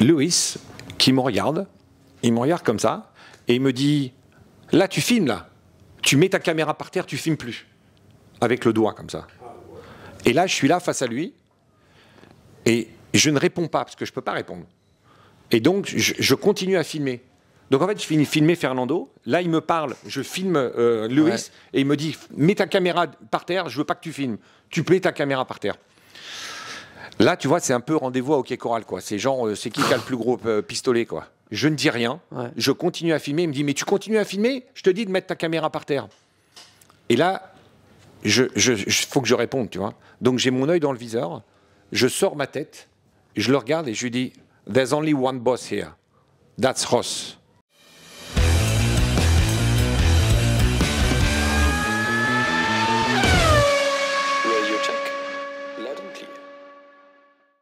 Louis qui me regarde, il me regarde comme ça, et il me dit Là, tu filmes, là. Tu mets ta caméra par terre, tu filmes plus. Avec le doigt, comme ça. Et là, je suis là face à lui, et je ne réponds pas, parce que je ne peux pas répondre. Et donc, je, continue à filmer. Donc, en fait, je finis filmer Fernando. Là, il me parle, je filme euh, Louis, et il me dit Mets ta caméra par terre, je veux pas que tu filmes. Tu mets ta caméra par terre. Là, tu vois, c'est un peu rendez-vous à OK Coral, quoi. C'est genre, euh, c'est qui qui a le plus gros euh, pistolet, quoi. Je ne dis rien, je continue à filmer. Il me dit, mais tu continues à filmer Je te dis de mettre ta caméra par terre. Et là, je, faut que je réponde, tu vois. Donc j'ai mon œil dans le viseur, je sors ma tête, je le regarde et je lui dis, There's only one boss here, that's Ross.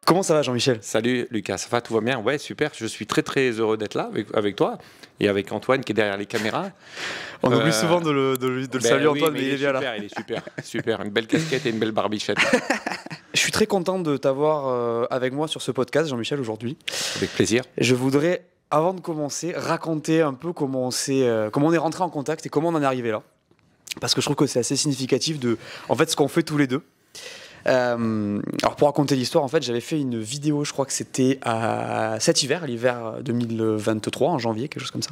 Comment ça va Jean-Michel Salut Lucas, ça va, tout va bien Ouais, super, je suis très très heureux d'être là avec, toi et avec Antoine qui est derrière les caméras. On a oublie euh, souvent de le, de, ben saluer Antoine, mais, il, est bien là. Il est super, super, une belle casquette et une belle barbichette. je suis très content de t'avoir euh, avec moi sur ce podcast Jean-Michel aujourd'hui. Avec plaisir. Je voudrais, avant de commencer, raconter un peu comment on, est, euh, comment on est rentré en contact et comment on en est arrivé là. Parce que je trouve que c'est assez significatif de en fait, ce qu'on fait tous les deux. Euh, alors pour raconter l'histoire, en fait, j'avais fait une vidéo, je crois que c'était à cet hiver, l'hiver 2023, en janvier, quelque chose comme ça.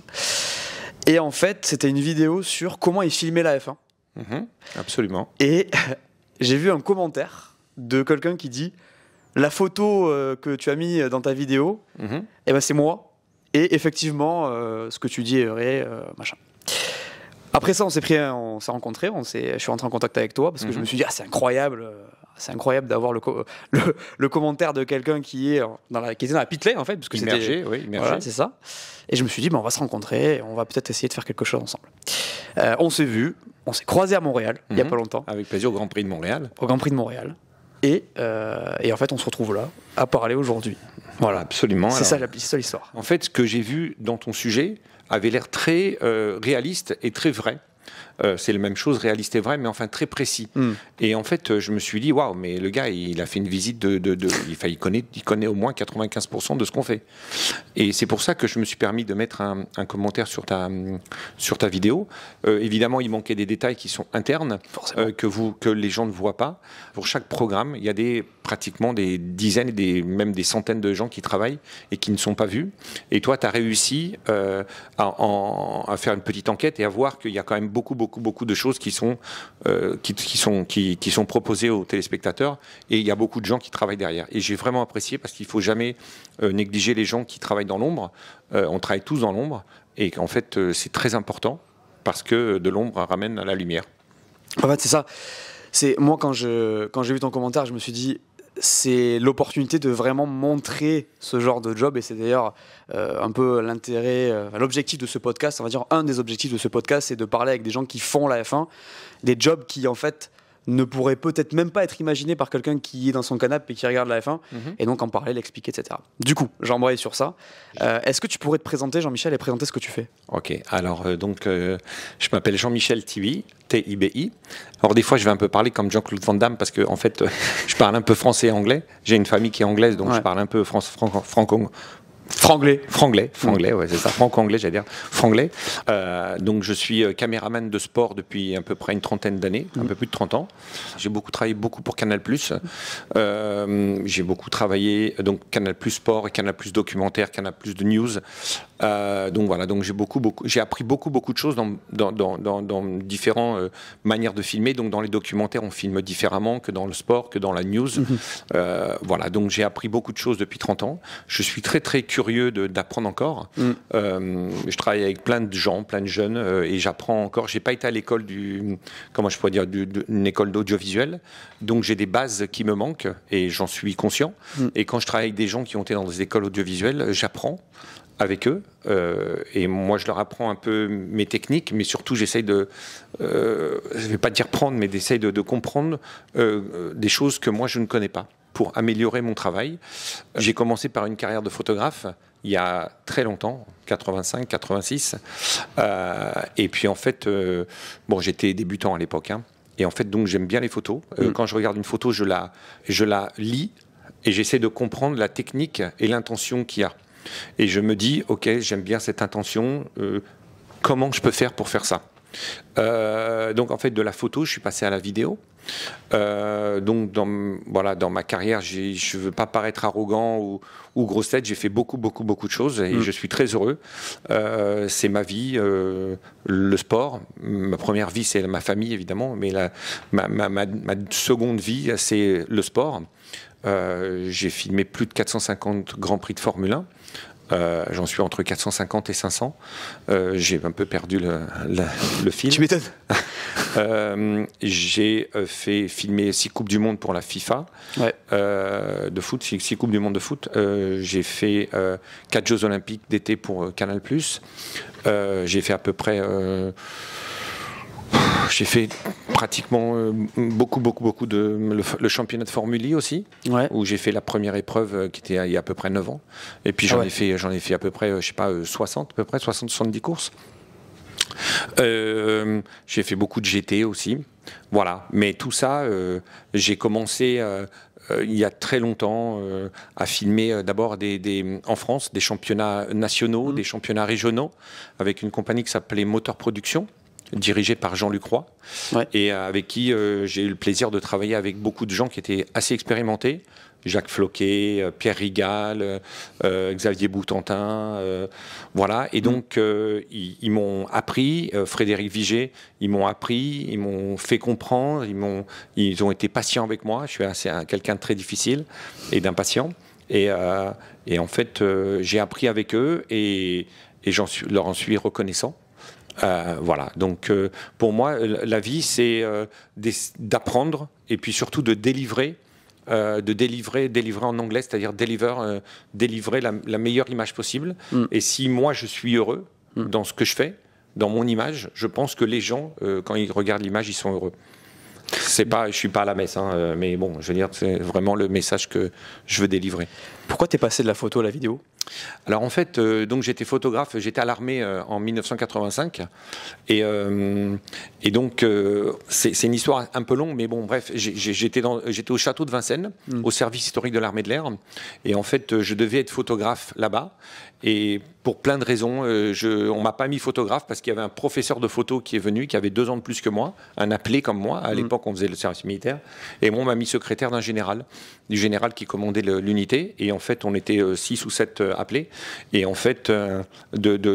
Et en fait, c'était une vidéo sur comment il filmaient la F1. Mhm, absolument. Et j'ai vu un commentaire de quelqu'un qui dit la photo euh, que tu as mis dans ta vidéo, mhm. eh ben c'est moi. Et effectivement, euh, ce que tu dis est vrai, machin. Après ça, on s'est pris, on s'est rencontré, on je suis rentré en contact avec toi parce que je mhm. me suis dit ah c'est incroyable c'est incroyable d'avoir le, le, commentaire de quelqu'un qui est dans la qui était dans la en fait parce que immergé, oui, immergé. c'est ça. Et je me suis dit, on va se rencontrer, on va peut-être essayer de faire quelque chose ensemble. Euh, on s'est vu, on s'est croisé à Montréal il y a mhm. pas longtemps. Avec plaisir au Grand Prix de Montréal. Au Grand Prix de Montréal. Et, euh, et en fait, on se retrouve là à parler aujourd'hui. Voilà, absolument. C'est ça la seule histoire. En fait, ce que j'ai vu dans ton sujet avait l'air très euh, réaliste et très vrai. Euh, c'est la même chose, réaliste et vrai, mais enfin très précis. Hmm. Et en fait, je me suis dit, waouh, mais le gars, il a fait une visite de. il, connaît, connaît au moins 95% de ce qu'on fait. Et c'est pour ça que je me suis permis de mettre un, commentaire sur ta, sur ta vidéo. Euh, évidemment, il manquait des détails qui sont internes, euh, que, vous, que les gens ne voient pas. Pour chaque programme, il y a des pratiquement des dizaines et des, même des centaines de gens qui travaillent et qui ne sont pas vus. Et toi, tu as réussi euh, à, faire une petite enquête et à voir qu'il y a quand même beaucoup, beaucoup, beaucoup de choses qui sont, euh, qui, sont, qui, sont proposées aux téléspectateurs et il y a beaucoup de gens qui travaillent derrière. Et j'ai vraiment apprécié parce qu'il ne faut jamais euh, négliger les gens qui travaillent dans l'ombre. on travaille tous dans l'ombre et en fait, c'est très important parce que de l'ombre ramène à la lumière. En fait, c'est ça. C'est moi quand je quand j'ai vu ton commentaire, je me suis dit c'est l'opportunité de vraiment montrer ce genre de job et c'est d'ailleurs euh, un peu l'intérêt, euh, l'objectif de ce podcast, on va dire un des objectifs de ce podcast, c'est de parler avec des gens qui font la F1, des jobs qui en fait ne pourrait peut-être même pas être imaginé par quelqu'un qui est dans son canapé et qui regarde la F1, mhm. et donc en parler, l'expliquer, etc. Du coup, jean sur ça. Euh, est-ce que tu pourrais te présenter, Jean-Michel, et présenter ce que tu fais Ok, alors euh, donc euh, je m'appelle Jean-Michel Tibi, T-I-B-I. Alors des fois, je vais un peu parler comme Jean-Claude Van Damme parce que en fait, je parle un peu français et anglais. J'ai une famille qui est anglaise, donc je parle un peu franco-anglais. Franglais, franglais, mm. franglais, ouais, c'est ça, franco-anglais, j'allais dire, franglais. Euh, donc je suis euh, caméraman de sport depuis à peu près une trentaine d'années, un mm. peu plus de 30 ans. J'ai beaucoup travaillé beaucoup pour Canal+. Mm. Euh, j'ai beaucoup travaillé donc Canal+ sport et Canal+ documentaire, Canal+ de news. donc voilà, donc j'ai beaucoup, beaucoup, j'ai appris beaucoup, beaucoup de choses dans, dans, différentes manières de filmer. Donc dans les documentaires, on filme différemment que dans le sport, que dans la news. Mm-hmm. voilà, donc j'ai appris beaucoup de choses depuis 30 ans. Je suis très, très curieux d'apprendre encore. Mm. Euh, je travaille avec plein de gens, plein de jeunes, euh, et j'apprends encore. J'ai pas été à l'école du, comment je pourrais dire, d'une école d'audiovisuel, donc j'ai des bases qui me manquent et j'en suis conscient. Mm. Et quand je travaille avec des gens qui ont été dans des écoles audiovisuelles, j'apprends avec eux. Euh, et moi, je leur apprends un peu mes techniques, mais surtout, j'essaye de, je vais pas dire prendre, mais d'essayer de, comprendre des choses que moi, je ne connais pas pour améliorer mon travail. J'ai commencé par une carrière de photographe il y a très longtemps, 85, 86. Euh, et puis en fait, euh, bon, j'étais débutant à l'époque. Hein. et en fait, donc j'aime bien les photos. Euh, mm. Quand je regarde une photo, je la, je la lis et j'essaie de comprendre la technique et l'intention qu'il y a. Et je me dis, ok, j'aime bien cette intention. comment je peux faire pour faire ça euh, donc en fait de la photo, je suis passé à la vidéo. Euh, donc dans, voilà, dans ma carrière, je ne veux pas paraître arrogant ou, ou j'ai fait beaucoup, beaucoup, beaucoup de choses et mm. je suis très heureux. Euh, c'est ma vie, le sport. Ma première vie, c'est ma famille évidemment, mais la, ma, ma seconde vie, c'est le sport. j'ai filmé plus de 450 Grands Prix de Formule 1. Euh, j'en suis entre 450 et 500. Euh, j'ai un peu perdu le, film fil. Tu euh, j'ai fait filmer six coupes du monde pour la FIFA ouais. de foot, 6 coupes du monde de foot. j'ai fait 4 Jeux olympiques d'été pour Canal+. j'ai fait à peu près j'ai fait pratiquement euh, beaucoup, beaucoup, beaucoup de le, championnat de Formule E aussi, où j'ai fait la première épreuve euh, qui était il y a à peu près 9 ans. Et puis j'en ah ai fait, j'en ai fait à peu près, euh, je sais pas, 60 à peu près, 60, 70 courses. Euh, j'ai fait beaucoup de GT aussi. Voilà, mais tout ça, j'ai commencé il y a très longtemps à filmer d'abord des, des, en France des championnats nationaux, mmh. des championnats régionaux, avec une compagnie qui s'appelait Moteur Production dirigé par jean Lucroix et euh, avec qui euh, j'ai eu le plaisir de travailler avec beaucoup de gens qui étaient assez expérimentés. Jacques Floquet, euh, Pierre Rigal, Xavier Boutentin, voilà. Et mm. donc, ils, m'ont appris, Frédéric Vigé, ils m'ont appris, ils m'ont fait comprendre, ils, m'ont, ils ont été patients avec moi. Je suis assez, quelqu'un de très difficile et d'impatient. Et, en fait, j'ai appris avec eux et, et j'en suis, leur en suis reconnaissant. Euh, voilà, donc euh, pour moi, euh, la vie, c'est d'apprendre et puis surtout de délivrer, de délivrer, délivrer en anglais, c'est-à-dire délivrer la, meilleure image possible. Mm. Et si moi, je suis heureux mm. dans ce que je fais, dans mon image, je pense que les gens, quand ils regardent l'image, ils sont heureux. C'est pas, je suis pas à la messe, hein, euh, mais bon, je veux dire, c'est vraiment le message que je veux délivrer. Pourquoi t'es passé de la photo à la vidéo alors en fait, euh, donc j'étais photographe, j'étais à l'armée euh, en 1985, et, et donc c'est une histoire un peu longue, mais bon bref, j'étais au château de Vincennes, hmm. au service historique de l'armée de l'air, et en fait je devais être photographe là-bas, et pour plein de raisons. Euh, je, on m'a pas mis photographe parce qu'il y avait un professeur de photo qui est venu, qui avait deux ans de plus que moi, un appelé comme moi. À mm. l'époque, on faisait le service militaire. Et moi, on m'a mis secrétaire d'un général, du général qui commandait l'unité. Et en fait, on était euh, six ou sept euh, appelés. Et en fait,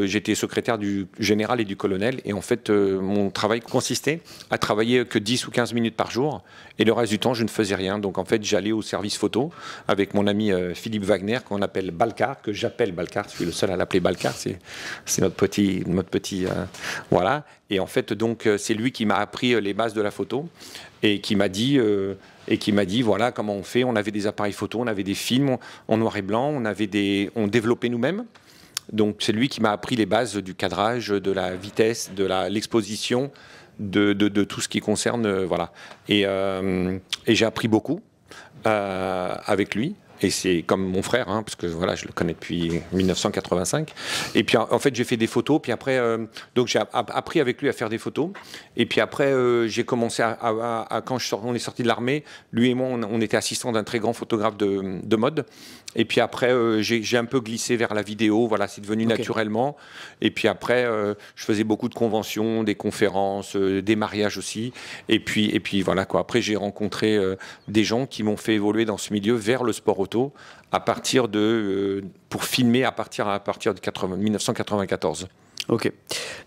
j'étais secrétaire du général et du colonel. Et en fait, mon travail consistait à travailler que 10 ou 15 minutes par jour. Et le reste du temps, je ne faisais rien. Donc en fait, j'allais au service photo avec mon ami Philippe Wagner, qu'on appelle Balcar, que j'appelle Balcar. Je suis le seul à l'appeler les Balkar, c'est notre petit, notre petit, euh, voilà. Et en fait, donc, euh, c'est lui qui m'a appris euh, les bases de la photo et qui m'a dit, et qui m'a dit, voilà comment on fait. On avait des appareils photo, on avait des films en noir et blanc, on avait des, on développait nous-mêmes. Donc, c'est lui qui m'a appris les bases du cadrage, de la vitesse, de l'exposition, de, tout ce qui concerne, voilà. et j'ai appris beaucoup avec lui. Et c'est comme mon frère, hein, parce que voilà, je le connais depuis 1985. Et puis en fait, j'ai fait des photos. Puis après, euh, donc j'ai appris avec lui à faire des photos. Et puis après, euh, j'ai commencé à, quand je on est sorti de l'armée, lui et moi, on, était assistants d'un très grand photographe de mode. Et puis après, euh, j'ai un peu glissé vers la vidéo, voilà, c'est devenu naturellement. Et puis après, euh, je faisais beaucoup de conventions, des conférences, euh, des mariages aussi. Et puis, et puis voilà quoi. Après, j'ai rencontré des gens qui m'ont fait évoluer dans ce milieu vers le sport auto à partir de, pour filmer à partir, à partir de 1994. Ok.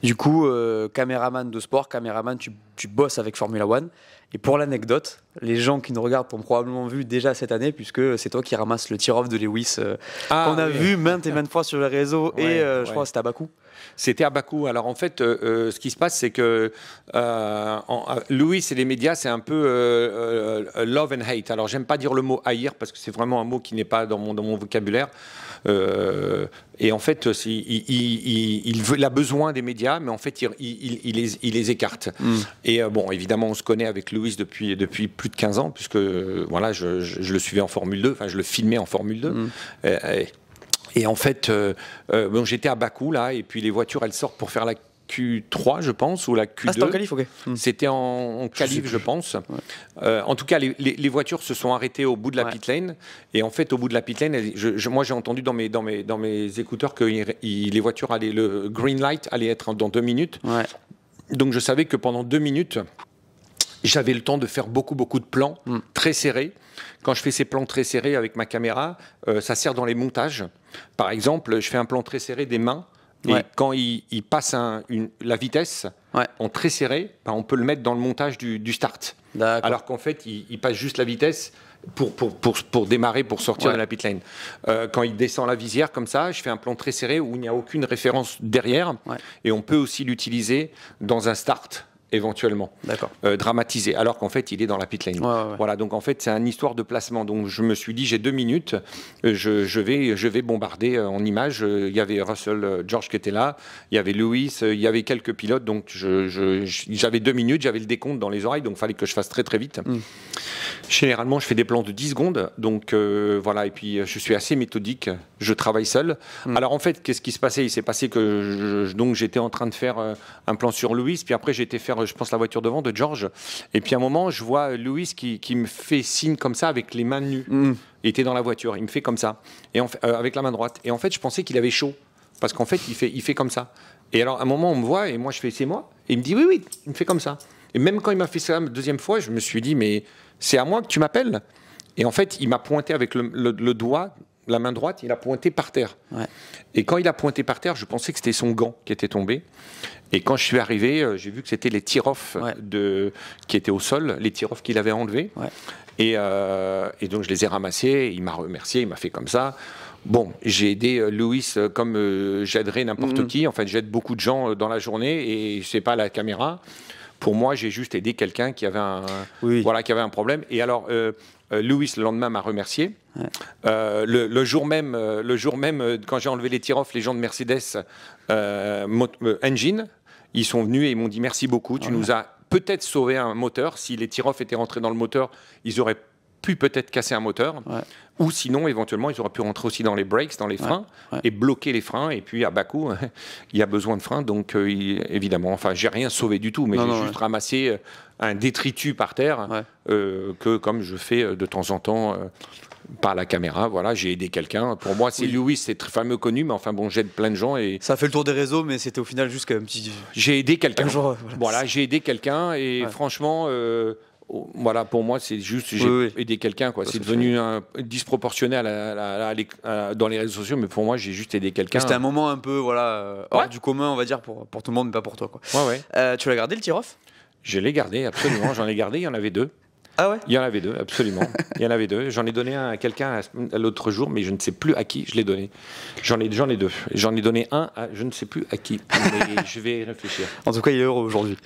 Du coup, euh, caméraman de sport, caméraman, tu, tu bosses avec Formula One. Et pour l'anecdote, les gens qui nous regardent t'ont probablement vu déjà cette année, puisque c'est toi qui ramasses le tir-off de Lewis, euh, ah, qu'on a vu maintes et maintes fois sur les réseaux, et euh, je crois que c'était à Bakou. C'était à Bakou. Alors en fait, ce qui se passe, c'est que Lewis et les médias, c'est un peu love and hate. Alors j'aime pas dire le mot haïr, parce que c'est vraiment un mot qui n'est pas dans mon, dans mon vocabulaire. Euh, et en fait, il, il, a besoin des médias, mais en fait, il, les, les, écarte. Mm. Et euh, bon, évidemment, on se connaît avec Louis depuis, depuis plus de 15 ans, puisque voilà, je, le suivais en Formule 2, enfin, je le filmais en Formule 2. Mm. Euh, et, en fait, bon, j'étais à Bakou, là, et puis les voitures, elles sortent pour faire la Q3, je pense, ou la Q2. Ah, c'était en calif, hmm. je, pense. Euh, en tout cas, les, voitures se sont arrêtées au bout de la pit lane. Et en fait, au bout de la pit lane, moi, j'ai entendu dans mes, dans, mes, dans mes écouteurs que les voitures allaient, le green light allait être dans deux minutes. Donc, je savais que pendant deux minutes, j'avais le temps de faire beaucoup, beaucoup de plans hmm. très serrés. Quand je fais ces plans très serrés avec ma caméra, euh, ça sert dans les montages. Par exemple, je fais un plan très serré des mains et quand il, passe la vitesse en très serré, ben, on peut le mettre dans le montage du, start. Alors qu'en fait, il, passe juste la vitesse pour, démarrer, pour sortir de la pit lane. Euh, quand il descend la visière comme ça, je fais un plan très serré où il n'y a aucune référence derrière. Et on peut aussi l'utiliser dans un start éventuellement euh, dramatisé, alors qu'en fait il est dans la pit lane. Voilà, donc en fait c'est une histoire de placement. Donc je me suis dit j'ai deux minutes, euh, je, vais, je vais bombarder euh, en images. Il y avait Russell George qui était là, il y avait Lewis, il y avait quelques pilotes, donc j'avais deux minutes, j'avais le décompte dans les oreilles, donc il fallait que je fasse très très vite. Mm. Généralement je fais des plans de 10 secondes, donc voilà, et puis je suis assez méthodique, je travaille seul. Mm. Alors en fait qu'est-ce qui se passait Il s'est passé que donc j'étais en train de faire un plan sur Lewis, puis après j'étais faire euh, je pense, la voiture devant de George. Et puis à un moment, je vois Louis qui, me fait signe comme ça avec les mains nues. Mm. Il était dans la voiture, il me fait comme ça, et euh, avec la main droite. Et en fait, je pensais qu'il avait chaud, parce qu'en fait il, fait, il fait comme ça. Et alors, à un moment, on me voit, et moi, je fais, c'est moi Et il me dit, oui, oui, il me fait comme ça. Et même quand il m'a fait ça la deuxième fois, je me suis dit, mais c'est à moi que tu m'appelles. Et en fait, il m'a pointé avec le doigt la main droite, il a pointé par terre. Et quand il a pointé par terre, je pensais que c'était son gant qui était tombé. Et quand je suis arrivé, euh, j'ai vu que c'était les tirofs qui étaient au sol, les tirofs qu'il avait enlevés. Euh, et, donc je les ai ramassés, il m'a remercié, il m'a fait comme ça. Bon, j'ai aidé euh, Louis comme j'aiderais n'importe mhm. qui. En fait, j'aide beaucoup de gens dans la journée et c'est pas la caméra pour moi, j'ai juste aidé quelqu'un qui avait un, voilà, qui avait un problème. Et alors, euh, Louis, le lendemain, m'a remercié. Euh, le, jour même, euh, le jour même, quand j'ai enlevé les tir les gens de Mercedes Engine, ils sont venus et ils m'ont dit merci beaucoup. Tu nous as peut-être sauvé un moteur. Si les tir étaient rentrés dans le moteur, ils auraient pu peut-être casser un moteur. Ou sinon, éventuellement, ils auraient pu rentrer aussi dans les brakes, dans les freins, et bloquer les freins. Et puis, à bas coût, il y a besoin de freins. Donc, euh, évidemment, enfin, j'ai rien sauvé du tout, mais j'ai juste ramassé euh, un détritus par terre, euh, que comme je fais de temps en temps. par la caméra, voilà, j'ai aidé quelqu'un. Pour moi, c'est Louis, c'est très fameux connu, mais enfin bon, j'aide plein de gens et ça fait le tour des réseaux, mais c'était au final juste un petit. J'ai aidé quelqu'un. voilà j'ai aidé quelqu'un et franchement, voilà, pour moi, c'est juste j'ai aidé quelqu'un. quoi. c'est devenu un, disproportionné dans les réseaux sociaux, mais pour moi, j'ai juste aidé quelqu'un. C'était un moment un peu voilà euh, hors du commun, on va dire, pour, pour, tout le monde, mais pas pour toi. Quoi. Ouais, ouais. Euh, tu l'as gardé le tir Je l'ai gardé, absolument. J'en ai gardé, il y en avait deux. Ah il y en avait deux, absolument. Il y en avait deux. J'en ai donné un à quelqu'un l'autre jour, mais je ne sais plus à qui je l'ai donné. J'en ai, deux. J'en ai donné un à je ne sais plus à qui. je vais réfléchir. En tout cas, il est heureux aujourd'hui.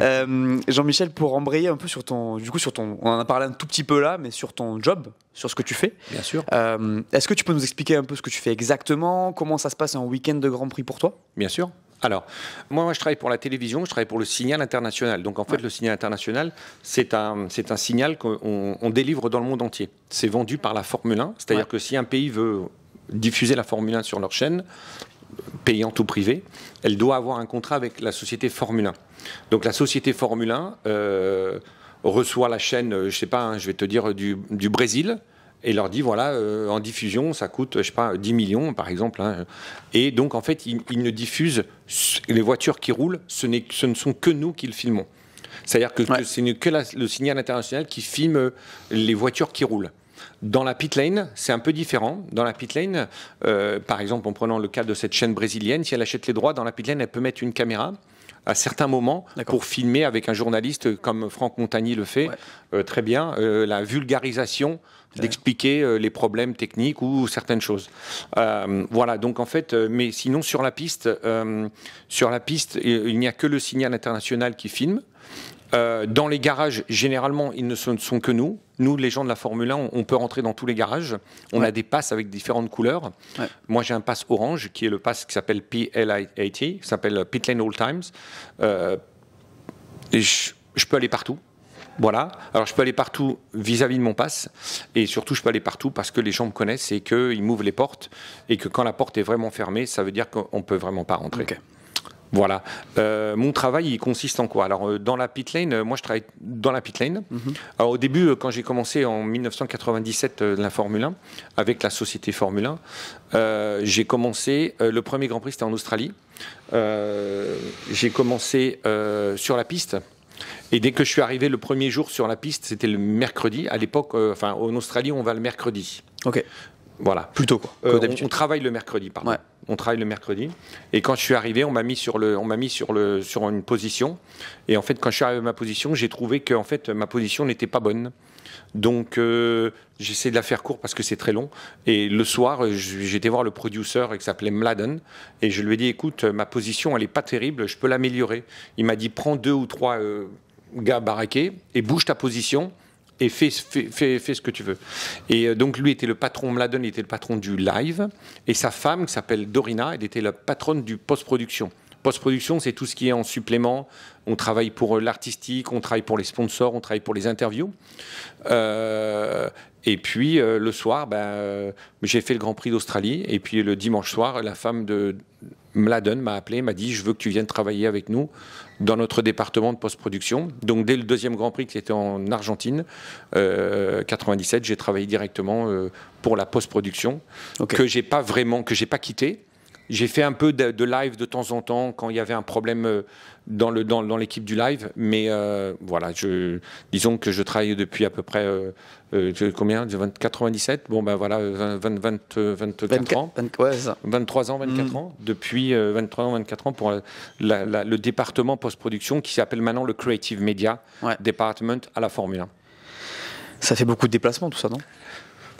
Euh, Jean-Michel, pour embrayer un peu sur ton, du coup, sur ton, on en a parlé un tout petit peu là, mais sur ton job, sur ce que tu fais. Bien sûr. Euh, est-ce que tu peux nous expliquer un peu ce que tu fais exactement Comment ça se passe un week-end de Grand Prix pour toi Bien sûr. Alors, moi, je travaille pour la télévision, je travaille pour le signal international. Donc, en fait, le signal international, c'est un, c'est un signal qu'on délivre dans le monde entier. C'est vendu par la Formule 1, c'est-à-dire que si un pays veut diffuser la Formule 1 sur leur chaîne, payante ou privée, elle doit avoir un contrat avec la société Formule 1. Donc, la société Formule 1 euh, reçoit la chaîne, euh, je sais pas, hein, je vais te dire, du Brésil et leur dit voilà, euh, en diffusion, ça coûte, je sais pas, 10 millions par exemple. Hein. Et donc en fait, ils, ne diffusent les voitures qui roulent, ce, ce ne sont que nous qui le filmons. C'est-à-dire que, ce n'est que le signal international qui filme euh, les voitures qui roulent. Dans la pit lane, c'est un peu différent. Dans la pit lane, euh, par exemple, en prenant le cas de cette chaîne brésilienne, si elle achète les droits, dans la pit lane, elle peut mettre une caméra à certains moments pour filmer avec un journaliste comme Franck Montagny le fait euh, très bien, euh, la vulgarisation d'expliquer euh, les problèmes techniques ou certaines choses. voilà, donc en fait, mais sinon sur la piste, sur la piste, il n'y a que le signal international qui filme. Euh, dans les garages, généralement, ils ne sont, que nous. Nous, les gens de la Formule 1, on, peut rentrer dans tous les garages. On a des passes avec différentes couleurs. Moi, j'ai un pass orange qui est le pass qui s'appelle PLIAT, qui s'appelle Pit Lane All Times. Euh, et je, peux aller partout. Voilà. Alors je peux aller partout vis-à-vis de mon passe et surtout je peux aller partout parce que les gens me connaissent et qu'ils m'ouvrent les portes et que quand la porte est vraiment fermée, ça veut dire qu'on ne peut vraiment pas rentrer. Ok. Voilà. Euh, mon travail, il consiste en quoi Alors, euh, dans la pit lane, euh, moi, je travaille dans la pit lane. Mhm. Alors, au début, quand j'ai commencé en 1997 la Formule 1, avec la société Formule 1, j'ai commencé, le premier Grand Prix, c'était en Australie. j'ai commencé sur la piste. Et dès que je suis arrivé le premier jour sur la piste, c'était le mercredi. À l'époque, enfin, en Australie, on va le mercredi. Ok. Voilà, plutôt quoi. Euh, on, travaille le mercredi, pardon. On travaille le mercredi. Et quand je suis arrivé, on m'a mis sur le, on m'a mis sur le, sur une position. Et en fait, quand je suis arrivé à ma position, j'ai trouvé que en fait ma position n'était pas bonne. Donc euh, j'essaie de la faire court parce que c'est très long. Et le soir, j'étais voir le producer qui s'appelait Mladen et je lui ai dit écoute, ma position elle est pas terrible, je peux l'améliorer. Il m'a dit prends deux ou trois euh, gars baraqués et bouge ta position et fais, ce que tu veux. Et euh, donc lui était le patron, Mladen était le patron du live, et sa femme, qui s'appelle Dorina, elle était la patronne du post-production. Post-production, c'est tout ce qui est en supplément. On travaille pour euh, l'artistique, on travaille pour les sponsors, on travaille pour les interviews. Euh, et puis le soir, ben, j'ai fait le Grand Prix d'Australie. Et puis le dimanche soir, la femme de, Mladen m'a appelé, m'a dit Je veux que tu viennes travailler avec nous dans notre département de post-production. Donc, dès le deuxième Grand Prix qui était en Argentine, euh, 97, j'ai travaillé directement euh, pour la post-production, que j'ai pas vraiment, que j'ai pas quitté. J'ai fait un peu de, live de temps en temps quand il y avait un problème euh, dans l'équipe du live, mais euh, voilà, je, disons que je travaille depuis à peu près euh, combien 97 Bon ben voilà, 24, ans, 23 ans, 24 mm. ans, depuis 23 ans, 24 ans pour le département post-production qui s'appelle maintenant le Creative Media Department à la Formule 1. Ça fait beaucoup de déplacements tout ça, non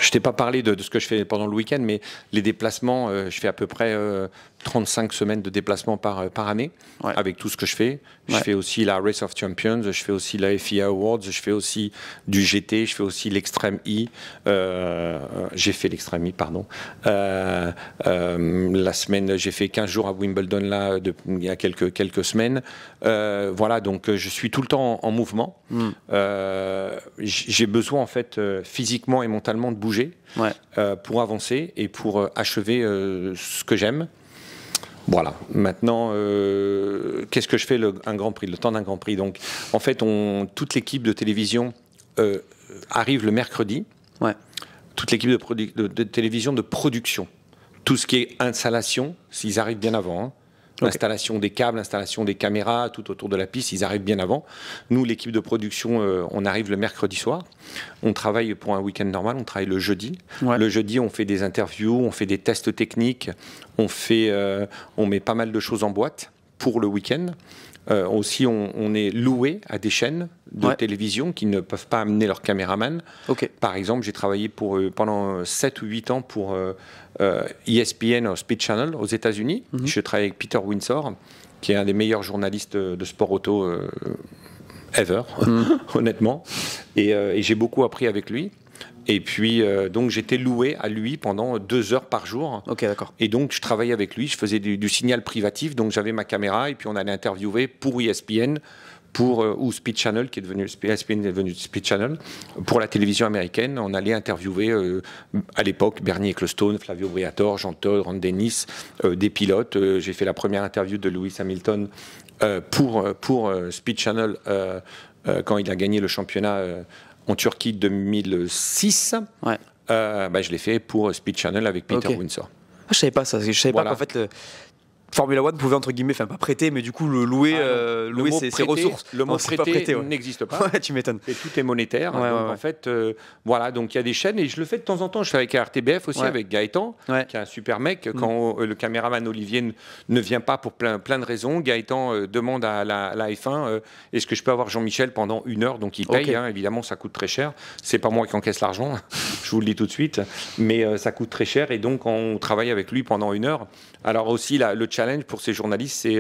je t'ai pas parlé de, ce que je fais pendant le week-end, mais les déplacements, euh, je fais à peu près 35 euh, semaines de déplacements par, euh, par année, avec tout ce que je fais. Je fais aussi la Race of Champions, je fais aussi la FIA Awards, je fais aussi du GT, je fais aussi l'Extreme E. j'ai fait l'Extreme E, pardon. la semaine, j'ai fait 15 jours à Wimbledon, là, il y a quelques, quelques semaines. voilà, donc je suis tout le temps en, mouvement. Hmm. j'ai besoin, en fait, physiquement et mentalement de bouger euh, pour avancer et pour euh, achever euh, ce que j'aime. Voilà. Maintenant, qu'est-ce que je fais le, un Grand Prix, le temps d'un Grand Prix Donc, en fait, on, toute l'équipe de télévision arrive le mercredi. Ouais. Toute l'équipe de, télévision de production. Tout ce qui est installation, s'ils arrivent bien avant. Hein. L'installation des câbles, l'installation des caméras tout autour de la piste, ils arrivent bien avant. Nous, l'équipe de production, euh, on arrive le mercredi soir. On travaille pour un week-end normal, on travaille le jeudi. Le jeudi, on fait des interviews, on fait des tests techniques, on, fait, euh, on met pas mal de choses en boîte pour le week-end. Euh, aussi, on, est loué à des chaînes de télévision qui ne peuvent pas amener leur caméraman. Par exemple, j'ai travaillé euh, pendant 7 euh, ou 8 ans pour ESPN e Speed Channel aux États-Unis. Mhm. Je travaille avec Peter Windsor, qui est un des meilleurs journalistes de sport auto ever, mhm. honnêtement. et j'ai beaucoup appris avec lui. Et puis, euh, donc, j'étais loué à lui pendant deux heures par jour. Ok, d'accord. Et donc, je travaillais avec lui, je faisais du, signal privatif. Donc, j'avais ma caméra et puis on allait interviewer pour ESPN, pour, euh, ou Speed Channel, qui est devenu, e est Speed Channel, pour la télévision américaine. On allait interviewer, euh, à l'époque, Bernie Ecclestone, Flavio Briatore, Jean Todd, Ron Dennis, des pilotes. J'ai fait la première interview de Lewis Hamilton pour, pour Speed Channel quand il a gagné le championnat en Turquie 2006. Ouais. Euh, bah, je l'ai fait pour Speed Channel avec Peter okay. Windsor. Ah, je savais pas ça. Je savais pas qu'en fait, Formula One pouvait entre guillemets, enfin pas prêter, mais du coup le louer, ah euh, louer ses, ressources. Le mot n'existe pas. tu m'étonnes. Et tout est monétaire. donc en fait, euh, voilà, donc il y a des chaînes et je le fais de temps en temps. Je fais avec RTBF aussi, avec Gaëtan, qui est un super mec. Mm. Quand euh, le caméraman Olivier ne vient pas pour plein, plein de raisons, Gaëtan demande à la, F1 est-ce que je peux avoir Jean-Michel pendant une heure Donc il paye, hein. évidemment, ça coûte très cher. C'est pas moi qui encaisse l'argent, je vous le dis tout de suite, mais ça coûte très cher et donc on travaille avec lui pendant une heure. Alors aussi le chat challenge pour ces journalistes, c'est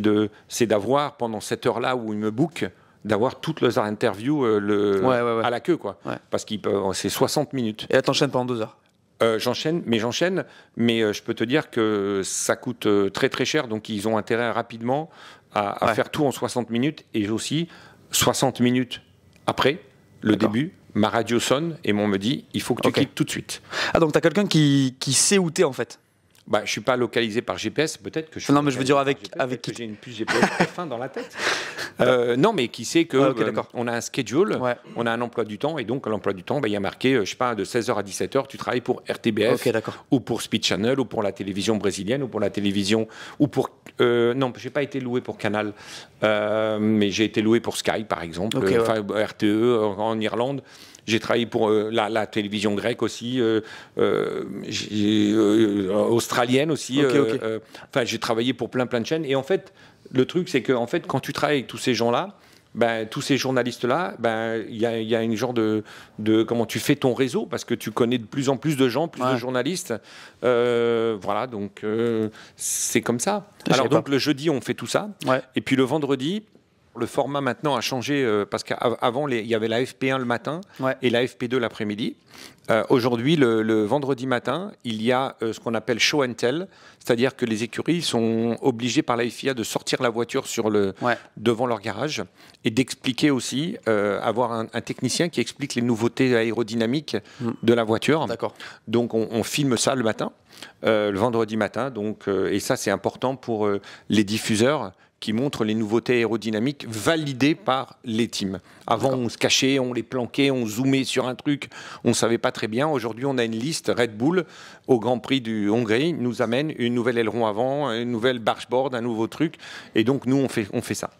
euh, c'est d'avoir, pendant cette heure-là où ils me bookent, d'avoir toutes leurs interviews euh, le, à la queue, quoi. Parce que oh, c'est 60 minutes. Et là, t'enchaînes pendant deux heures euh, J'enchaîne, mais j'enchaîne, mais je peux te dire que ça coûte très très cher, donc ils ont intérêt rapidement à, faire tout en 60 minutes, et aussi 60 minutes après le début, ma radio sonne et on me dit, il faut que tu cliques tout de suite. Ah donc as quelqu'un qui, qui sait où t'es en fait bah, je suis pas localisé par GPS, peut-être que je. Suis non, mais je veux dire avec avec j'ai une puce GPS très fin dans la tête. Euh, non, mais qui sait que ah, euh, on a un schedule, on a un emploi du temps, et donc l'emploi du temps, bah, il y a marqué, euh, je sais pas, de 16h à 17h, tu travailles pour RTBF, ou pour Speed Channel, ou pour la télévision brésilienne, ou pour la télévision, ou pour. Euh, non, j'ai pas été loué pour Canal, mais j'ai été loué pour Sky, par exemple, RTE en Irlande. J'ai travaillé pour euh, la, télévision grecque aussi, euh, euh, australienne aussi. enfin, j'ai travaillé pour plein plein de chaînes. Et en fait, le truc, c'est que en fait, quand tu travailles avec tous ces gens-là, ben, tous ces journalistes-là, ben, il y, a, y, une genre de, Comment tu fais ton réseau Parce que tu connais de plus en plus de gens, plus de journalistes. voilà, donc c'est comme ça. Alors, donc le jeudi, on fait tout ça. Et puis le vendredi, le format maintenant a changé euh, parce qu'avant, il y avait la FP1 le matin et la FP2 l'après-midi. Euh, aujourd'hui, le, vendredi matin, il y a euh, ce qu'on appelle show and tell, c'est-à-dire que les écuries sont obligées par la FIA de sortir la voiture sur le, devant leur garage et d'expliquer aussi, avoir un, technicien qui explique les nouveautés aérodynamiques hmm. de la voiture. Donc on, on, filme ça le matin, le vendredi matin, donc, et ça c'est important pour les diffuseurs qui montre les nouveautés aérodynamiques validées par les teams. Avant, on se cachait, on les planquait, on zoomait sur un truc, on ne savait pas très bien. Aujourd'hui, on a une liste. Red Bull, au Grand Prix du Hongrie, nous amène une nouvelle aileron avant, une nouvelle bargeboard, un nouveau truc. Et donc, nous, on fait, on fait ça.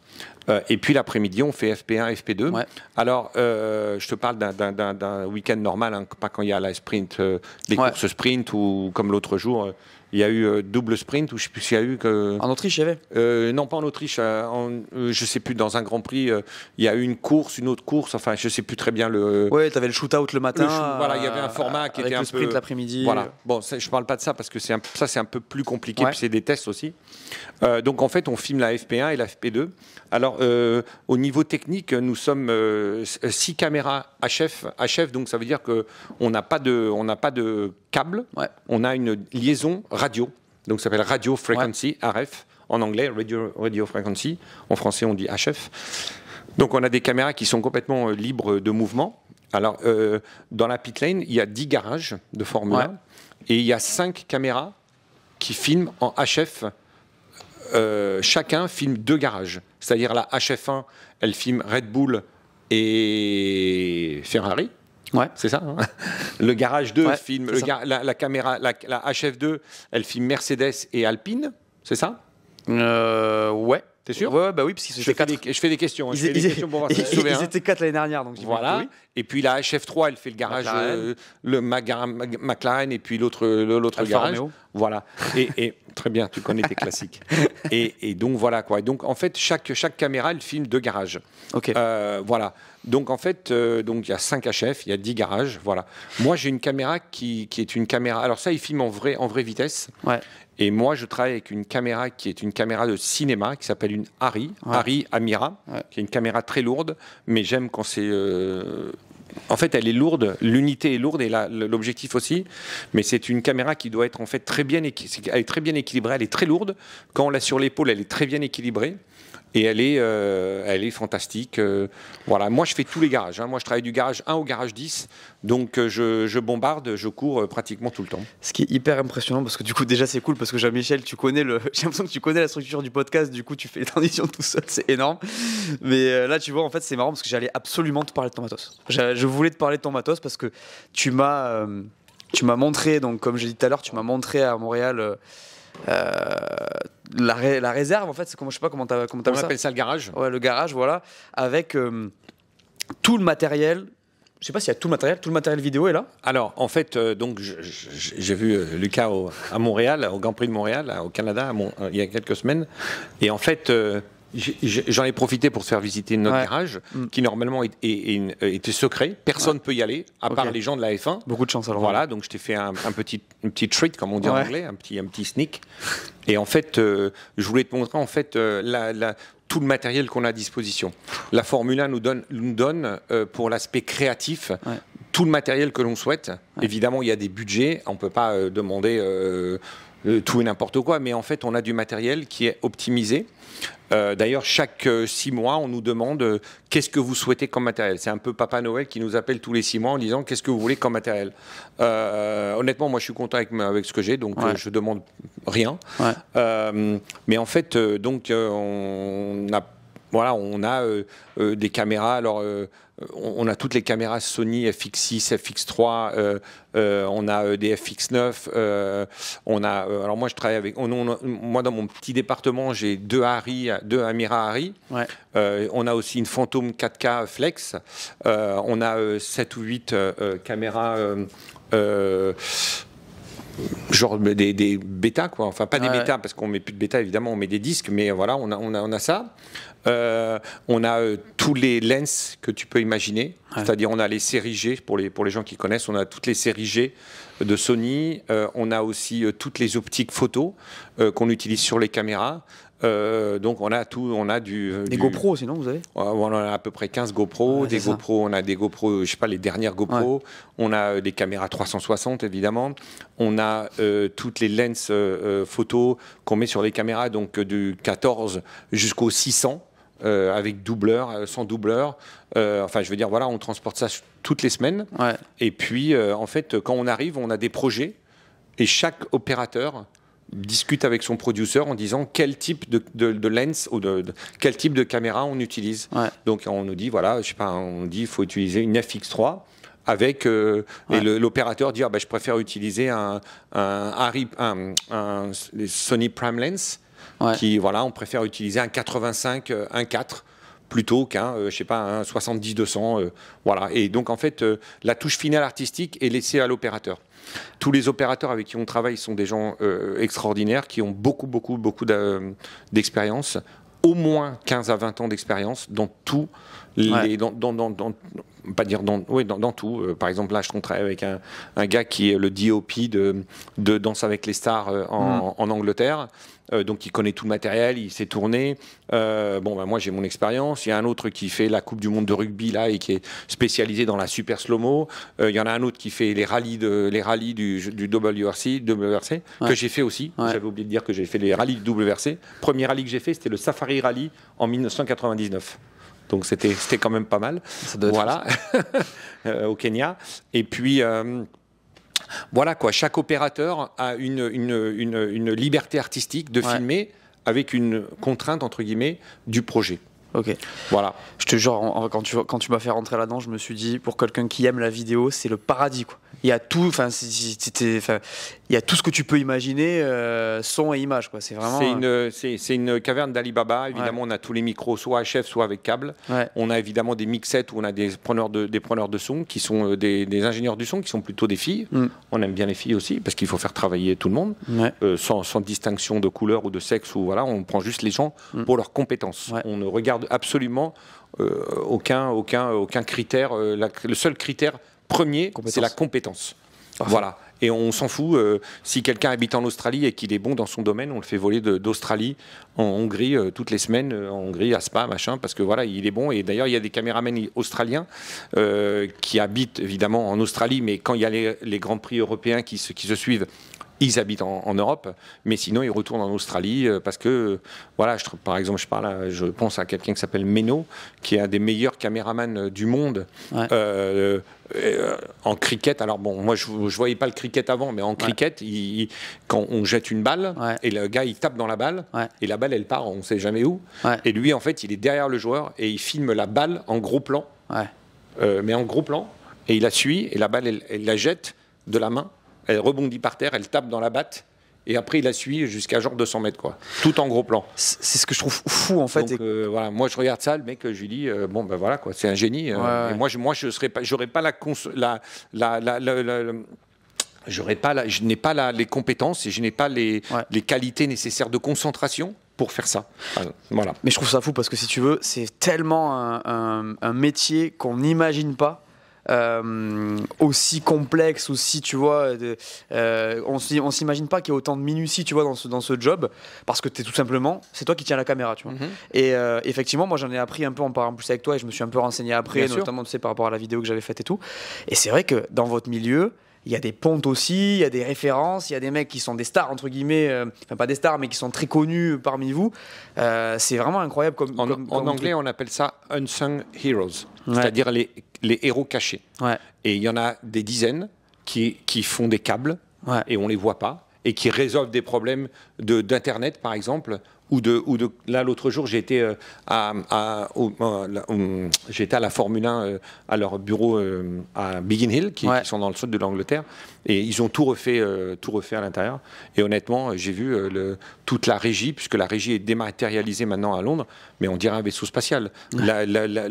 Euh, et puis l'après-midi, on fait FP1, FP2. Alors, euh, je te parle d'un week-end normal, hein, pas quand il y a la sprint, euh, courses sprint ou comme l'autre jour, il y a eu euh, double sprint, ou je sais y a eu que. En Autriche, il y avait euh, Non, pas en Autriche. Euh, en, je sais plus, dans un Grand Prix, il y a eu une course, une autre course. Enfin, je sais plus très bien le. Oui, tu avais le shootout le matin. voilà, il y avait un format qui était un sprint l'après-midi. Voilà. Bon, je parle pas de ça parce que c'est ça, c'est un peu plus compliqué. Puis c'est des tests aussi. donc en fait, on filme la FP1 et la FP2 alors, euh, au niveau technique, nous sommes euh, six caméras HF. HF, donc ça veut dire qu'on n'a pas, de, câble, on a une liaison radio. Donc ça s'appelle Radio Frequency, RF, en anglais, radio, Frequency. En français, on dit HF. Donc on a des caméras qui sont complètement euh, libres de mouvement. Alors, dans la pit lane, il y a dix garages de Formule 1 et il y a cinq caméras qui filment en HF. chacun filme deux garages. C'est-à-dire la HF1, elle filme Red Bull et Ferrari. Ouais. C'est ça. Hein le garage 2 filme la, caméra, la, HF2, elle filme Mercedes et Alpine. C'est ça euh, Ouais. T'es sûr ouais, bah oui, parce que je, fais des questions. Hein. ils, je fais des questions hein. étaient quatre l'année dernière, donc voilà. Et puis la HF3, elle fait le garage, McLaren. Euh, et puis l'autre, l'autre garage. Voilà. et, et Très bien, tu connais tes classiques. Et, donc voilà quoi. Et donc en fait, chaque, chaque caméra, elle filme deux garages. Ok. Euh, voilà. Donc en fait, euh, donc il y a 5 HF, il y a 10 garages, voilà. Moi j'ai une caméra qui, est une caméra. Alors ça, il filme en vrai en vraie vitesse. Ouais. Et moi je travaille avec une caméra qui est une caméra de cinéma qui s'appelle une Harry, ari Amira, qui est une caméra très lourde, mais j'aime quand c'est euh, en fait, elle est lourde, l'unité est lourde et l'objectif aussi, mais c'est une caméra qui doit être en fait très bien, est très bien équilibrée, elle est très lourde. Quand on l'a sur l'épaule, elle est très bien équilibrée et elle est, euh, elle est fantastique. Euh, voilà, moi je fais tous les garages. Hein. Moi je travaille du garage 1 au garage 10, donc euh, je, bombarde, je cours pratiquement tout le temps. Ce qui est hyper impressionnant parce que du coup déjà c'est cool parce que Jean-Michel, tu connais le, j'ai l'impression que tu connais la structure du podcast, du coup tu fais les transitions tout seul, c'est énorme. Mais là tu vois en fait c'est marrant parce que j'allais absolument te parler de ton matos. Je voulais te parler de ton matos parce que tu m'as, tu m'as montré donc comme j'ai dit tout à l'heure, tu m'as montré à Montréal. Euh, la, la, réserve, en fait, c'est comment je sais pas comment tu comment ça. On appelle ça. le garage. Ouais, le garage, voilà, avec euh, tout le matériel. Je sais pas s'il y a tout le matériel, tout le matériel vidéo est là. Alors, en fait, euh, donc j'ai vu euh, Lucas à Montréal, au Grand Prix de Montréal, au Canada, il y a quelques semaines, et en fait. J'en ai profité pour se faire visiter notre garage, mm. qui normalement est, euh, était secret. Personne ne peut y aller, à part les gens de la F1. Beaucoup de chance alors. Voilà, donc je t'ai fait un, petit, petit treat, comme on dit en anglais, un petit, un petit sneak. Et en fait, euh, je voulais te montrer en fait euh, la, tout le matériel qu'on a à disposition. La Formule 1 nous donne, nous donne pour l'aspect créatif tout le matériel que l'on souhaite. Évidemment, il y a des budgets. On ne peut pas demander euh, tout et n'importe quoi, mais en fait, on a du matériel qui est optimisé. Euh, d'ailleurs, chaque euh, six mois, on nous demande qu'est-ce que vous souhaitez comme matériel. C'est un peu Papa Noël qui nous appelle tous les six mois en disant qu'est-ce que vous voulez comme matériel. honnêtement, moi, je suis content avec, avec ce que j'ai, donc je demande rien. mais en fait, donc, on a voilà, on a euh, euh, des caméras. Alors, euh, on, a toutes les caméras Sony FX6, FX3. on a des FX9. on a. alors moi, je travaille avec. moi, dans mon petit département, j'ai deux Harry, deux Amira Harry. on a aussi une Phantom 4K Flex. on a 7 ou 8 caméras genre des, bêta bêtas, quoi. Enfin, pas des bêta parce qu'on met plus de bêta, évidemment, on met des disques, mais voilà, on a, on on a ça. Euh, on a euh, tous les lens que tu peux imaginer, c'est-à-dire on a les séries G, pour les, pour les gens qui connaissent, on a toutes les séries G de Sony, euh, on a aussi toutes les optiques photo qu'on utilise sur les caméras, euh, donc on a tout, on a du euh, des GoPro sinon vous avez. On a à peu près 15 GoPro, des GoPro, on a des GoPro, je sais pas les dernières GoPro, on a euh, des caméras 360 évidemment, on a toutes les lenses photos qu'on met sur les caméras donc du 14 jusqu'au 600. avec doubleur, sans doubleur. enfin, je veux dire, voilà, on transporte ça toutes les semaines. Et puis, en fait, quand on arrive, on a des projets et chaque opérateur discute avec son produceur en disant quel type de, lens ou de, quel type de caméra on utilise. Donc on nous dit voilà, je sais pas, on dit il faut utiliser une FX3 avec euh, et l'opérateur dire bah, ben, je préfère utiliser un, un, Sony Prime Lens qui voilà, on préfère utiliser un 85 euh, un 4 plutôt qu'un, euh, je sais pas, un 70-200, voilà. Et donc, en fait, la touche finale artistique est laissée à l'opérateur. Tous les opérateurs avec qui on travaille sont des gens euh, extraordinaires qui ont beaucoup, beaucoup, beaucoup d'expérience, au moins 15 à 20 ans d'expérience dans tout dans, pas dire dans, oui, dans, tout. Euh, par exemple, là, je travaille avec un, gars qui est le DOP de, de Danse avec les stars euh, mm. en, Angleterre. Euh, donc il connaît tout le matériel, il s'est tourné. bon, ben moi j'ai mon expérience. Il y a un autre qui fait la Coupe du Monde de rugby là et qui est spécialisé dans la super slow-mo. il y en a un autre qui fait les rallyes les rallyes du, WRC, que j'ai fait aussi. J'avais oublié de dire que j'ai fait les rallyes du WRC. Premier rallye que j'ai fait, c'était le Safari Rally en 1999. Donc c'était quand même pas mal. voilà, euh, au Kenya. Et puis. Euh, voilà quoi, chaque opérateur a une, liberté artistique de filmer avec une contrainte entre guillemets du projet. Ok. Voilà. Je te jure, quand tu, quand tu m'as fait rentrer là-dedans, je me suis dit, pour quelqu'un qui aime la vidéo, c'est le paradis, quoi. Il y a tout, enfin, il y tout ce que tu peux imaginer, euh, son et image, quoi. C'est vraiment. C'est une, euh, caverne d'Alibaba. Évidemment, on a tous les micros, soit HF, soit avec câble. On a évidemment des mixettes où on a des preneurs de, des preneurs de son qui sont euh, des, ingénieurs du son qui sont plutôt des filles. Mm. On aime bien les filles aussi parce qu'il faut faire travailler tout le monde sans, distinction de couleur ou de sexe. Ou voilà, on prend juste les gens mm. pour leurs compétences. On ne regarde absolument euh, aucun, aucun, aucun critère. Euh, le seul critère premier, c'est la compétence. Voilà. Et on s'en fout. Euh, si quelqu'un habite en Australie et qu'il est bon dans son domaine, on le fait voler d'Australie en Hongrie toutes les semaines, en Hongrie, à Spa, machin, parce que voilà, il est bon. Et d'ailleurs, il y a des caméramans australiens qui habitent évidemment en Australie, mais quand il y a les, grands prix européens qui qui se suivent, ils habitent en, Europe, mais sinon ils retournent en Australie euh, parce que, voilà, par exemple, je, parle, euh, je pense à quelqu'un qui s'appelle Meno, qui est un des meilleurs caméramans euh, du monde en cricket. Alors bon, moi je, ne voyais pas le cricket avant, mais en cricket, quand on jette une balle et le gars il tape dans la balle et la balle elle part, on ne sait jamais où. Et lui en fait, il est derrière le joueur et il filme la balle en gros plan, mais en gros plan, et il la suit et la balle elle la jette de la main elle rebondit par terre, elle tape dans la batte. Et après, il la suit jusqu'à genre 200 mètres, quoi. Tout en gros plan. C'est ce que je trouve fou, en fait. Euh, voilà, moi, je regarde ça, le mec, je lui dis, euh, bon, ben voilà, quoi, c'est un génie. Euh, moi, je, moi, je pas, j'aurais pas la, la, pas je n'ai pas les compétences et je n'ai pas les, qualités nécessaires de concentration pour faire ça. Voilà. Mais je trouve ça fou parce que si tu veux, c'est tellement un métier qu'on n'imagine pas euh, aussi complexe, aussi, tu vois, de, euh, on s'imagine pas qu'il y ait autant de minutie, tu vois, dans ce, dans ce job, parce que tu es tout simplement, c'est toi qui tiens la caméra, tu vois. Mhm. Et euh, effectivement, moi j'en ai appris un peu en parlant plus avec toi et je me suis un peu renseigné après, notamment, tu sais, par rapport à la vidéo que j'avais faite et tout. Et c'est vrai que dans votre milieu, il y a des pontes aussi, il y a des références, il y a des mecs qui sont des stars, entre guillemets, enfin pas des stars, mais qui sont très connus parmi vous. c'est vraiment incroyable. Comme, en, anglais, on appelle ça unsung heroes, c'est-à-dire les les héros cachés. Et il y en a des dizaines qui, font des câbles et on ne les voit pas et qui résolvent des problèmes d'Internet, par exemple, ou de, ou de là l'autre jour j'étais été euh, à, euh, j'étais à la Formule 1 euh, à leur bureau à Biggin Hill qui, sont dans le sud de l'Angleterre et ils ont tout refait tout refait à l'intérieur et honnêtement j'ai vu le, toute la régie puisque la régie est dématérialisée maintenant à Londres mais on dirait un vaisseau spatial la, la, la,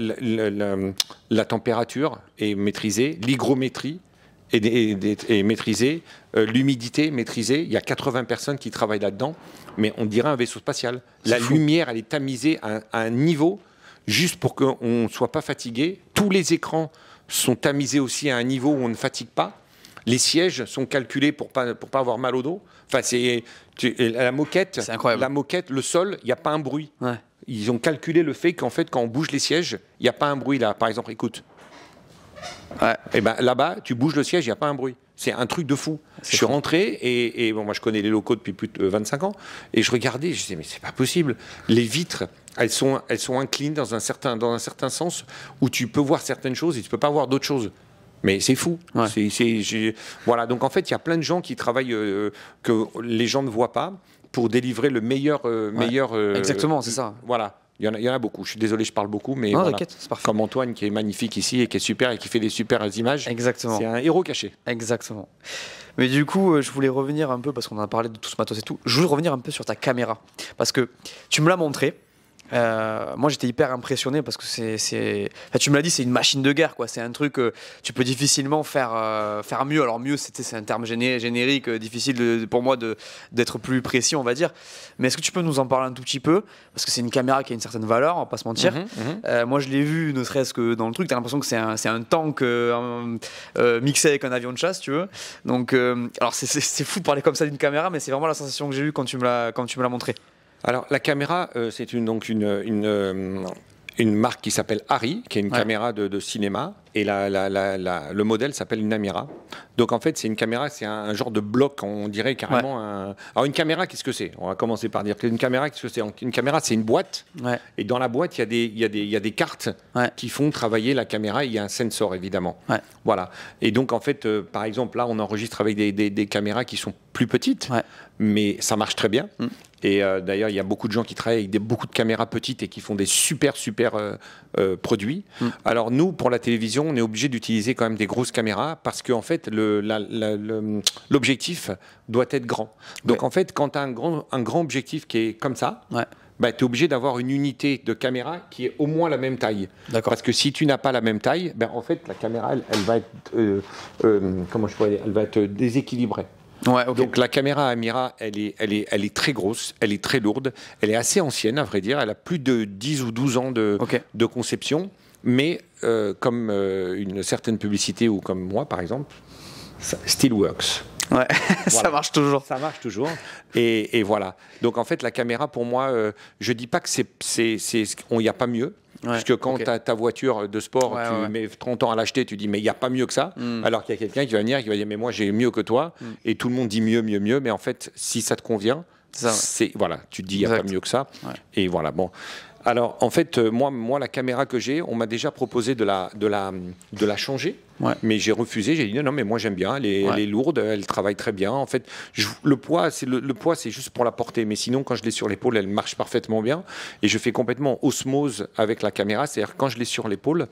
la température est maîtrisée l'hygrométrie et, et, euh, l'humidité, maîtrisée Il y a 80 personnes qui travaillent là-dedans, mais on dirait un vaisseau spatial. La lumière, elle est tamisée à, un niveau juste pour qu'on ne soit pas fatigué. Tous les écrans sont tamisés aussi à un niveau où on ne fatigue pas. Les sièges sont calculés pour pas pour pas avoir mal au dos. Enfin, c'est la moquette. La moquette, le sol, il n'y a pas un bruit. Ils ont calculé le fait qu'en fait, quand on bouge les sièges, il n'y a pas un bruit là. Par exemple, écoute. Et eh ben là-bas, tu bouges le siège, il n'y a pas un bruit. C'est un truc de fou. Je suis rentré et, bon, moi je connais les locaux depuis plus de 25 euh, ans et je regardais, je disais mais c'est pas possible. Les vitres, elles sont, elles sont inclines dans un certain, dans un certain sens où tu peux voir certaines choses et tu peux pas voir d'autres choses. Mais c'est fou. voilà. Donc en fait, il y a plein de gens qui travaillent euh, que les gens ne voient pas pour délivrer le meilleur, euh, meilleur. Exactement, c'est ça. Voilà. Il y, en a, beaucoup. Je suis désolé, je parle beaucoup, mais comme Antoine qui est magnifique ici et qui est super et qui fait des super images. Exactement. C'est un héros caché. Exactement. Mais du coup, euh, je voulais revenir un peu parce qu'on a parlé de tout ce matos et tout. Je voulais revenir un peu sur ta caméra parce que tu me l'as montré. Euh, moi j'étais hyper impressionné parce que c'est, tu me l'as dit c'est une machine de guerre quoi c'est un truc que euh, tu peux difficilement faire euh, faire mieux alors mieux c'est, un terme générique difficile pour moi de, d'être plus précis on va dire mais est-ce que tu peux nous en parler un tout petit peu parce que c'est une caméra qui a une certaine valeur on va pas se mentir mhm, mhm. moi je l'ai vu ne serait-ce que dans le truc t'as l'impression que c'est un, c'est un tank mixé avec un avion de chasse tu veux donc alors c'est, fou de parler comme ça d'une caméra mais c'est vraiment la sensation que j'ai eue quand tu me l'as quand tu me l'as montré alors la caméra, euh, c'est une, donc une, euh, une, marque qui s'appelle Harry, qui est une caméra de, cinéma, et la, le modèle s'appelle une Donc en fait, c'est une caméra, c'est un, genre de bloc, on dirait carrément Alors une caméra, qu'est-ce que c'est On va commencer par dire qu'une caméra, qu'est-ce que c'est Une caméra, c'est une boîte, et dans la boîte, il y, a des, cartes qui font travailler la caméra, il y a un sensor évidemment. Voilà. Et donc en fait, euh, par exemple, là, on enregistre avec des, caméras qui sont plus petites, mais ça marche très bien. Mm. Et euh, d'ailleurs, il y a beaucoup de gens qui travaillent avec des, beaucoup de caméras petites et qui font des super, super euh, euh, produits. Mm. Alors nous, pour la télévision, on est obligé d'utiliser quand même des grosses caméras parce qu'en fait, l'objectif doit être grand. Donc en fait, quand tu as un grand, un grand objectif qui est comme ça, bah, tu es obligé d'avoir une unité de caméra qui est au moins la même taille. Parce que si tu n'as pas la même taille, ben, en fait, la caméra, elle, va être, comment je elle va être déséquilibrée. Donc la caméra Amira, elle est, elle, est, elle est très grosse, elle est très lourde, elle est assez ancienne à vrai dire, elle a plus de 10 ou 12 ans de, de conception, mais euh, comme euh, une certaine publicité ou comme moi par exemple, ça still works. ça marche toujours. Ça marche toujours. Et, voilà. Donc en fait, la caméra, pour moi, je euh, je dis pas que c'est, n'y a pas mieux. Puisque quand tu as ta voiture de sport, tu mets 30 ans à l'acheter, tu dis, mais il n'y a pas mieux que ça. Hmm. Alors qu'il y a quelqu'un qui va venir, qui va dire, mais moi j'ai mieux que toi. Hmm. Et tout le monde dit mieux, mieux, mieux. Mais en fait, si ça te convient, c'est voilà, tu te dis, il n'y a pas mieux que ça. Et voilà, bon. Alors, en fait, euh, moi, moi la caméra que j'ai, on m'a déjà proposé de la, de la, de la changer mais j'ai refusé, j'ai dit non, mais moi j'aime bien, elle est, lourde, elle travaille très bien. En fait, le poids, c'est le, poids, c'est juste pour la porter. Mais sinon, quand je l'ai sur l'épaule, elle marche parfaitement bien. Et je fais complètement osmose avec la caméra. C'est-à-dire quand je l'ai sur l'épaule,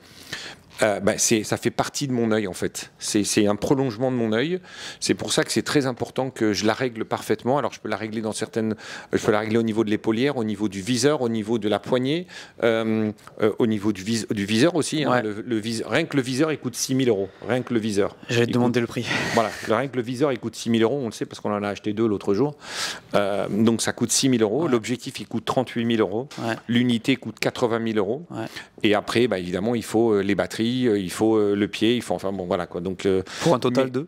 euh, ben, ça fait partie de mon œil en fait. C'est, un prolongement de mon œil. C'est pour ça que c'est très important que je la règle parfaitement. Alors je peux la régler dans certaines, je peux la régler au niveau de l'épaulière, au niveau du viseur, au niveau de la poignée, euh, euh, au niveau du, du viseur aussi. Hein. le, rien que le viseur, il coûte 6000 euros rien que le viseur. J'ai demandé le prix. Voilà, rien que le viseur, il coûte 6 000 euros, on le sait parce qu'on en a acheté deux l'autre jour. Euh, donc ça coûte 6 000 euros. L'objectif, il coûte 38 000 euros. L'unité coûte 80 000 euros. Et après, bah, évidemment, il faut euh, les batteries, euh, il faut le pied, il faut enfin bon voilà quoi. Donc, Pour un total de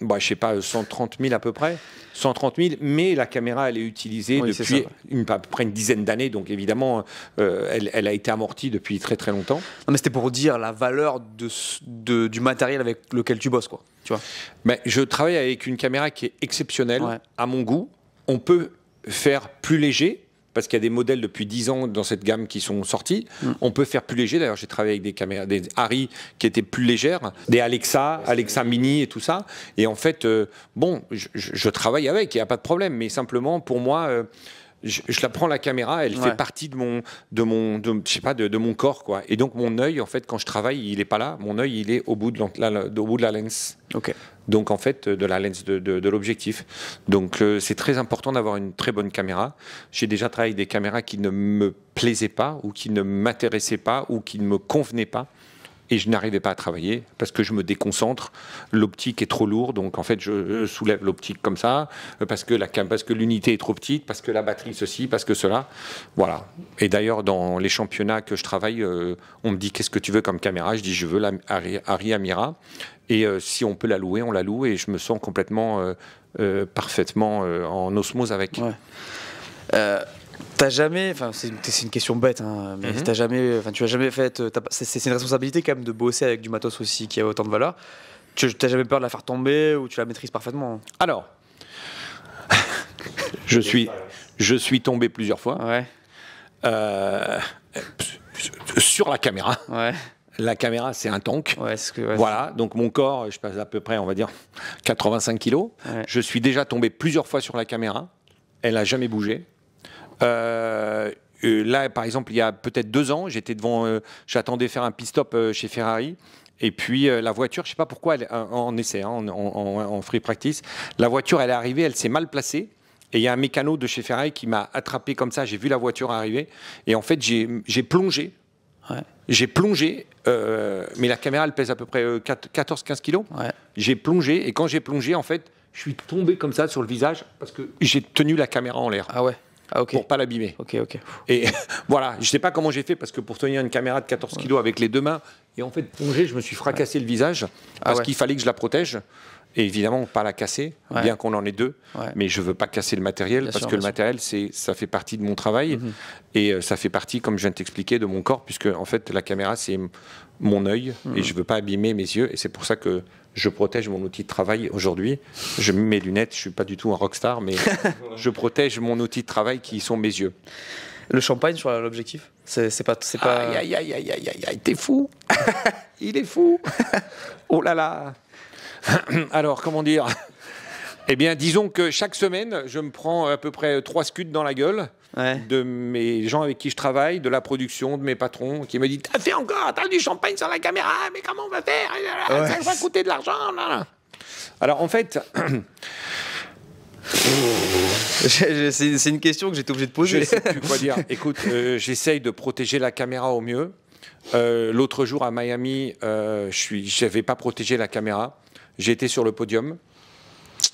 bah, je sais pas, 130 euh, 000 à peu près. 130 000, mais la caméra, elle est utilisée depuis une, à peu près une dizaine d'années, donc évidemment, euh, euh, elle, elle, a été amortie depuis très très longtemps. mais c'était pour dire la valeur de, du matériel avec lequel tu bosses, quoi. Tu vois mais je travaille avec une caméra qui est exceptionnelle, à mon goût. On peut faire plus léger, parce qu'il y a des modèles depuis 10 ans dans cette gamme qui sont sortis. Mm. On peut faire plus léger. D'ailleurs, j'ai travaillé avec des caméras, des Harry qui étaient plus légères, des Alexa, Alexa Mini et tout ça. Et en fait, euh, bon, je, travaille avec, il n'y a pas de problème. Mais simplement, pour moi. Euh, je, la prends la caméra, elle fait partie de mon, de mon, je sais pas, de, mon corps quoi. Et donc mon œil en fait quand je travaille, il est pas là. Mon œil il est au bout de la, au bout de la lens. Ok donc en fait de la lens de, l'objectif. Donc euh, c'est très important d'avoir une très bonne caméra. J'ai déjà travaillé des caméras qui ne me plaisaient pas ou qui ne m'intéressaient pas ou qui ne me convenaient pas et je n'arrivais pas à travailler parce que je me déconcentre. L'optique est trop lourde, donc en fait, je soulève l'optique comme ça parce que la parce que l'unité est trop petite, parce que la batterie ceci, parce que cela. Voilà. Et d'ailleurs, dans les championnats que je travaille, euh, on me dit qu'est-ce que tu veux comme caméra Je dis je veux la Ari Amira et euh, si on peut la louer, on la loue et je me sens complètement, euh, euh, parfaitement en osmose avec. Ouais. T'as jamais, enfin c'est une, question bête, hein, mais mhm. jamais, enfin tu as jamais fait, c'est une responsabilité quand même de bosser avec du matos aussi qui a autant de valeur. Tu t'as jamais peur de la faire tomber ou tu la maîtrises parfaitement Alors, je suis, je suis tombé plusieurs fois. Ouais. sur la caméra. Ouais. La caméra, c'est un tank. voilà, donc mon corps, je passe à peu près, on va dire, 85 kilos. Je suis déjà tombé plusieurs fois sur la caméra. Elle n'a jamais bougé. Euh, euh, là, par exemple, il y a peut-être deux ans, j'étais devant, euh, j'attendais faire un pit stop chez Ferrari. Et puis la voiture, je sais pas pourquoi, en, essai, hein, en, en, free practice, la voiture, elle est arrivée, elle s'est mal placée. Et il y a un mécano de chez Ferrari qui m'a attrapé comme ça. J'ai vu la voiture arriver. Et en fait, j'ai plongé j'ai plongé, euh, mais la caméra elle pèse à peu près 14-15 euh, kilos. J'ai plongé et quand j'ai plongé, en fait, je suis tombé comme ça sur le visage parce que j'ai tenu la caméra en l'air. Ah ouais. Ah, Pour pas l'abîmer. Ok, ok. Et voilà, je sais pas comment j'ai fait parce que pour tenir une caméra de 14 kilos avec les deux mains et en fait plonger, je me suis fracassé le visage parce ah qu'il fallait que je la protège. Et évidemment, pas la casser, bien qu'on en ait deux. Mais je veux pas casser le matériel parce que le matériel, c'est, ça fait partie de mon travail mhm. et euh, ça fait partie, comme je viens de t'expliquer, de mon corps, puisque en fait, la caméra, c'est mon œil mhm. et je veux pas abîmer mes yeux. Et c'est pour ça que je protège mon outil de travail aujourd'hui. Je mets mes lunettes, je suis pas du tout un rockstar, mais je protège mon outil de travail qui sont mes yeux. Le champagne sur l'objectif C'est pas. Aïe, aïe, aïe, aïe, aïe, aïe, t'es fou Il est fou Oh là là Alors, comment dire Eh bien, disons que chaque semaine, je me prends à peu près trois scuds dans la gueule de mes gens avec qui je travaille, de la production, de mes patrons, qui me disent T'as fait encore T'as du champagne sur la caméra Mais comment on va faire Ça va coûter de l'argent Alors, en fait. C'est une question que j'étais obligé de poser. Je sais plus quoi dire. Écoute, euh, j'essaye de protéger la caméra au mieux. Euh, l'autre jour à Miami, euh, je n'avais pas protégé la caméra. J'étais sur le podium.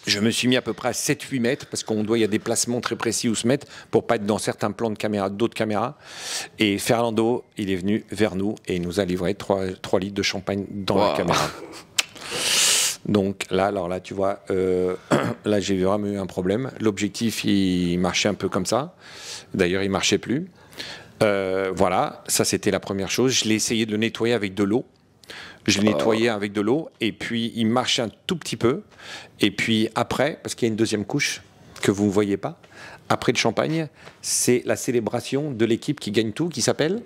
Je me suis mis à peu près à 7-8 mètres, parce qu'on doit, y a des placements très précis où se mettre pour pas être dans certains plans de caméra, d'autres caméras. Et Fernando, il est venu vers nous et il nous a livré 3, litres de champagne dans la caméra. Donc là, alors là, tu vois, euh, là, j'ai vraiment eu un problème. L'objectif, il marchait un peu comme ça. D'ailleurs, il marchait plus. Euh, voilà, ça c'était la première chose. Je l'ai essayé de nettoyer avec de l'eau je l'ai euh, nettoyé avec de l'eau et puis il marche un tout petit peu. Et puis après, parce qu'il y a une deuxième couche que vous ne voyez pas, après le champagne, c'est la célébration de l'équipe qui gagne tout, qui s'appelle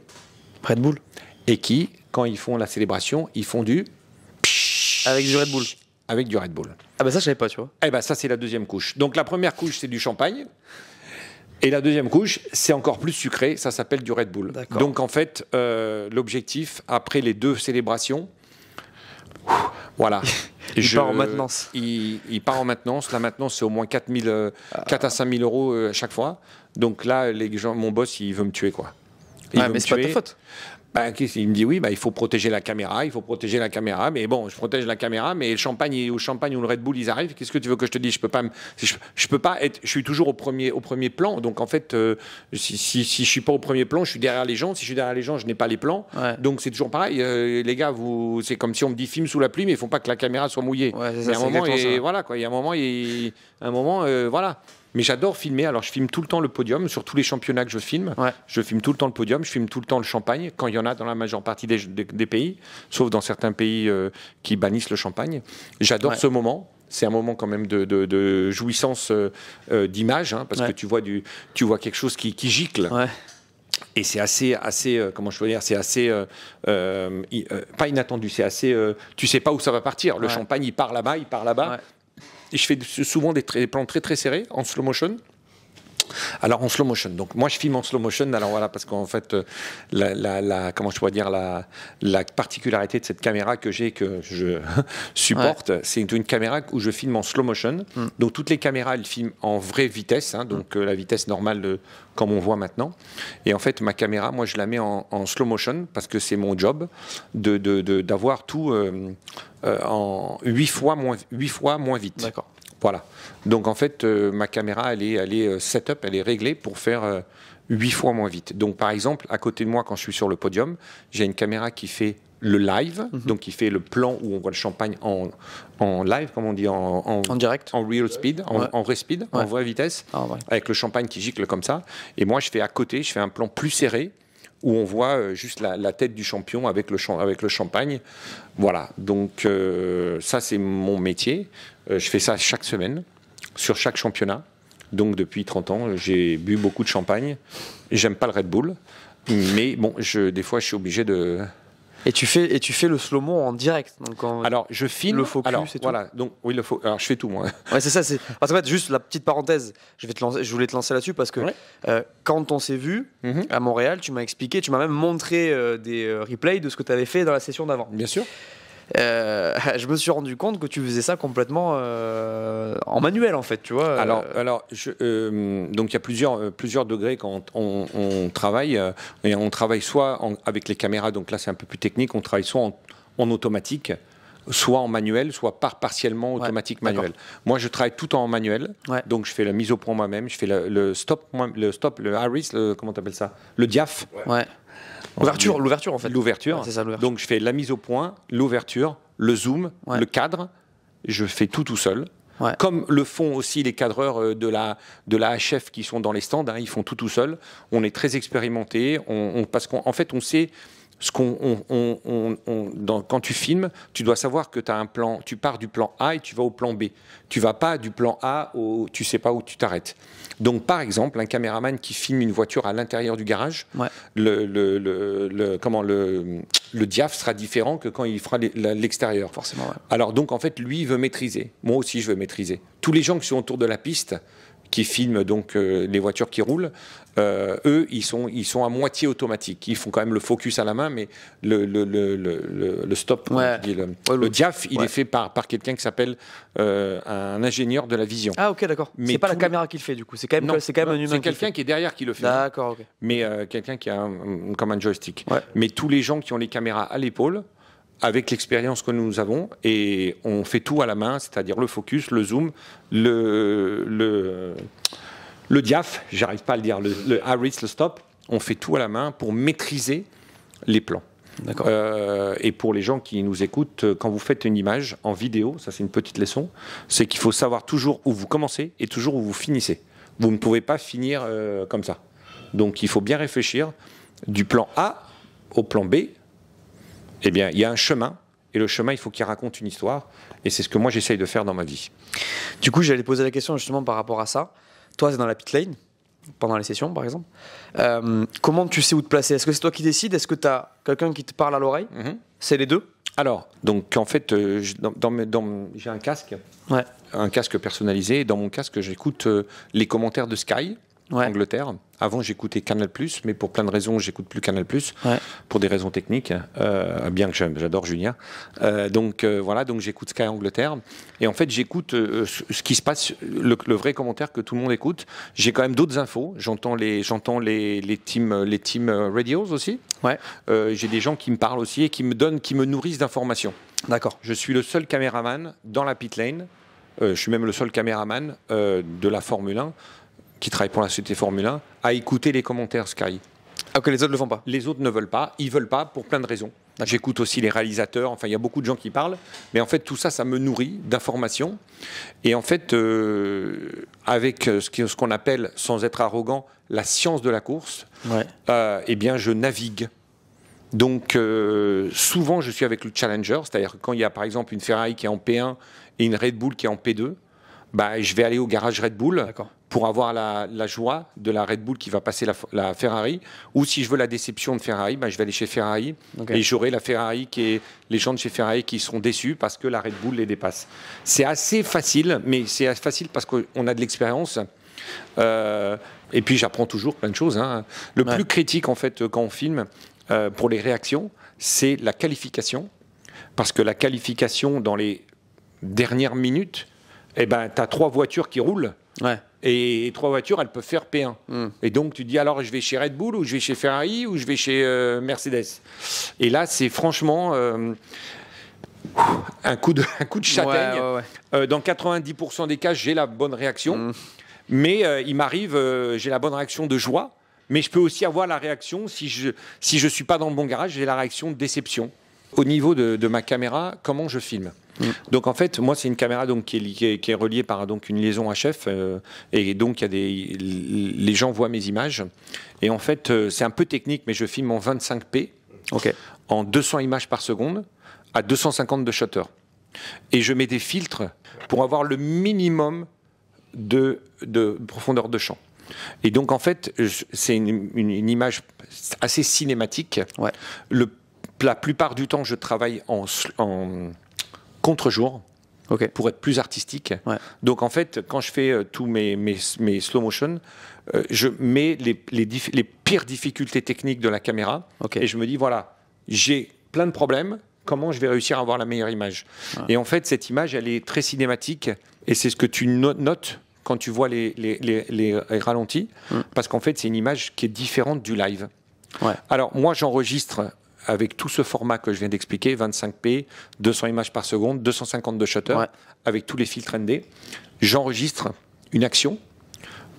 Red Bull. Et qui, quand ils font la célébration, ils font du. Avec du Red Bull. Avec du Red Bull. Ah ben ça, je savais pas, tu vois. Eh ben ça, c'est la deuxième couche. Donc la première couche, c'est du champagne. Et la deuxième couche, c'est encore plus sucré, ça s'appelle du Red Bull. Donc en fait, euh, l'objectif, après les deux célébrations, voilà. il part en maintenance. Il, part en maintenance. La maintenance, c'est au moins 4, 4 à 5 000 euros euh, à chaque fois. Donc là, les mon boss, il veut me tuer, quoi. mais c'est pas ta faute. Ben, il me dit oui, ben, il faut protéger la caméra, il faut protéger la caméra. Mais bon, je protège la caméra, mais le champagne, ou champagne ou le Red Bull, ils arrivent. Qu'est-ce que tu veux que je te dise Je peux pas, je, peux pas être. Je suis toujours au premier, au premier plan. Donc en fait, euh, si, si, si, je suis pas au premier plan, je suis derrière les gens. Si je suis derrière les gens, je n'ai pas les plans. Donc c'est toujours pareil. Euh, les gars, vous, c'est comme si on me dit filme sous la pluie, mais il faut pas que la caméra soit mouillée. il un moment, voilà quoi. Il y a un moment, un moment, euh, voilà. Mais j'adore filmer. Alors, je filme tout le temps le podium sur tous les championnats que je filme. Je filme tout le temps le podium. Je filme tout le temps le champagne quand il y en a dans la majeure partie des, pays, sauf dans certains pays euh, qui bannissent le champagne. J'adore ce moment c'est un moment quand même de, jouissance euh, euh, d'image, hein, parce que tu vois, du, tu vois quelque chose qui, gicle. Et c'est assez, assez, comment je peux dire, c'est assez, pas inattendu, c'est assez, tu sais pas où ça va partir. Le champagne, il part là-bas, il part là-bas. Et je fais souvent des, des plans très très serrés en slow motion. Alors en slow motion. Donc moi je filme en slow motion. Alors voilà parce qu'en fait euh, la, comment je dire la, particularité de cette caméra que j'ai que je supporte, c'est une caméra où je filme en slow motion. Mm. Donc toutes les caméras elles filment en vraie vitesse, hein, donc mm. euh, la vitesse normale de, comme on voit maintenant. Et en fait ma caméra, moi je la mets en, slow motion parce que c'est mon job d'avoir tout euh, en 8 fois moins 8 fois moins vite. D'accord. Voilà. Donc en fait, euh, ma caméra, elle est, elle est euh, setup, elle est réglée pour faire euh, huit fois moins vite. Donc par exemple, à côté de moi, quand je suis sur le podium, j'ai une caméra qui fait le live, mhm. donc qui fait le plan où on voit le champagne en, live, comme on dit, en, direct, en real speed, en, en vrai speed, en vraie vitesse, ah, avec le champagne qui gicle comme ça. Et moi, je fais à côté, je fais un plan plus serré où on voit euh, juste la, tête du champion avec le, champagne. Voilà, donc euh, ça c'est mon métier. Euh, je fais ça chaque semaine, sur chaque championnat. Donc depuis 30 ans, j'ai bu beaucoup de champagne. J'aime pas le Red Bull, mais bon, je, des fois je suis obligé de, et tu fais et tu fais le slow-mo en direct. alors je filme le oui faux. Alors je fais tout moi. c'est ça c'est juste la petite parenthèse, je voulais te lancer là-dessus parce que euh, quand on s'est vu mhm. à Montréal, tu m'as expliqué, tu m'as même montré euh, des euh, replays de ce que tu avais fait dans la session d'avant. Bien sûr. Euh, je me suis rendu compte que tu faisais ça complètement euh, en manuel, en fait, tu vois. Euh. Alors, alors donc il y a plusieurs, plusieurs degrés quand on, travaille. et on travaille soit avec les caméras, donc là c'est un peu plus technique, on travaille soit en, automatique, soit en manuel, soit par partiellement automatique manuel. Moi, je travaille tout en manuel, donc je fais la mise au point moi-même, je fais le, stop, le stop, le Harris, comment comment t'appelles ça, le diaf. Ouais. L'ouverture, en fait. L'ouverture. Donc je fais la mise au point, l'ouverture, le zoom, le cadre. Je fais tout tout seul. Comme le font aussi les cadreurs euh, de la, de la HF qui sont dans les stands, hein, ils font tout tout seul. On est très expérimenté. parce qu'en fait, on sait quand tu filmes, tu dois savoir que tu as un plan, tu pars du plan A et tu vas au plan B. Tu vas pas du plan A au tu sais pas où tu t'arrêtes. Donc par exemple, un caméraman qui filme une voiture à l'intérieur du garage, le, comment le le sera différent que quand il fera l'extérieur. Forcément. Alors donc en fait, lui veut maîtriser. Moi aussi je veux maîtriser. Tous les gens qui sont autour de la piste, qui filment donc euh, les voitures qui roulent, euh, eux, ils sont, ils sont à moitié automatiques. Ils font quand même le focus à la main, mais le, le, le, le stop, le, diaf, il est fait par, par quelqu'un qui s'appelle euh, un ingénieur de la vision. Ah ok, d'accord. C'est pas la caméra qui le fait du coup, c'est quand même, c'est quand même un humain. C'est quelqu'un qui est derrière qui le fait. D'accord, ok. Mais quelqu'un qui a un, comme un joystick. Mais tous les gens qui ont les caméras à l'épaule, avec l'expérience que nous avons et on fait tout à la main, c'est-à-dire le focus, le zoom, le, le, le diaph, j'arrive pas à le dire, le, le le stop, on fait tout à la main pour maîtriser les plans. Euh, et pour les gens qui nous écoutent, euh, quand vous faites une image en vidéo, ça c'est une petite leçon, c'est qu'il faut savoir toujours où vous commencez et toujours où vous finissez. Vous ne pouvez pas finir euh, comme ça. Donc il faut bien réfléchir du plan A au plan B eh bien, il y a un chemin. Et le chemin, il faut qu'il raconte une histoire. Et c'est ce que moi, j'essaye de faire dans ma vie. Du coup, j'allais poser la question justement par rapport à ça. Toi, c'est dans la pit lane, pendant les sessions, par exemple. Euh, comment tu sais où te placer Est-ce que c'est toi qui décides Est-ce que tu as quelqu'un qui te parle à l'oreille mhm. C'est les deux alors, donc en fait, euh, j'ai un casque, un casque personnalisé. Et dans mon casque, j'écoute euh, les commentaires de Sky, Angleterre. Avant, j'écoutais Canal+, mais pour plein de raisons, j'écoute plus Canal+, ouais. pour des raisons techniques, euh, bien que j'adore Julien. Euh, donc euh, voilà, donc j'écoute Sky Angleterre, et en fait, j'écoute ce qui se passe, le, vrai commentaire que tout le monde écoute. J'ai quand même d'autres infos. J'entends les, j'entends les, teams, les team radios aussi. Ouais. j'ai des gens qui me parlent aussi et qui me donnent, qui me nourrissent d'informations. D'accord. Je suis le seul caméraman dans la pit lane. je suis même le seul caméraman de la Formule 1 qui travaille pour la société Formule 1, à écouter les commentaires Sky. Ah, que les autres ne le font pas Les autres ne veulent pas, ils veulent pas pour plein de raisons. J'écoute aussi les réalisateurs, enfin il y a beaucoup de gens qui parlent, mais en fait tout ça, ça me nourrit d'informations. Et en fait, euh, avec euh, ce qu'on appelle, sans être arrogant, la science de la course, euh, eh bien je navigue. Donc souvent je suis avec le challenger, c'est-à-dire quand il y a par exemple une Ferrari qui est en P1 et une Red Bull qui est en P2, bah, je vais aller au garage Red Bull pour avoir la, joie de la Red Bull qui va passer la, Ferrari. Ou si je veux la déception de Ferrari, bah, je vais aller chez Ferrari et j'aurai la Ferrari qui est les gens de chez Ferrari qui seront déçus parce que la Red Bull les dépasse. C'est assez facile, mais c'est facile parce qu'on a de l'expérience. Euh, et puis j'apprends toujours plein de choses. Hein. Le plus critique en fait quand on filme euh, pour les réactions, c'est la qualification, parce que la qualification dans les dernières minutes eh ben, tu as trois voitures qui roulent. Et trois voitures, elles peuvent faire P1. Hmm. Et donc, tu dis, alors, je vais chez Red Bull, ou je vais chez Ferrari, ou je vais chez euh, Mercedes. Et là, c'est franchement euh, un, coup de, un coup de châtaigne. Euh, dans 90% des cas, j'ai la bonne réaction. Hmm. Mais il m'arrive, j'ai la bonne réaction de joie. Mais je peux aussi avoir la réaction, si je ne si je suis pas dans le bon garage, j'ai la réaction de déception. Au niveau de ma caméra, comment je filme Mm. Donc en fait, moi, c'est une caméra donc, qui, est, reliée par donc, une liaison HF. Euh, et donc, y a des, les gens voient mes images. Et en fait, euh, c'est un peu technique, mais je filme en 25p, en 200 images par seconde, à 250 de shutter. Et je mets des filtres pour avoir le minimum de, de profondeur de champ. Et donc, en fait, c'est une, image assez cinématique. la plupart du temps, je travaille en contre-jour. pour être plus artistique. Donc en fait, quand je fais euh, tous mes, mes, slow motion, euh, je mets les, les, pires difficultés techniques de la caméra et je me dis, voilà, j'ai plein de problèmes, comment je vais réussir à avoir la meilleure image Et en fait, cette image, elle est très cinématique et c'est ce que tu notes quand tu vois les, les ralentis, parce qu'en fait, c'est une image qui est différente du live. Alors moi, j'enregistre avec tout ce format que je viens d'expliquer, 25p, 200 images par seconde, 250 de shutter, avec tous les filtres ND, j'enregistre une action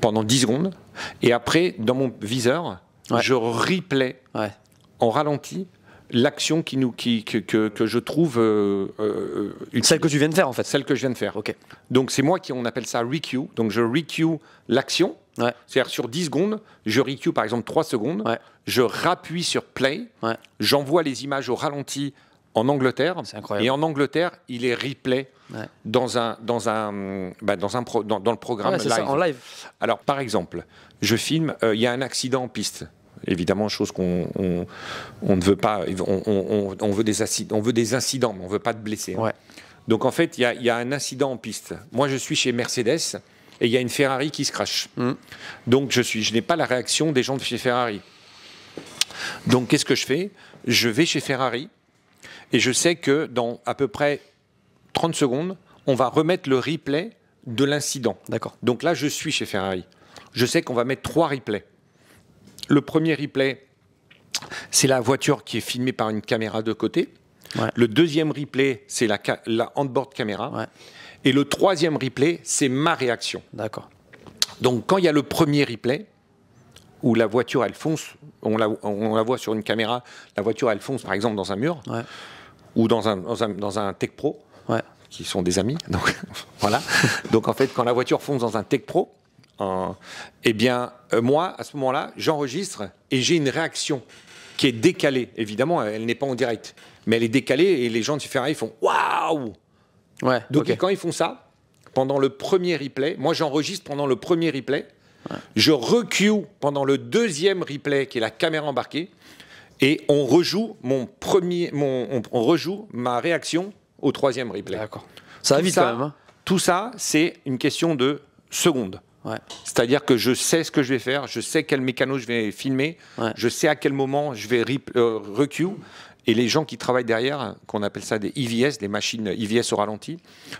pendant 10 secondes, et après, dans mon viseur, je replay en ralenti l'action qui qui, que, que, je trouve euh, euh, celle que tu viens de faire en fait celle que je viens de faire ok donc c'est moi qui on appelle ça requeue. donc je requeue l'action c'est-à-dire sur 10 secondes, je recue par exemple 3 secondes, je rappuie sur play, j'envoie les images au ralenti en Angleterre. Et en Angleterre, il est replay dans, un, dans, un, bah, dans, un dans, le programme live. en live. Alors par exemple, je filme, euh, il y a un accident en piste évidemment chose qu'on on, ne veut pas. On, veut des on veut des incidents, mais on veut pas de blessés. Hein. Donc en fait, il y, y, a un incident en piste. Moi, je suis chez Mercedes et il y a une Ferrari qui se crache. Mm. Donc je, suis, je n'ai pas la réaction des gens de chez Ferrari. Donc qu'est-ce que je fais Je vais chez Ferrari et je sais que dans à peu près 30 secondes, on va remettre le replay de l'incident. D'accord. Donc là, je suis chez Ferrari. Je sais qu'on va mettre trois replays. Le premier replay, c'est la voiture qui est filmée par une caméra de côté. Le deuxième replay, c'est la, la handboard caméra. Et le troisième replay, c'est ma réaction. D'accord. Donc quand il y a le premier replay, où la voiture, elle fonce, on la, on la voit sur une caméra, la voiture, elle fonce par exemple dans un mur, ou dans un, dans, un, Tech Pro, qui sont des amis. Donc voilà. donc en fait, quand la voiture fonce dans un Tech Pro, eh bien, euh, moi, à ce moment-là, j'enregistre et j'ai une réaction qui est décalée. Évidemment, elle n'est pas en direct, mais elle est décalée et les gens de Ferrari font Waouh donc quand ils font ça, pendant le premier replay, moi j'enregistre pendant le premier replay, je recue pendant le deuxième replay qui est la caméra embarquée, et on rejoue mon premier, mon, on, rejoue ma réaction au troisième replay. D'accord. Ça va quand même. Hein. Tout ça, c'est une question de secondes. C'est-à-dire que je sais ce que je vais faire, je sais quel mécano je vais filmer, je sais à quel moment je vais euh, recue, et les gens qui travaillent derrière, qu'on appelle ça des IVS, des machines IVS au ralenti,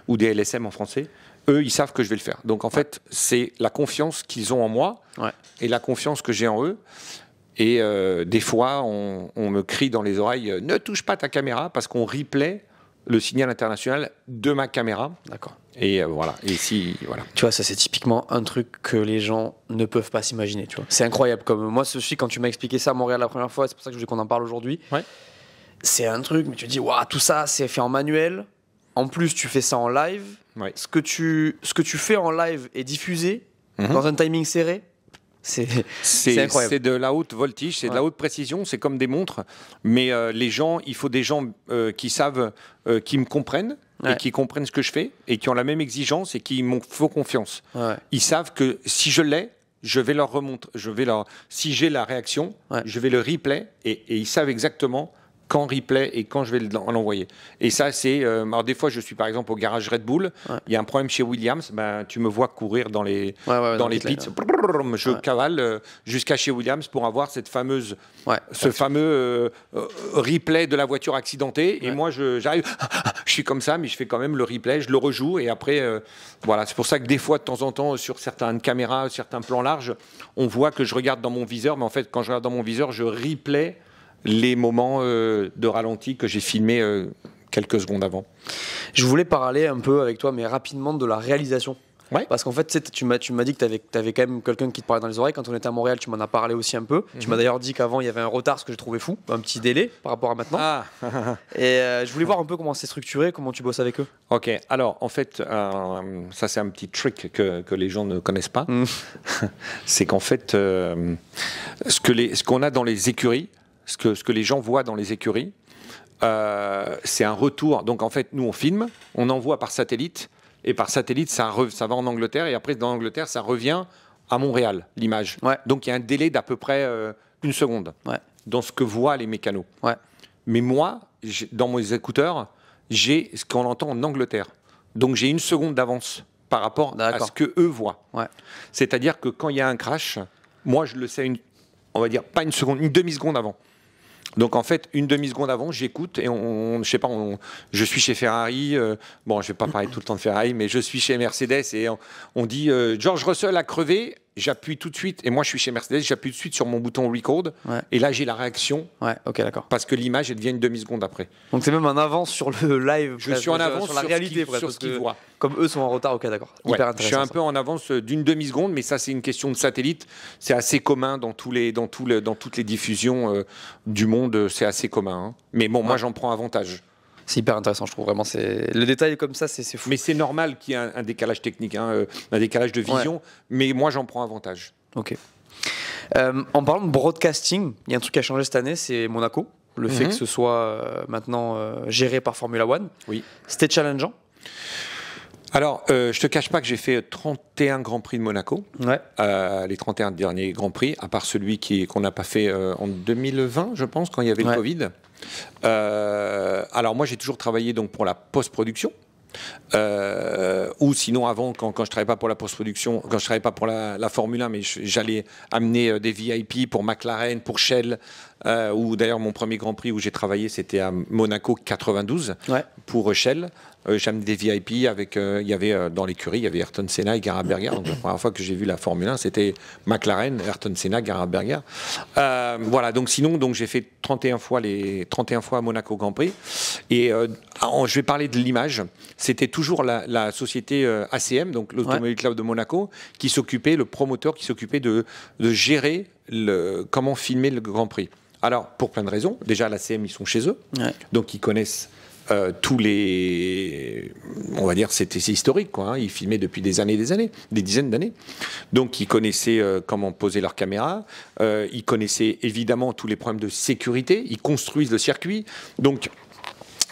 ou des LSM en français, eux, ils savent que je vais le faire. Donc en fait, c'est la confiance qu'ils ont en moi et la confiance que j'ai en eux. Et euh, des fois, on, me crie dans les oreilles euh, ne touche pas ta caméra parce qu'on replay le signal international de ma caméra. D'accord. Et euh, voilà. Et si voilà. Tu vois, ça c'est typiquement un truc que les gens ne peuvent pas s'imaginer. Tu vois, c'est incroyable. Comme moi, suis quand tu m'as expliqué ça à Montréal la première fois, c'est pour ça que je voulais qu'on en parle aujourd'hui. Ouais c'est un truc, mais tu dis, waouh, tout ça, c'est fait en manuel. En plus, tu fais ça en live. Ce, que tu, ce que tu fais en live est diffusé mhm. dans un timing serré. C'est C'est de la haute voltige, c'est de la haute précision, c'est comme des montres. Mais euh, les gens, il faut des gens euh, qui savent, euh, qui me comprennent et qui comprennent ce que je fais et qui ont la même exigence et qui m'ont faux confiance. Ils savent que si je l'ai, je vais leur remontrer. je vais leur, si j'ai la réaction, je vais le replay et ils savent exactement quand replay et quand je vais l'envoyer. Et ça, c'est. Euh, alors, des fois, je suis par exemple au garage Red Bull, il y a un problème chez Williams, ben, tu me vois courir dans les, dans, les pits, je cavale jusqu'à chez Williams pour avoir cette fameuse, ce fameux replay de la voiture accidentée. Et moi, j'arrive, je, suis comme ça, mais je fais quand même le replay, je le rejoue. Et après, voilà, c'est pour ça que des fois, de temps en temps, sur certaines caméras, certains plans larges, on voit que je regarde dans mon viseur, mais en fait, quand je regarde dans mon viseur, je replay les moments euh, de ralenti que j'ai filmés euh, quelques secondes avant. Je voulais parler un peu avec toi, mais rapidement, de la réalisation. Parce qu'en fait, tu m'as, tu m'as dit que tu avais, quand même quelqu'un qui te parlait dans les oreilles. Quand on était à Montréal, tu m'en as parlé aussi un peu. Tu mhm. m'as d'ailleurs dit qu'avant, il y avait un retard, ce que j'ai trouvé fou, un petit délai par rapport à maintenant. Ah. et euh, je voulais voir un peu comment c'est structuré, comment tu bosses avec eux. Ok, alors en fait, ça c'est un petit trick que, que, les gens ne connaissent pas. Mm. c'est qu'en fait, ce, que les, ce qu'on a dans les écuries, ce que, les gens voient dans les écuries. Euh, c'est un retour. Donc en fait, nous, on filme, on envoie par satellite, et par satellite, ça, ça va en Angleterre, et après, dans l'Angleterre, ça revient à Montréal, l'image. Donc il y a un délai d'à peu près euh, une seconde dans ce que voient les mécanos. Mais moi, dans mes écouteurs, j'ai ce qu'on entend en Angleterre. Donc j'ai une seconde d'avance par rapport à ce que eux voient. C'est-à-dire que quand il y a un crash, moi je le sais on va dire pas une seconde, une demi seconde avant. Donc en fait, une demi-seconde avant, j'écoute et on, ne sais pas, on, je suis chez Ferrari, euh, bon, je vais pas parler tout le temps de Ferrari, mais je suis chez Mercedes et on, dit euh, George Russell a crevé, j'appuie tout de suite, et moi je suis chez Mercedes, j'appuie tout de suite sur mon bouton record, et là j'ai la réaction. ok, d'accord. Parce que l'image, elle devient une demi-seconde après. Donc c'est même un avance sur le live. Je suis en avance sur, la réalité, Comme eux sont en retard, ok, d'accord. je suis un peu en avance d'une demi-seconde, mais ça c'est une question de satellite. C'est assez commun dans, tous les, dans, tous dans toutes les diffusions euh, du monde, c'est assez commun. Hein. Mais bon, moi j'en prends avantage c'est hyper intéressant, je trouve vraiment. C'est le détail comme ça, c'est fou. Mais c'est normal qu'il y ait un, décalage technique, hein, euh, un décalage de vision. Mais moi, j'en prends avantage. Ok. Euh, en parlant de broadcasting, il y a un truc qui a changé cette année, c'est Monaco. Le fait mhm. que ce soit euh, maintenant géré par Formula One. Oui. C'était challengeant. Alors, euh, je te cache pas que j'ai fait 31 Grands Prix de Monaco. Euh, les 31 derniers Grands Prix, à part celui qui, qu'on n'a pas fait euh, en 2020, je pense, quand il y avait le Covid. Euh, alors, moi, j'ai toujours travaillé donc pour la post-production. ou sinon avant quand, quand je travaillais pas pour la post-production, quand je travaillais pas pour la, la Formule 1, mais j'allais amener des VIP pour McLaren, pour Shell, euh, où d'ailleurs mon premier Grand Prix où j'ai travaillé, c'était à Monaco 92 pour Shell. Euh, j'aime des VIP avec, euh, il y avait dans l'écurie, il y avait Ayrton Senna et Berger, Donc la première fois que j'ai vu la Formule 1, c'était McLaren, Ayrton Senna, garaberga. voilà, donc sinon, donc j'ai fait 31 fois les 31 fois à Monaco Grand Prix. Et je vais parler de l'image. C'était toujours la, société ACM, donc l'Automobile Club de Monaco, qui s'occupait, le promoteur qui s'occupait de, gérer comment filmer le Grand Prix. Alors, pour plein de raisons. Déjà, la CM, ils sont chez eux, donc ils connaissent euh, tous les. On va dire, c'était historique, quoi. Hein. Ils filmaient depuis des années des années, des dizaines d'années. Donc, ils connaissaient euh, comment poser leur caméra. Euh, ils connaissaient évidemment tous les problèmes de sécurité. Ils construisent le circuit. Donc,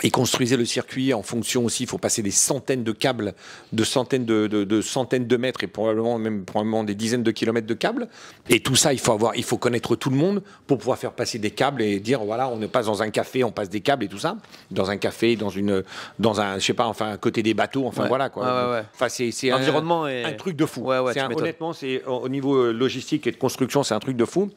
et construisez le circuit en fonction aussi, il faut passer des centaines de câbles, de centaines de, de, de, centaines de mètres et probablement même probablement des dizaines de kilomètres de câbles. Et tout ça, il faut avoir, il faut connaître tout le monde pour pouvoir faire passer des câbles et dire voilà, on ne passe dans un café, on passe des câbles et tout ça, dans un café, dans une, dans un, je sais pas, enfin à côté des bateaux, enfin voilà quoi. Enfin c'est, c'est un, est... un, truc de fou. honnêtement, c'est au niveau euh, logistique et de construction, c'est un truc de fou.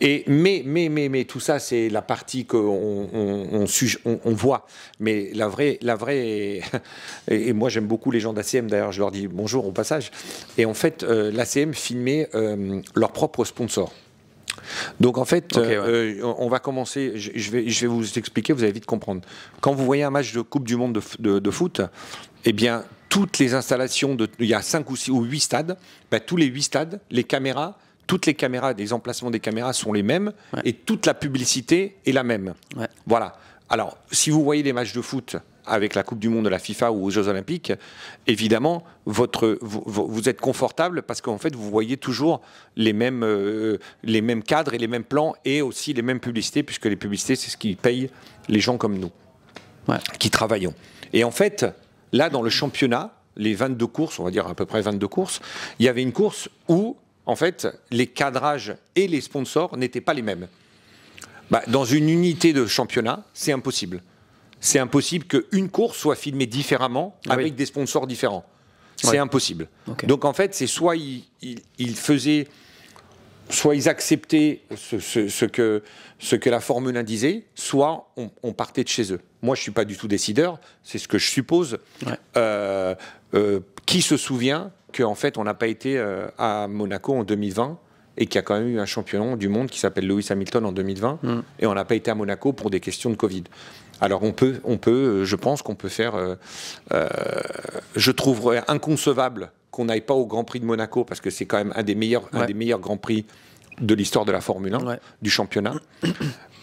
Et mais mais mais mais tout ça, c'est la partie qu'on on, on, on voit. Mais la vraie, la vraie, et moi j'aime beaucoup les gens d'ACM d'ailleurs, je leur dis bonjour au passage. Et en fait, euh, l'ACM filmait euh, leur leurs propres sponsors. Donc en fait, euh, on va commencer, je, vais, je vais vous expliquer, vous allez vite comprendre. Quand vous voyez un match de Coupe du Monde de, de, foot, eh bien, toutes les installations, de, il y a 5 ou 6 ou 8 stades, bah, tous les 8 stades, les caméras, toutes les caméras, les emplacements des caméras sont les mêmes et toute la publicité est la même. Voilà. Alors, si vous voyez les matchs de foot avec la Coupe du Monde de la FIFA ou aux Jeux Olympiques, évidemment, vous, êtes confortable parce qu'en fait, vous voyez toujours les mêmes, euh, les mêmes cadres et les mêmes plans et aussi les mêmes publicités, puisque les publicités, c'est ce qui paye les gens comme nous, qui travaillons. Et en fait, là, dans le championnat, les 22 courses, on va dire à peu près 22 courses, il y avait une course où, en fait, les cadrages et les sponsors n'étaient pas les mêmes. Bah, dans une unité de championnat, c'est impossible. C'est impossible qu'une course soit filmée différemment, ah avec des sponsors différents. C'est impossible. Donc en fait, c'est soit ils, faisaient, soit ils acceptaient ce, que, ce que la Formule 1 disait, soit on, partait de chez eux. Moi, je ne suis pas du tout décideur, c'est ce que je suppose. Euh, euh, qui se souvient qu'en fait, on n'a pas été euh, à Monaco en 2020 et qui a quand même eu un champion du monde qui s'appelle Lewis Hamilton en 2020, mm. et on n'a pas été à Monaco pour des questions de Covid. Alors on peut, on peut, euh, je pense qu'on peut faire. Euh, euh, je trouverais inconcevable qu'on n'aille pas au Grand Prix de Monaco parce que c'est quand même un des meilleurs, un des meilleurs Grands Prix de l'histoire de la Formule 1, du championnat.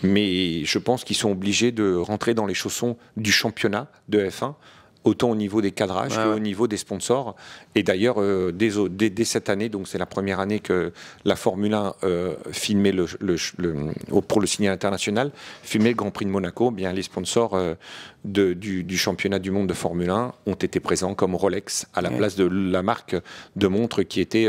Mais je pense qu'ils sont obligés de rentrer dans les chaussons du championnat de F1 autant au niveau des cadrages qu'au au niveau des sponsors. Et d'ailleurs, euh, dès, cette année, donc c'est la première année que la Formule 1 euh, filmait le, pour le signal international, filmait le Grand Prix de Monaco, eh bien les sponsors euh, du, championnat du monde de Formule 1 ont été présents comme Rolex à la place de la marque de montre qui était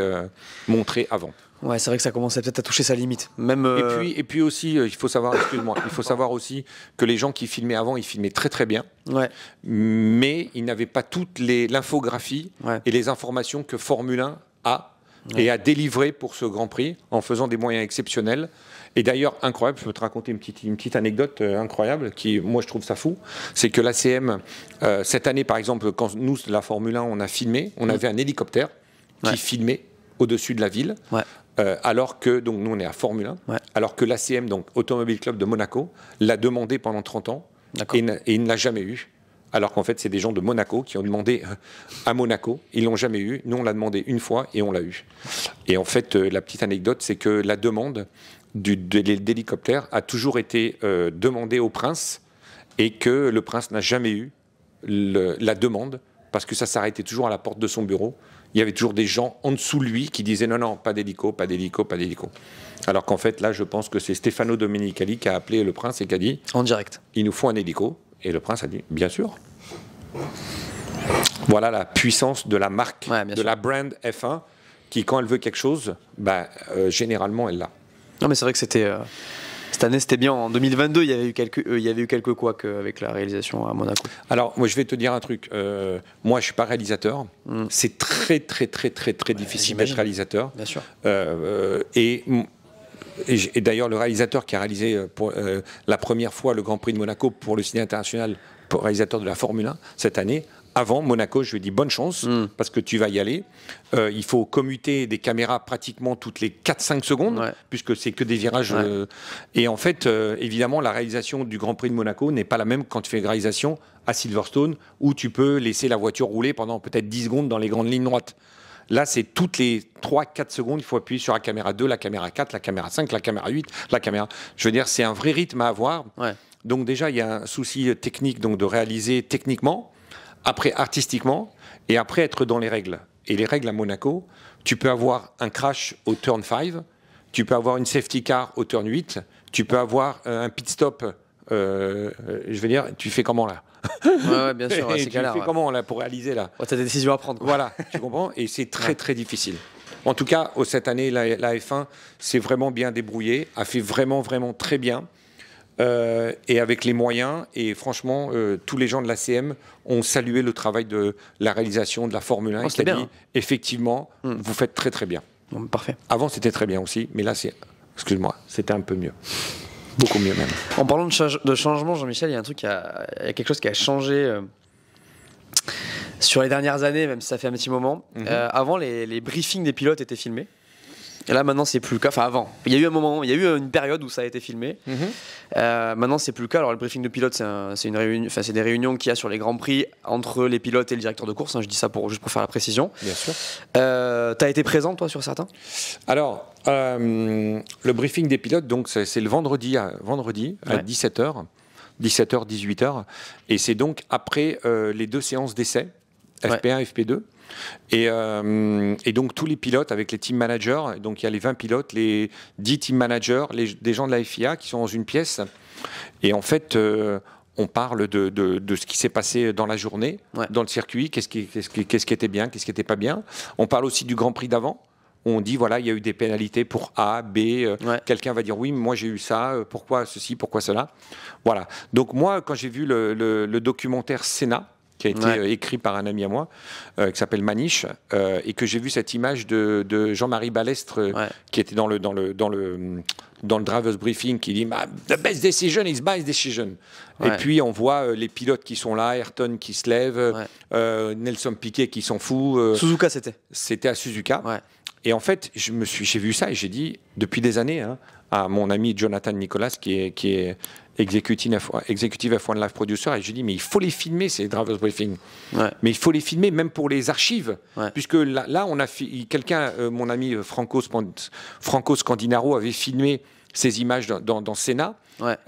montrée avant. Ouais, c'est vrai que ça commençait peut-être à toucher sa limite. Même et, euh, puis, et puis aussi, euh, il faut savoir, excuse-moi, il faut savoir aussi que les gens qui filmaient avant, ils filmaient très très bien. Ouais. Mais ils n'avaient pas toute l'infographie et les informations que Formule 1 a et a délivré pour ce Grand Prix en faisant des moyens exceptionnels. Et d'ailleurs, incroyable, je peux te raconter une petite, une petite anecdote euh, incroyable, qui, moi, je trouve ça fou. C'est que l'ACM, cette année, par exemple, quand nous, la Formule 1, on a filmé, on mm. avait un hélicoptère qui filmait au-dessus de la ville. Euh, alors que, donc nous on est à Formule 1, alors que l'ACM, donc Automobile Club de Monaco, l'a demandé pendant 30 ans et, il ne l'a jamais eu. Alors qu'en fait, c'est des gens de Monaco qui ont demandé euh, à Monaco. Ils l'ont jamais eu. Nous, on l'a demandé une fois et on l'a eu. Et en fait, euh, la petite anecdote, c'est que la demande du, a toujours été demandée au prince et que le prince n'a jamais eu la demande parce que ça s'arrêtait toujours à la porte de son bureau il y avait toujours des gens en dessous de lui qui disaient non, non, pas d'hélico, pas d'hélico, pas d'hélico. Alors qu'en fait, là, je pense que c'est Stefano Domenicali qui a appelé le prince et qui a dit En direct. Il nous faut un hélico. Et le prince a dit Bien sûr. Voilà la puissance de la marque, de la brand F1, qui, quand elle veut quelque chose, bah, euh, généralement, elle l'a. Non, mais c'est vrai que c'était. Euh, cette année, c'était bien. En 2022, il y avait eu quelques, euh, il y avait eu quelques couacs euh, avec la réalisation à Monaco. Alors, moi, je vais te dire un truc. Euh, moi, je suis pas réalisateur. Hmm. C'est très, très, très, très, très difficile d'être réalisateur. Bien sûr. et d'ailleurs, le réalisateur qui a réalisé pour, la première fois le Grand Prix de Monaco pour le ciné international, pour réalisateur de la Formule 1 cette année, avant Monaco, je lui ai dit bonne chance mm. parce que tu vas y aller. Euh, il faut commuter des caméras pratiquement toutes les 4-5 secondes puisque c'est que des virages. Euh, et en fait, euh, évidemment, la réalisation du Grand Prix de Monaco n'est pas la même quand tu fais une réalisation à Silverstone où tu peux laisser la voiture rouler pendant peut-être 10 secondes dans les grandes lignes droites. Là, c'est toutes les 3-4 secondes, il faut appuyer sur la caméra 2, la caméra 4, la caméra 5, la caméra 8, la caméra. Je veux dire, c'est un vrai rythme à avoir. Donc, déjà, il y a un souci technique donc, de réaliser techniquement. Après, artistiquement, et après, être dans les règles. Et les règles à Monaco, tu peux avoir un crash au turn 5, tu peux avoir une safety car au turn 8, tu peux avoir euh, un pit stop. Euh, euh, je veux dire, tu fais comment là ouais, bien sûr, Tu fais comment là pour réaliser là Tu as des décisions à prendre. Voilà, tu comprends Et c'est très très difficile. En tout cas, cette année, la, la F1 s'est vraiment bien débrouillée, a fait vraiment vraiment très bien. Euh, et avec les moyens. Et franchement, euh, tous les gens de l'ACM ont salué le travail de la réalisation de la Formule 1. Oh, et bien, dit, hein. effectivement, hmm. vous faites très très bien. parfait. Avant, c'était très bien aussi, mais là, c'est, excuse-moi, c'était un peu mieux. Beaucoup mieux même. En parlant de, de changement, Jean-Michel, il y a un truc, il y, a quelque chose qui a changé. Euh, sur les dernières années, même si ça fait un petit moment, mhm. avant les, les briefings des pilotes étaient filmés. Et là, maintenant, c'est plus le cas. Enfin, avant. Il y a eu un moment, il y a eu euh, une période où ça a été filmé. Mhm. Euh, maintenant, c'est plus le cas. Alors, le briefing de pilote, c'est une des réunions qu'il y a sur les grands prix entre les pilotes et le directeur de course. Hein. je dis ça pour, juste pour faire la précision. Bien sûr. Euh, as été présent, toi, sur certains Alors, euh, le briefing des pilotes, donc, c'est le vendredi à, vendredi à 17h. 17h, 18h. Et c'est donc après les deux séances d'essai, FP1, FP2. Euh, et, donc tous les pilotes avec les team managers, donc il y a les 20 pilotes, les 10 team managers, les, des gens de la FIA qui sont dans une pièce. Et en fait, euh, on parle de, de, ce qui s'est passé dans la journée, dans le circuit, qu'est-ce qui, qu'est-ce qui, qui, était bien, qu'est-ce qui n'était pas bien. On parle aussi du Grand Prix d'avant. On dit, voilà, il y a eu des pénalités pour A, B. Euh, quelqu'un va dire, oui, moi j'ai eu ça, pourquoi ceci, pourquoi cela. Voilà. Donc, moi, quand j'ai vu le, le documentaire Sénat, qui a été euh, écrit par un ami à moi, euh, qui s'appelle Maniche, euh, et que j'ai vu cette image de, Jean-Marie Balestre, qui était dans le, dans le, dans le, dans le driver's briefing, qui dit bah, The best decision is best decision. Et puis on voit les pilotes qui sont là, Ayrton qui se lève, Nelson Piquet qui s'en fout. Suzuka, c'était C'était à Suzuka. Et en fait, je me suis, j'ai vu ça et j'ai dit, depuis des années, hein, à mon ami Jonathan Nicolas, qui est, qui est Executive à, 1 à Life Producer, et je lui dis, mais il faut les filmer, ces driver's briefing. Mais il faut les filmer même pour les archives, puisque là, on a quelqu'un, euh, mon ami euh, Franco, Franco Scandinaro avait filmé ces images dans, Sénat,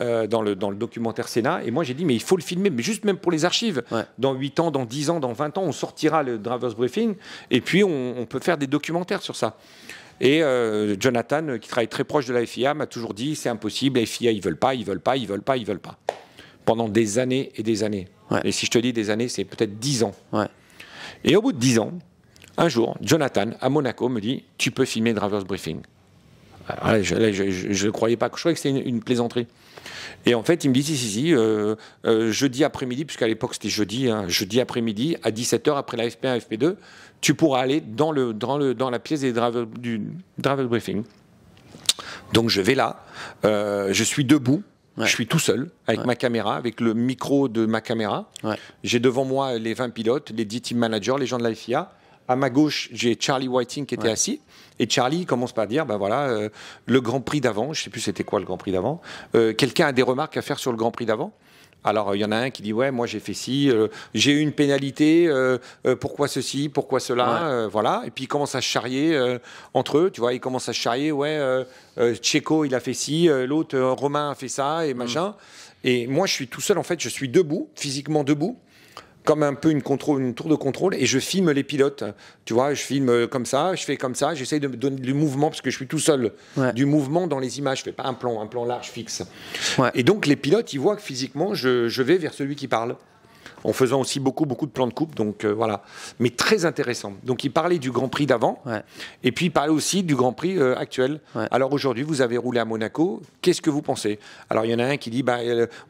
euh, dans, le, dans le documentaire Sénat. Et moi, j'ai dit, mais il faut le filmer, mais juste même pour les archives. Dans 8 ans, dans 10 ans, dans 20 ans, on sortira le driver's briefing et puis on, on peut faire des documentaires sur ça. Et euh, Jonathan, qui travaille très proche de la FIA, m'a toujours dit c'est impossible, la FIA, ils veulent pas, ils veulent pas, ils veulent pas, ils veulent pas. Pendant des années et des années. Et si je te dis des années, c'est peut-être dix ans. Et au bout de dix ans, un jour, Jonathan, à Monaco, me dit Tu peux filmer Driver's Briefing. Ah, je ne croyais pas. Je croyais que c'était une plaisanterie. Et en fait, il me dit, si, si, si, euh, euh, jeudi après-midi, puisqu'à l'époque c'était jeudi, hein, jeudi après-midi, à 17h après la FP1, FP2, tu pourras aller dans, la pièce des du driver briefing. Donc je vais là, euh, je suis debout, Je suis tout seul avec ma caméra, avec le micro de ma caméra. J'ai devant moi les 20 pilotes, les 10 team managers, les gens de la FIA. À ma gauche, j'ai Charlie Whiting qui était assis. Et Charlie commence par dire, ben voilà, euh, le Grand Prix d'avant, je sais plus c'était quoi le Grand Prix d'avant, euh, quelqu'un a des remarques à faire sur le Grand Prix d'avant alors, euh, il y en a un qui dit Ouais, moi j'ai fait ci, j'ai eu une pénalité, pourquoi ceci, pourquoi cela Voilà. Et puis, il commence à se charrier entre eux, tu vois. il commence à se charrier Ouais, Tchéco, il a fait ci, l'autre, Romain, a fait ça, et machin. Mm. Et moi, je suis tout seul, en fait, je suis debout, physiquement debout comme un peu une, contrôle, une tour de contrôle et je filme les pilotes. Tu vois, je filme euh, comme ça, je fais comme ça, j'essaye de me donner du mouvement parce que je suis tout seul. Du mouvement dans les images, je fais pas un plan, un plan large fixe. Et donc les pilotes, ils voient que physiquement, je, vais vers celui qui parle. En faisant aussi beaucoup, beaucoup de plans de coupe, donc euh, voilà. Mais très intéressant. Donc il parlait du Grand Prix d'avant, et puis il parlait aussi du Grand Prix euh, actuel. Alors aujourd'hui, vous avez roulé à Monaco, qu'est-ce que vous pensez Alors il y en a un qui dit, bah,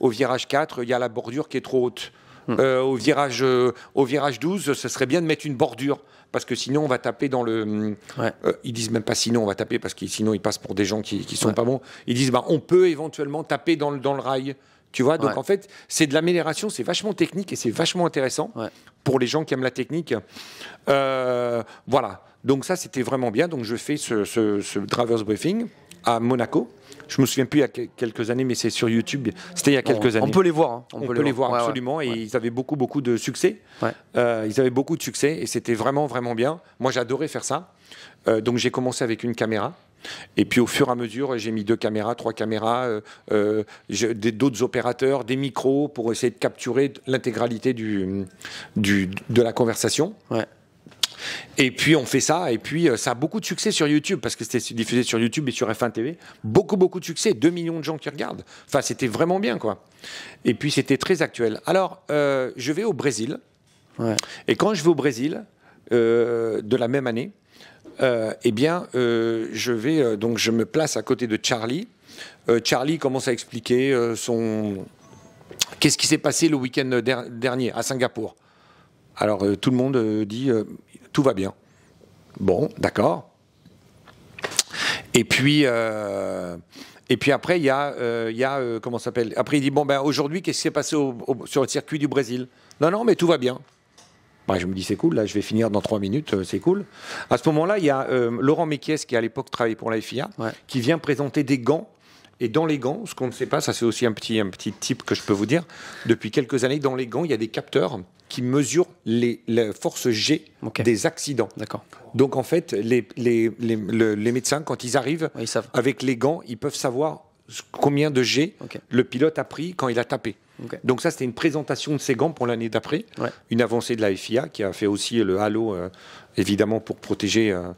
au virage 4, il y a la bordure qui est trop haute. Mm. Euh, au, virage, euh, au virage 12, ce serait bien de mettre une bordure. Parce que sinon, on va taper dans le. Mm, euh, ils disent même pas sinon, on va taper parce que sinon, ils passent pour des gens qui, qui sont pas bons. Ils disent bah, on peut éventuellement taper dans le, dans le rail. Tu vois, donc en fait, c'est de l'amélioration, c'est vachement technique et c'est vachement intéressant pour les gens qui aiment la technique. voilà. Donc, ça, c'était vraiment bien. Donc, je fais ce, ce, ce driver's briefing à Monaco. Je me souviens plus il y a quelques années, mais c'est sur YouTube. C'était il y a quelques années. On peut les voir. Hein. On, peut, les, voir, absolument. Et ils avaient beaucoup, beaucoup de succès. Euh, ils avaient beaucoup de succès et c'était vraiment, vraiment bien. Moi, j'adorais faire ça. Euh, donc, j'ai commencé avec une caméra. Et puis au fur et à mesure, j'ai mis deux caméras, trois caméras, euh, d'autres opérateurs, des micros pour essayer de capturer l'intégralité de la conversation. Et puis on fait ça, et puis euh, ça a beaucoup de succès sur YouTube, parce que c'était diffusé sur YouTube et sur F1 TV. Beaucoup, beaucoup de succès, 2 millions de gens qui regardent. Enfin, c'était vraiment bien, quoi. Et puis c'était très actuel. Alors, euh, je vais au Brésil. Et quand je vais au Brésil, euh, de la même année, eh bien, je vais donc je me place à côté de Charlie. Charlie commence à expliquer son qu'est-ce qui s'est passé le week-end dernier à Singapour. Alors tout le monde dit tout va bien. Bon, d'accord. Et puis, euh, et puis après, il y a, euh, y euh, comment s'appelle Après, il dit bon ben aujourd'hui, qu'est-ce qui s'est passé sur le circuit du Brésil Non, non, mais tout va bien. Ben, je me dis c'est cool, là, je vais finir dans trois minutes, euh, c'est cool. À ce moment-là, il y a Laurent Mekies qui à l'époque travaillait pour la FIA, qui vient présenter des gants et dans les gants, ce qu'on ne sait pas, ça c'est aussi un petit, un petit type que je peux vous dire, depuis quelques années, dans les gants, il y a des capteurs qui mesurent les, forces force G des accidents. D'accord. Donc en fait, les, les, les, médecins, quand ils arrivent, ils savent. avec les gants, ils peuvent savoir combien de G le pilote a pris quand il a tapé. Donc ça, c'était une présentation de ces gants pour l'année d'après, une avancée de la FIA qui a fait aussi le halo, euh, évidemment, pour protéger... Euh,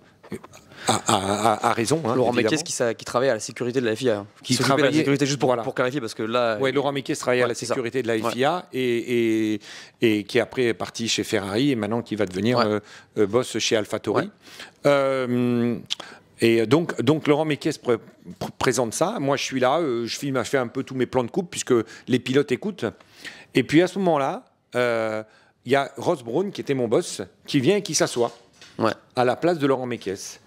à, raison. Hein, Laurent Mekies qui, qui, travaille à la sécurité de la FIA. Qui, travaille à la sécurité juste pour, pour clarifier parce que là. Oui, Laurent Mekies travaille à la sécurité de la FIA et, qui après est parti chez Ferrari et maintenant qui va devenir euh, euh, boss chez AlphaTauri. Euh, et donc, donc Laurent Mekies présente ça. Moi, je suis là, euh, je filme, je fais un peu tous mes plans de coupe puisque les pilotes écoutent. Et puis à ce moment-là, il y a Ross Brown, qui était mon boss, qui vient et qui s'assoit à la place de Laurent Mekies.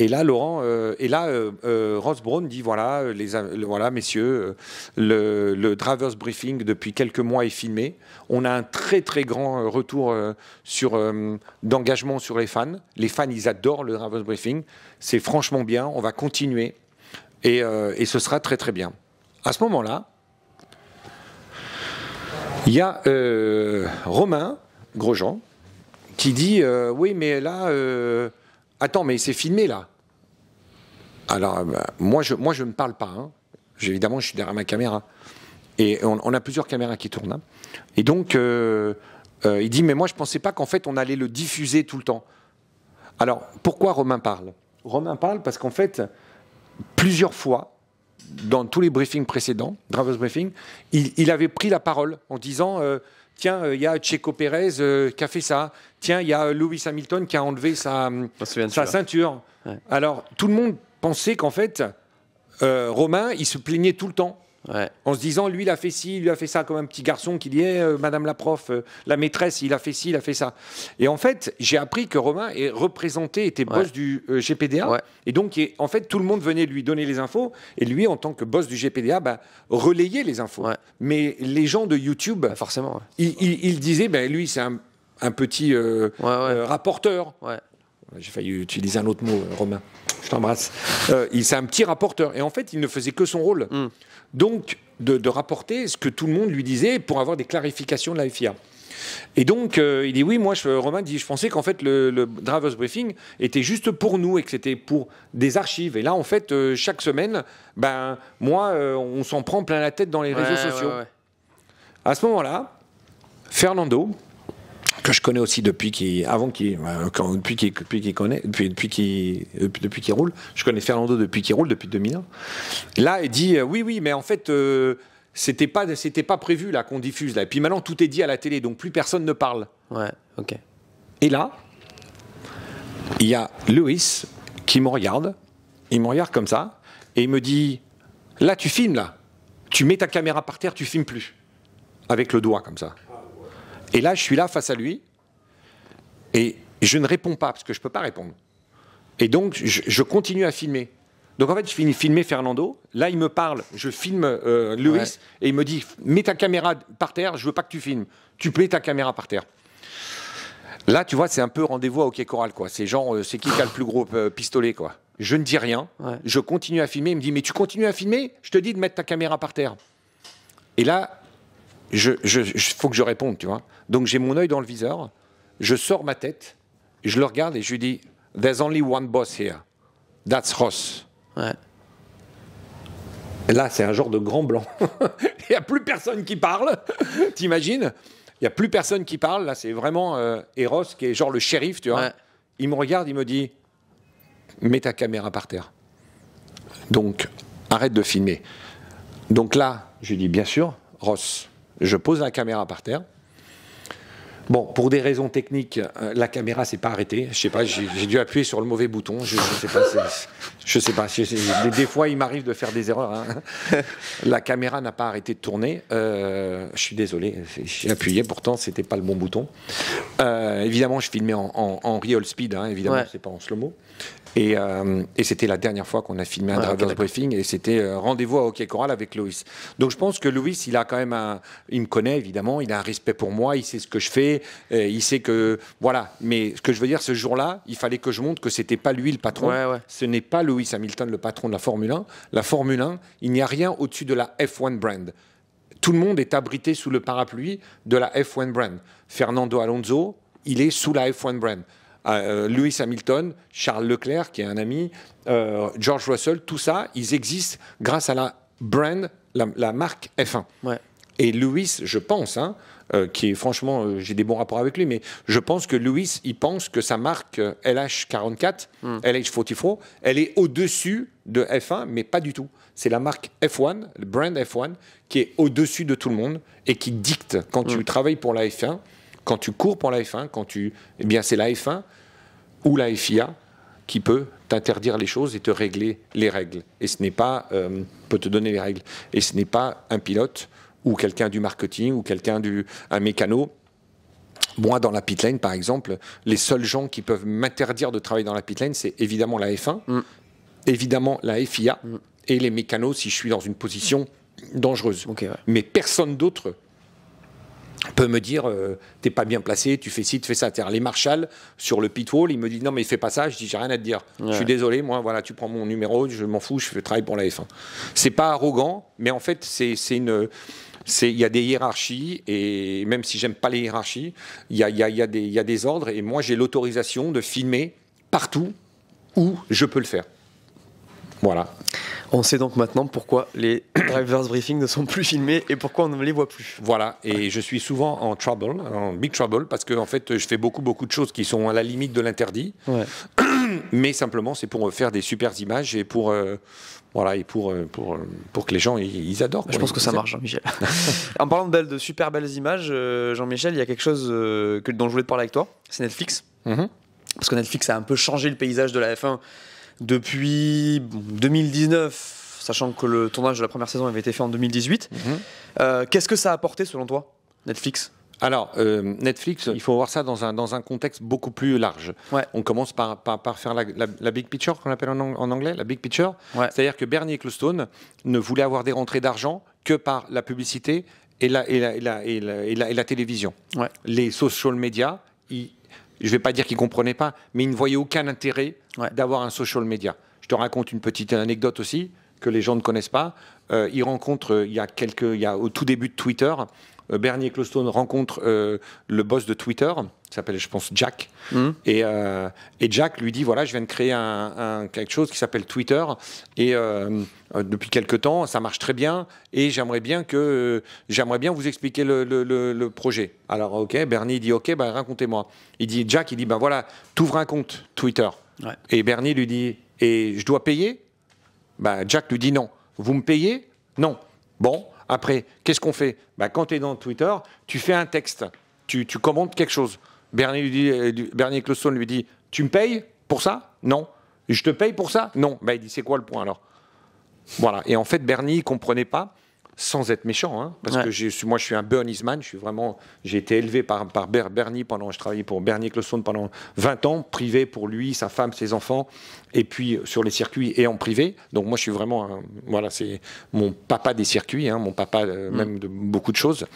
Et là, Laurent, euh, et là, euh, euh, Ross Brown dit voilà, les, voilà, messieurs, le, driver's briefing depuis quelques mois est filmé. On a un très très grand retour sur d'engagement sur les fans. Les fans, ils adorent le driver's briefing. C'est franchement bien. On va continuer et, ce sera très très bien. À ce moment-là, il y a Romain Grosjean qui dit Oui, mais là, Attends, mais c'est filmé là. Alors, euh, bah, moi, je, moi, je ne parle pas. Hein. Évidemment, je suis derrière ma caméra. Et on, a plusieurs caméras qui tournent. Hein. Et donc, euh, euh, il dit, mais moi, je ne pensais pas qu'en fait, on allait le diffuser tout le temps. Alors, pourquoi Romain parle Romain parle parce qu'en fait, plusieurs fois, dans tous les briefings précédents, Drivers Briefing, il, avait pris la parole en disant, tiens, il y a Checo Pérez qui a fait ça, Tiens, il y a euh, Lewis Hamilton qui a enlevé sa, euh, sa ceinture. Alors, tout le monde pensait qu'en fait, euh, Romain, il se plaignait tout le temps. En se disant, lui, il a fait ci, lui, a fait ça, comme un petit garçon qui dit, eh, Madame la prof, la maîtresse, il a fait ci, il a fait ça. Et en fait, j'ai appris que Romain est représenté, était boss du GPDA. Et donc, en fait, tout le monde venait lui donner les infos. Et lui, en tant que boss du GPDA, bah, relayait les infos. Mais les gens de YouTube, bah, forcément, ils disaient, bah, lui, c'est un un petit euh, euh, rapporteur. J'ai failli utiliser un autre mot, euh, Romain. Je t'embrasse. il c'est un petit rapporteur. Et en fait, il ne faisait que son rôle. Mm. Donc, de, rapporter ce que tout le monde lui disait pour avoir des clarifications de la FIA. Et donc, il dit oui, moi, je, Romain dit, je pensais qu'en fait, le, driver's briefing était juste pour nous et que c'était pour des archives. Et là, en fait, chaque semaine, ben, moi, on s'en prend plein la tête dans les réseaux sociaux. À ce moment-là, Fernando, que je connais aussi depuis qui avant qui euh, depuis qui connaît depuis depuis qui depuis qui roule je connais Fernando depuis qu'il roule depuis 2001 là il dit euh, oui oui mais en fait ce euh, c'était pas c'était pas prévu là qu'on diffuse là et puis maintenant tout est dit à la télé donc plus personne ne parle ouais ok et là il y a Louis qui me regarde il me regarde comme ça et il me dit là tu filmes là tu mets ta caméra par terre tu filmes plus avec le doigt comme ça et là, je suis là face à lui, et je ne réponds pas, parce que je ne peux pas répondre. Et donc, je, continue à filmer. Donc, en fait, je finis filmer Fernando. Là, il me parle. Je filme euh, Et il me dit Mets ta caméra par terre. Je veux pas que tu filmes. Tu mets ta caméra par terre. Là, tu vois, c'est un peu rendez-vous à OK Coral, quoi. C'est genre, euh, c'est qui qui a le plus gros euh, pistolet, quoi. Je ne dis rien. Je continue à filmer. Il me dit Mais tu continues à filmer Je te dis de mettre ta caméra par terre. Et là, je, faut que je réponde, tu vois. Donc j'ai mon œil dans le viseur, je sors ma tête, je le regarde et je lui dis, There's only one boss here. That's Ross. Là, c'est un genre de grand blanc. Il n'y a plus personne qui parle. T'imagines Il n'y a plus personne qui parle. Là, c'est vraiment euh, Eros qui est genre le shérif, tu vois. Il me regarde, il me dit Mets ta caméra par terre. Donc, arrête de filmer. Donc là, je lui dis Bien sûr, Ross, je pose la caméra par terre. Bon, pour des raisons techniques, euh, la caméra s'est pas arrêtée. Je sais pas, j'ai dû appuyer sur le mauvais bouton. Je, ne sais pas. Je sais pas. Des, fois, il m'arrive de faire des erreurs. Hein. La caméra n'a pas arrêté de tourner. Euh, je suis désolé. J'ai appuyé. Pourtant, c'était pas le bon bouton. Euh, évidemment, je filmais en, real speed. Hein. évidemment, c'est pas en slow mo. Euh, et, c'était la dernière fois qu'on a filmé un ah, driver briefing et c'était euh, rendez-vous à Hockey Coral avec Louis. Donc je pense que Louis, il a quand même Il me connaît évidemment, il a un respect pour moi, il sait ce que je fais, euh, il sait que. Voilà. Mais ce que je veux dire, ce jour-là, il fallait que je montre que c'était pas lui le patron. Ce n'est pas Louis Hamilton le patron de la Formule 1. La Formule 1, il n'y a rien au-dessus de la F1 brand tout le monde est abrité sous le parapluie de la F1 brand. Fernando Alonso, il est sous la F1 brand. Euh, Lewis Hamilton, Charles Leclerc, qui est un ami, euh, George Russell, tout ça, ils existent grâce à la brand, la, marque F1. Et Lewis, je pense, hein, euh, qui franchement, j'ai des bons rapports avec lui, mais je pense que Lewis, il pense que sa marque LH44, LH44, hmm. elle est au-dessus de F1, mais pas du tout. C'est la marque F1, le brand F1, qui est au-dessus de tout le monde et qui dicte, quand tu hmm. travailles pour la F1, quand tu cours pour la F1, quand tu, eh bien, c'est la F1 ou la FIA qui peut t'interdire les choses et te régler les règles. Et ce n'est pas euh, peut te donner les règles. Et ce n'est pas un pilote ou quelqu'un du marketing ou quelqu'un du un mécano. Moi, dans la pit lane, par exemple, les seuls gens qui peuvent m'interdire de travailler dans la pit lane, c'est évidemment la F1, mm. évidemment la FIA mm. et les mécanos si je suis dans une position dangereuse. Mais personne d'autre peut me dire euh, t'es pas bien placé, tu fais ci, tu fais ça. Les Marshall sur le pit wall, ils me disent non mais fais pas ça. Je dis j'ai rien à te dire. Je suis désolé, moi voilà, tu prends mon numéro, je m'en fous, je fais travail pour la F1. C'est pas arrogant, mais en fait c'est une il y a des hiérarchies et même si j'aime pas les hiérarchies, il y a, y, a, y a, des ordres et moi j'ai l'autorisation de filmer partout où je peux le faire. Voilà. On sait donc maintenant pourquoi les drivers briefings ne sont plus filmés et pourquoi on ne les voit plus. Voilà, et je suis souvent en trouble, en big trouble, parce que en fait, je fais beaucoup, beaucoup de choses qui sont à la limite de l'interdit. Mais simplement, c'est pour euh, faire des super images et pour. Euh, voilà, et pour, euh, pour, pour que les gens, ils adorent. Je pense que ça marche, Jean-Michel. en parlant de, de super belles images, Jean-Michel, il y a quelque chose que, dont je voulais te parler avec toi, c'est Netflix. Mhm. Parce que Netflix a un peu changé le paysage de la F1 depuis 2019, sachant que le tournage de la première saison avait été fait en 2018. Mhm. Euh, qu'est-ce que ça a apporté selon toi, Netflix alors, euh, Netflix, il faut voir ça dans un, dans un contexte beaucoup plus large. On commence par, par, faire la, big picture, qu'on appelle en, anglais, la big picture. C'est-à-dire que Bernie Ecclestone ne voulait avoir des rentrées d'argent que par la publicité et la, et et la, télévision. Les social media, ils, je ne vais pas dire qu'ils ne comprenaient pas, mais ils ne voyaient aucun intérêt d'avoir un social media. Je te raconte une petite anecdote aussi que les gens ne connaissent pas. Euh, ils rencontrent, euh, il y a quelques, il y a, au tout début de Twitter, euh, Bernie Ecclestone rencontre euh, le boss de Twitter, qui s'appelle, je pense, Jack. Hmm. Euh, et, Jack lui dit voilà, je viens de créer un, quelque chose qui s'appelle Twitter. Et depuis quelques temps, ça marche très bien. Et j'aimerais bien que j'aimerais bien vous expliquer le, projet. Alors, ok, Bernie dit ok, ben racontez-moi. Il dit Jack, il dit ben voilà, t'ouvres un compte Twitter. Et Bernie lui dit et je dois payer. Ben Jack lui dit non. Vous me payez Non. Bon, après, qu'est-ce qu'on fait bah, Quand tu es dans Twitter, tu fais un texte, tu, tu commandes quelque chose. Bernier, lui dit, euh, lui dit Tu me payes pour ça Non. Je te paye pour ça Non. Bah, il dit C'est quoi le point alors Voilà. Et en fait, Bernier ne comprenait pas sans être méchant, hein, parce que moi je suis un man. je suis vraiment, j'ai été élevé par, Bernie pendant, je travaillais pour Bernie Ecclestone pendant 20 ans, privé pour lui, sa femme, ses enfants, et puis euh, sur les circuits et en privé. Donc moi je suis vraiment, voilà, c'est mon papa des circuits, hein, mon papa euh, mm. même de beaucoup de choses.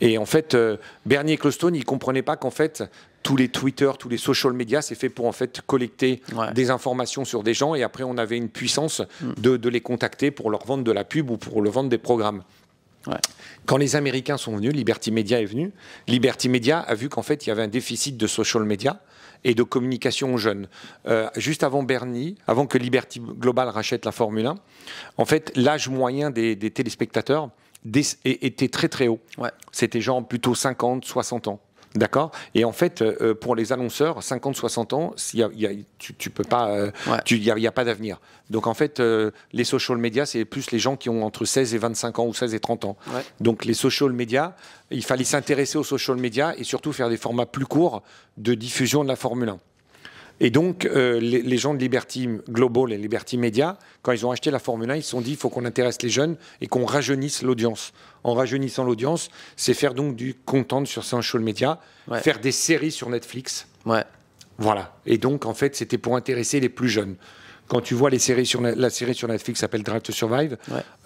Et en fait, euh, Bernie Ecclestone, il comprenait pas qu'en fait tous les Twitter, tous les social media, c'est fait pour en fait collecter des informations sur des gens et après on avait une puissance hmm. de, les contacter pour leur vendre de la pub ou pour leur vendre des programmes. Quand les Américains sont venus, Liberty Media est venu. Liberty Media a vu qu'en fait il y avait un déficit de social media et de communication aux jeunes. Euh, juste avant Bernie, avant que Liberty Global rachète la Formule 1, en fait l'âge moyen des, téléspectateurs était très très haut. C'était genre plutôt 50, 60 ans. D'accord Et en fait, euh, euh, pour les annonceurs, 50-60 ans, tu, peux pas, euh, il n'y a, pas d'avenir. Donc en fait, les social media, c'est plus les gens qui ont entre 16 et 25 ans ou 16 et 30 ans. Donc les social media, il fallait s'intéresser aux social media et surtout faire des formats plus courts de diffusion de la Formule 1. Et donc, euh, les, gens de Liberty Global et Liberty Media, quand ils ont acheté la Formule 1, ils se sont dit il faut qu'on intéresse les jeunes et qu'on rajeunisse l'audience. En rajeunissant l'audience, c'est faire donc du content sur social media, faire des séries sur Netflix. Ouais. Voilà. Et donc, en fait, c'était pour intéresser les plus jeunes quand tu vois les séries sur la, série sur Netflix s'appelle Drive to Survive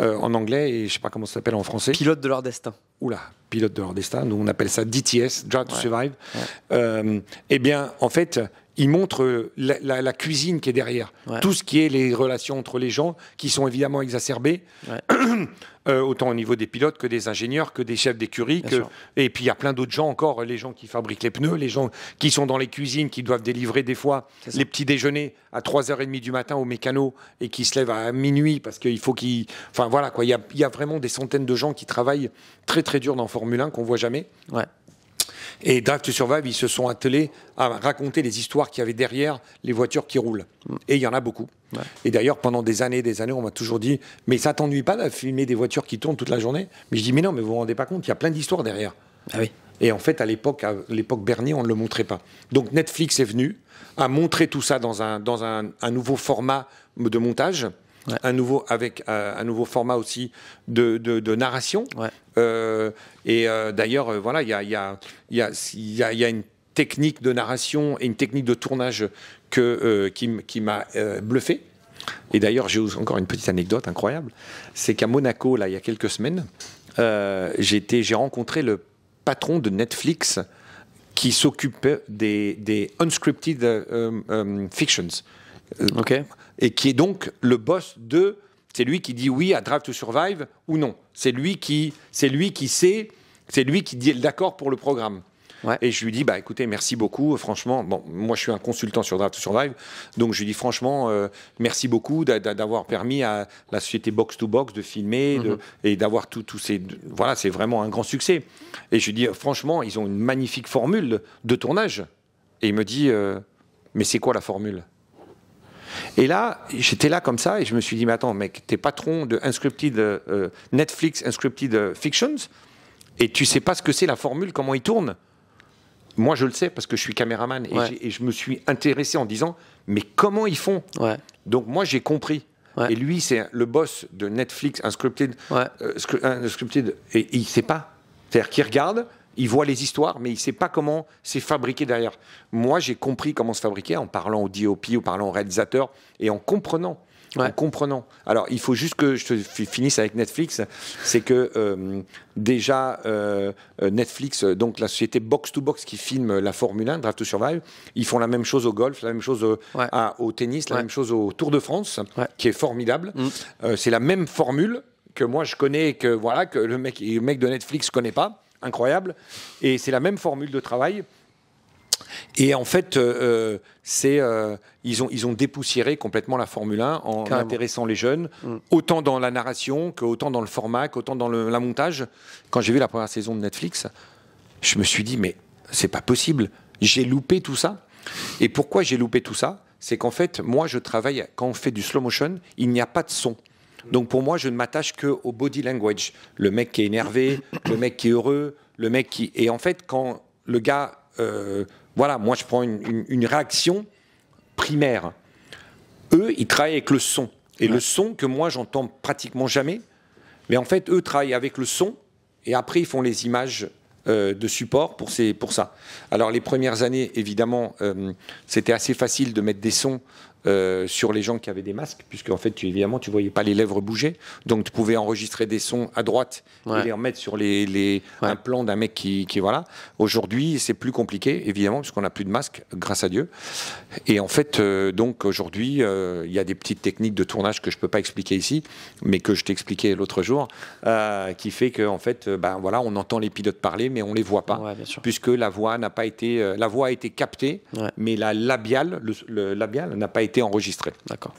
euh, en anglais et je sais pas comment ça s'appelle en français. Pilote de leur destin. Oula, pilote de leur destin. Nous on appelle ça DTS, Drive to Survive. Euh, eh bien, en fait, il montre euh, la, cuisine qui est derrière. Tout ce qui est les relations entre les gens, qui sont évidemment exacerbées, euh, autant au niveau des pilotes que des ingénieurs, que des chefs d'écurie. Et puis il y a plein d'autres gens encore, les gens qui fabriquent les pneus, les gens qui sont dans les cuisines, qui doivent délivrer des fois les petits déjeuners à 3h30 du matin aux mécano et qui se lèvent à minuit parce qu'il faut qu'ils... Enfin voilà, quoi. Il y, a, vraiment des centaines de gens qui travaillent très très dur dans Formule 1 qu'on voit jamais. Ouais. Et Drive Survive, ils se sont attelés à raconter les histoires qu'il y avait derrière les voitures qui roulent. Mm. Et il y en a beaucoup. Et d'ailleurs, pendant des années et des années, on m'a toujours dit Mais ça t'ennuie pas de filmer des voitures qui tournent toute la journée Mais je dis Mais non, mais vous vous rendez pas compte, il y a plein d'histoires derrière. Ah et en fait, à l'époque, à l'époque Bernier, on ne le montrait pas. Donc Netflix est venu, à montrer tout ça dans un, dans un nouveau format de montage un nouveau avec euh, un, nouveau format aussi de, narration. Euh, et euh, d'ailleurs, voilà, il y a, y, a, y, y a, une technique de narration et une technique de tournage que, qui, qui m'a bluffé. Et d'ailleurs, j'ai encore une petite anecdote incroyable. C'est qu'à Monaco, là, il y a quelques semaines, j'ai rencontré le patron de Netflix qui s'occupe des, des, unscripted fictions. ok et qui est donc le boss de. C'est lui qui dit oui à Drive to Survive ou non. C'est lui qui, c'est lui qui sait, c'est lui qui dit d'accord pour le programme. Et je lui dis, bah écoutez, merci beaucoup. Franchement, bon, moi je suis un consultant sur Draft to Survive, donc je lui dis franchement, euh, merci beaucoup d'avoir permis à la société Box to Box de filmer mhm. et d'avoir tous tout ces. voilà, c'est vraiment un grand succès. Et je lui dis, franchement, ils ont une magnifique formule de tournage. Et il me dit, euh, mais c'est quoi la formule et là, j'étais là comme ça et je me suis dit, mais attends, mec, t'es patron de euh, Netflix unscripted euh, Fictions et tu sais pas ce que c'est la formule, comment ils tournent. Moi, je le sais parce que je suis caméraman et, je me suis intéressé en disant, mais comment ils font Donc moi, j'ai compris. Et lui, c'est le boss de Netflix Inscripted, euh, et il sait pas. C'est-à-dire qu'il regarde, il voit les histoires, mais il ne sait pas comment c'est fabriqué derrière. Moi, j'ai compris comment se fabriquer en parlant au DOP, en parlant aux réalisateur et en comprenant. en comprenant. Alors, il faut juste que je finisse avec Netflix. C'est que euh, déjà, euh, Netflix, donc la société Box to Box qui filme la Formule 1, Draft to Survive, ils font la même chose au golf, la même chose au, tennis, la même chose au Tour de France, qui est formidable. Mm. Euh, c'est la même formule que moi je connais, que voilà, que le mec, mec de Netflix ne connaît pas incroyable. Et c'est la même formule de travail. Et en fait, euh, euh, euh, ils, ont, ils ont dépoussiéré complètement la Formule 1 en intéressant les jeunes, mm. autant dans la narration que dans le format, qu'autant dans le la montage. Quand j'ai vu la première saison de Netflix, je me suis dit mais c'est pas possible, j'ai loupé tout ça. Et pourquoi j'ai loupé tout ça C'est qu'en fait, moi, je travaille quand on fait du slow motion, il n'y a pas de son. Donc pour moi, je ne m'attache qu'au body language. Le mec qui est énervé, le mec qui est heureux, le mec qui... Et en fait, quand le gars... Euh, voilà, moi je prends une, réaction primaire. Eux, ils travaillent avec le son. Et le son que moi j'entends pratiquement jamais. Mais en fait, eux travaillent avec le son et après ils font les images euh, de support pour, pour ça. Alors les premières années, évidemment, euh, c'était assez facile de mettre des sons euh, sur les gens qui avaient des masques, puisque en fait, tu, évidemment, tu voyais pas les lèvres bouger, donc tu pouvais enregistrer des sons à droite et les remettre sur les, un plan d'un mec qui, voilà. Aujourd'hui, c'est plus compliqué, évidemment, puisqu'on n'a plus de masques, grâce à Dieu. Et en fait, euh, donc aujourd'hui, euh, il y a des petites techniques de tournage que je peux pas expliquer ici, mais que je t'expliquais l'autre jour, qui fait que en fait, ben voilà, on entend les pilotes parler, mais on les voit pas, puisque la voix n'a pas été, la voix a été captée, mais la labiale, le, le n'a pas été enregistré. D'accord.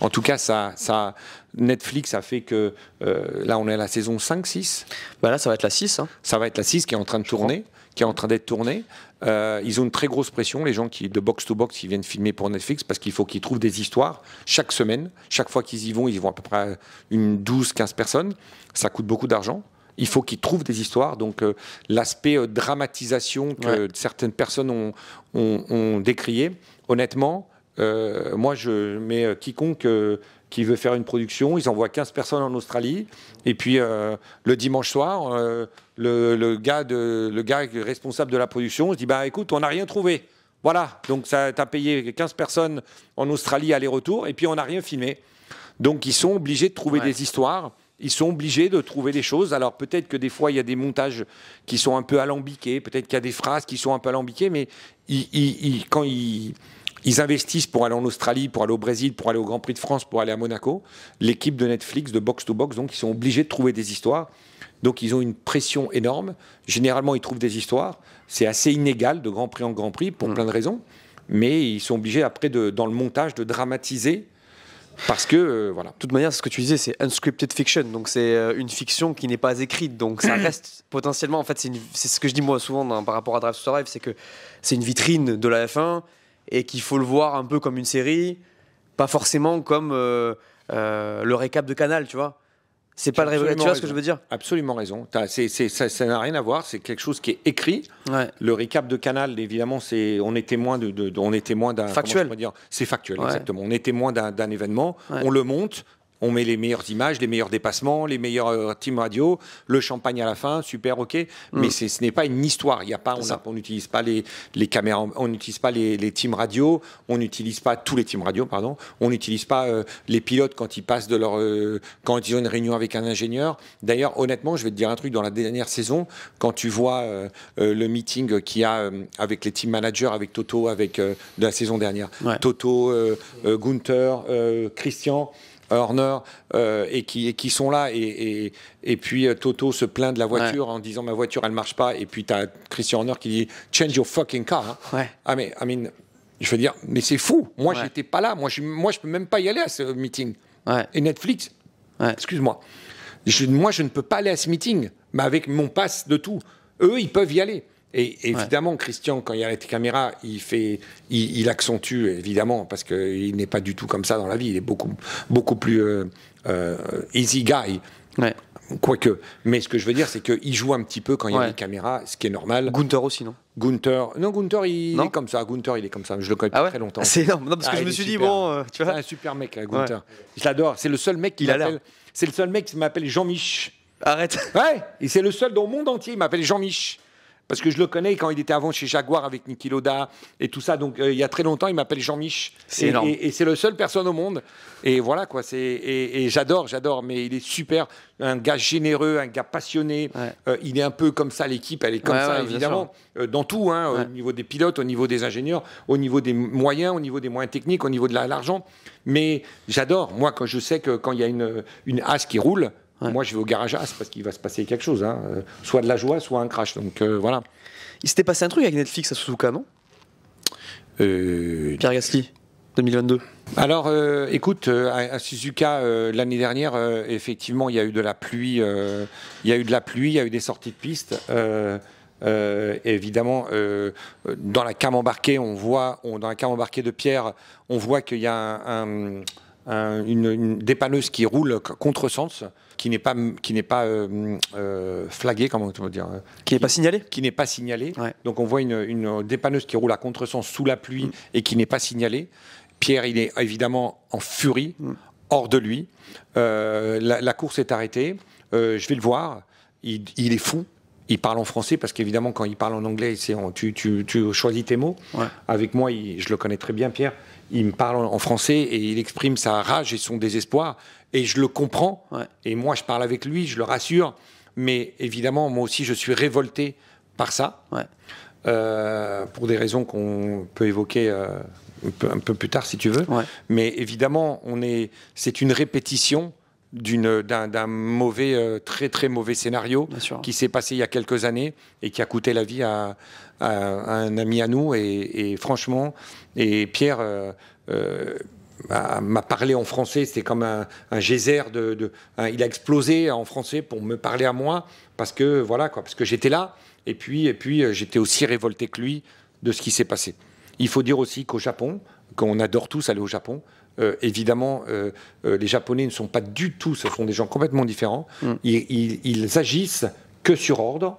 En tout cas, ça, Netflix a fait que euh, là, on est à la saison 5, 6. Bah là, ça va être la 6. Hein. Ça va être la 6 qui est en train de tourner. Qui est en train d'être tournée. Euh, ils ont une très grosse pression, les gens qui, de box to box qui viennent filmer pour Netflix, parce qu'il faut qu'ils trouvent des histoires chaque semaine. Chaque fois qu'ils y vont, ils vont à peu près une 12-15 personnes. Ça coûte beaucoup d'argent il faut qu'ils trouvent des histoires. Donc euh, l'aspect dramatisation que certaines personnes ont, décrié, honnêtement, euh, moi, je mets euh, quiconque euh, qui veut faire une production, ils envoient 15 personnes en Australie. Et puis, le dimanche soir, le, gars de, le gars responsable de la production se dit bah, écoute, on n'a rien trouvé. Voilà, donc tu as payé 15 personnes en Australie aller-retour, et puis on n'a rien filmé. Donc, ils sont obligés de trouver des histoires ils sont obligés de trouver des choses. Alors peut-être que des fois, il y a des montages qui sont un peu alambiqués, peut-être qu'il y a des phrases qui sont un peu alambiquées, mais quand ils, ils investissent pour aller en Australie, pour aller au Brésil, pour aller au Grand Prix de France, pour aller à Monaco. L'équipe de Netflix, de box to box, donc ils sont obligés de trouver des histoires. Donc ils ont une pression énorme. Généralement, ils trouvent des histoires. C'est assez inégal de Grand Prix en Grand Prix pour mm. plein de raisons. Mais ils sont obligés après, de, dans le montage, de dramatiser parce que, euh, voilà. De toute manière, ce que tu disais, c'est unscripted fiction. Donc, c'est euh, une fiction qui n'est pas écrite. Donc, ça reste potentiellement. En fait, c'est ce que je dis moi souvent par rapport à Drive to Survive c'est que c'est une vitrine de la F1 et qu'il faut le voir un peu comme une série, pas forcément comme euh, euh, le récap de Canal, tu vois. C'est pas le récap, tu vois ce que je veux dire Absolument raison. ça, n'a rien à voir. C'est quelque chose qui est écrit. Le récap de Canal, évidemment, c'est on est témoin on d'un factuel. C'est factuel, exactement. On est témoin d'un événement. On le monte. On met les meilleures images, les meilleurs dépassements, les meilleurs euh, teams radio, le champagne à la fin, super, ok. Mm. Mais ce n'est pas une histoire. Il y a pas, on n'utilise pas les, caméras, on n'utilise pas les, teams radio, on n'utilise pas tous les teams radio, pardon. On n'utilise pas euh, les pilotes quand ils passent de leur, euh, quand ils ont une réunion avec un ingénieur. D'ailleurs, honnêtement, je vais te dire un truc. Dans la dernière saison, quand tu vois le meeting qu'il y a avec les team managers, avec Toto, avec de la saison dernière, Toto, Gunther, Christian. Horner euh, et, qui, qui sont là. Et, et, puis euh, Toto se plaint de la voiture en disant ma voiture elle marche pas. Et puis tu as Christian Horner qui dit change your fucking car. Hein. Ah mais I mean, je veux dire, mais c'est fou. Moi j'étais pas là. Moi je, moi je peux même pas y aller à ce meeting. Et Netflix, excuse-moi. moi je ne peux pas aller à ce meeting, mais avec mon passe de tout. Eux ils peuvent y aller. Et évidemment, Christian, quand il y a les caméra, il, fait, il, accentue, évidemment, parce qu'il n'est pas du tout comme ça dans la vie. Il est beaucoup, beaucoup plus euh, euh, easy guy. Ouais. Quoique. Mais ce que je veux dire, c'est qu'il joue un petit peu quand il y a des caméras, ce qui est normal. Gunther aussi, non Gunther. Non, Gunther, il est comme ça. Gunther, il est comme ça. Je le connais depuis ah très longtemps. Ah, c'est énorme. parce que ah, je me suis dit, bon, euh, tu vois. C'est un super mec, Gunther. Je l'adore. C'est le seul mec qui m'appelle. C'est le seul mec qui m'appelle Jean-Mich. Arrête. Ouais, et c'est le seul dans le monde entier, qui m'appelle Jean-Mich. Parce que je le connais quand il était avant chez Jaguar avec Niki Loda et tout ça. Donc euh, il y a très longtemps, il m'appelle Jean-Mich. C'est et, et, c'est le seul personne au monde. Et voilà quoi. C'est et, j'adore, j'adore. Mais il est super, un gars généreux, un gars passionné. Euh, il est un peu comme ça. L'équipe, elle est comme ça évidemment. Euh, dans tout, hein, au niveau des pilotes, au niveau des ingénieurs, au niveau des moyens, au niveau des moyens techniques, au niveau de l'argent. Mais j'adore. Moi, quand je sais que quand il y a une une as qui roule moi, je vais au garage As parce qu'il va se passer quelque chose. Hein. Euh, soit de la joie, soit un crash. Donc euh, voilà. Il s'était passé un truc avec Netflix à Suzuka, non euh, Pierre Gasly, 2022. Alors, écoute, à, Suzuka l'année dernière, effectivement, il y a eu de la pluie, il y a eu de la pluie, il y a eu des sorties de piste. évidemment, dans la cam embarquée, on voit, on, dans la cam embarquée de Pierre, on voit qu'il y a un une, dépanneuse qui roule contre sens, qui n'est pas, qui n'est pas euh, euh, flaguée, comment on peut dire euh, Qui n'est pas signalée Qui n'est pas signalée. Donc on voit une, dépanneuse qui roule à contresens sous la pluie mm. et qui n'est pas signalée. Pierre, il est évidemment en furie, mm. hors de lui. la, course est arrêtée. je vais le voir. il est fou il parle en français parce qu'évidemment, quand il parle en anglais, tu, tu, tu, choisis tes mots. Ouais. Avec moi, je le connais très bien, Pierre. Il me parle en français et il exprime sa rage et son désespoir. Et je le comprends. Ouais. Et moi, je parle avec lui, je le rassure. Mais évidemment, moi aussi, je suis révolté par ça. Ouais. Euh, pour des raisons qu'on peut évoquer euh, un, peu, un, peu, plus tard, si tu veux. Mais évidemment, on est, c'est une répétition d'un mauvais, euh, très très mauvais scénario qui s'est passé il y a quelques années et qui a coûté la vie à, un ami à nous. Et, franchement, et Pierre euh, euh, m'a parlé en français, c'était comme un, geyser de, il a explosé en français pour me parler à moi parce que voilà quoi, parce que j'étais là et puis et puis j'étais aussi révolté que lui de ce qui s'est passé. Il faut dire aussi qu'au Japon, qu'on adore tous aller au Japon, euh, évidemment, euh, euh, les Japonais ne sont pas du tout, ce sont des gens complètement différents. Mm. Ils, agissent que sur ordre.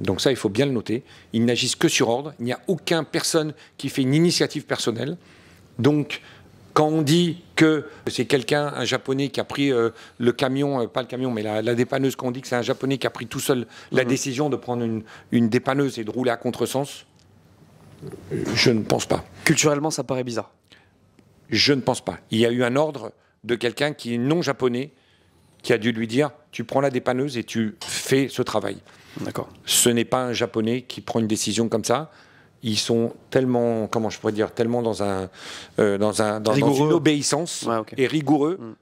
Donc ça, il faut bien le noter. Ils n'agissent que sur ordre. Il n'y a aucun personne qui fait une initiative personnelle. Donc, quand on dit que c'est quelqu'un, un japonais qui a pris le camion, pas le camion, mais la, la dépanneuse, qu'on dit que c'est un japonais qui a pris tout seul la mm. décision de prendre une, une, dépanneuse et de rouler à contresens, je ne pense pas. Culturellement, ça paraît bizarre. Je ne pense pas. Il y a eu un ordre de quelqu'un qui est non japonais qui a dû lui dire tu prends la dépanneuse et tu fais ce travail. D'accord. Ce n'est pas un japonais qui prend une décision comme ça. Ils sont tellement, comment je pourrais dire, tellement dans un, euh, dans un, une obéissance et rigoureux mm.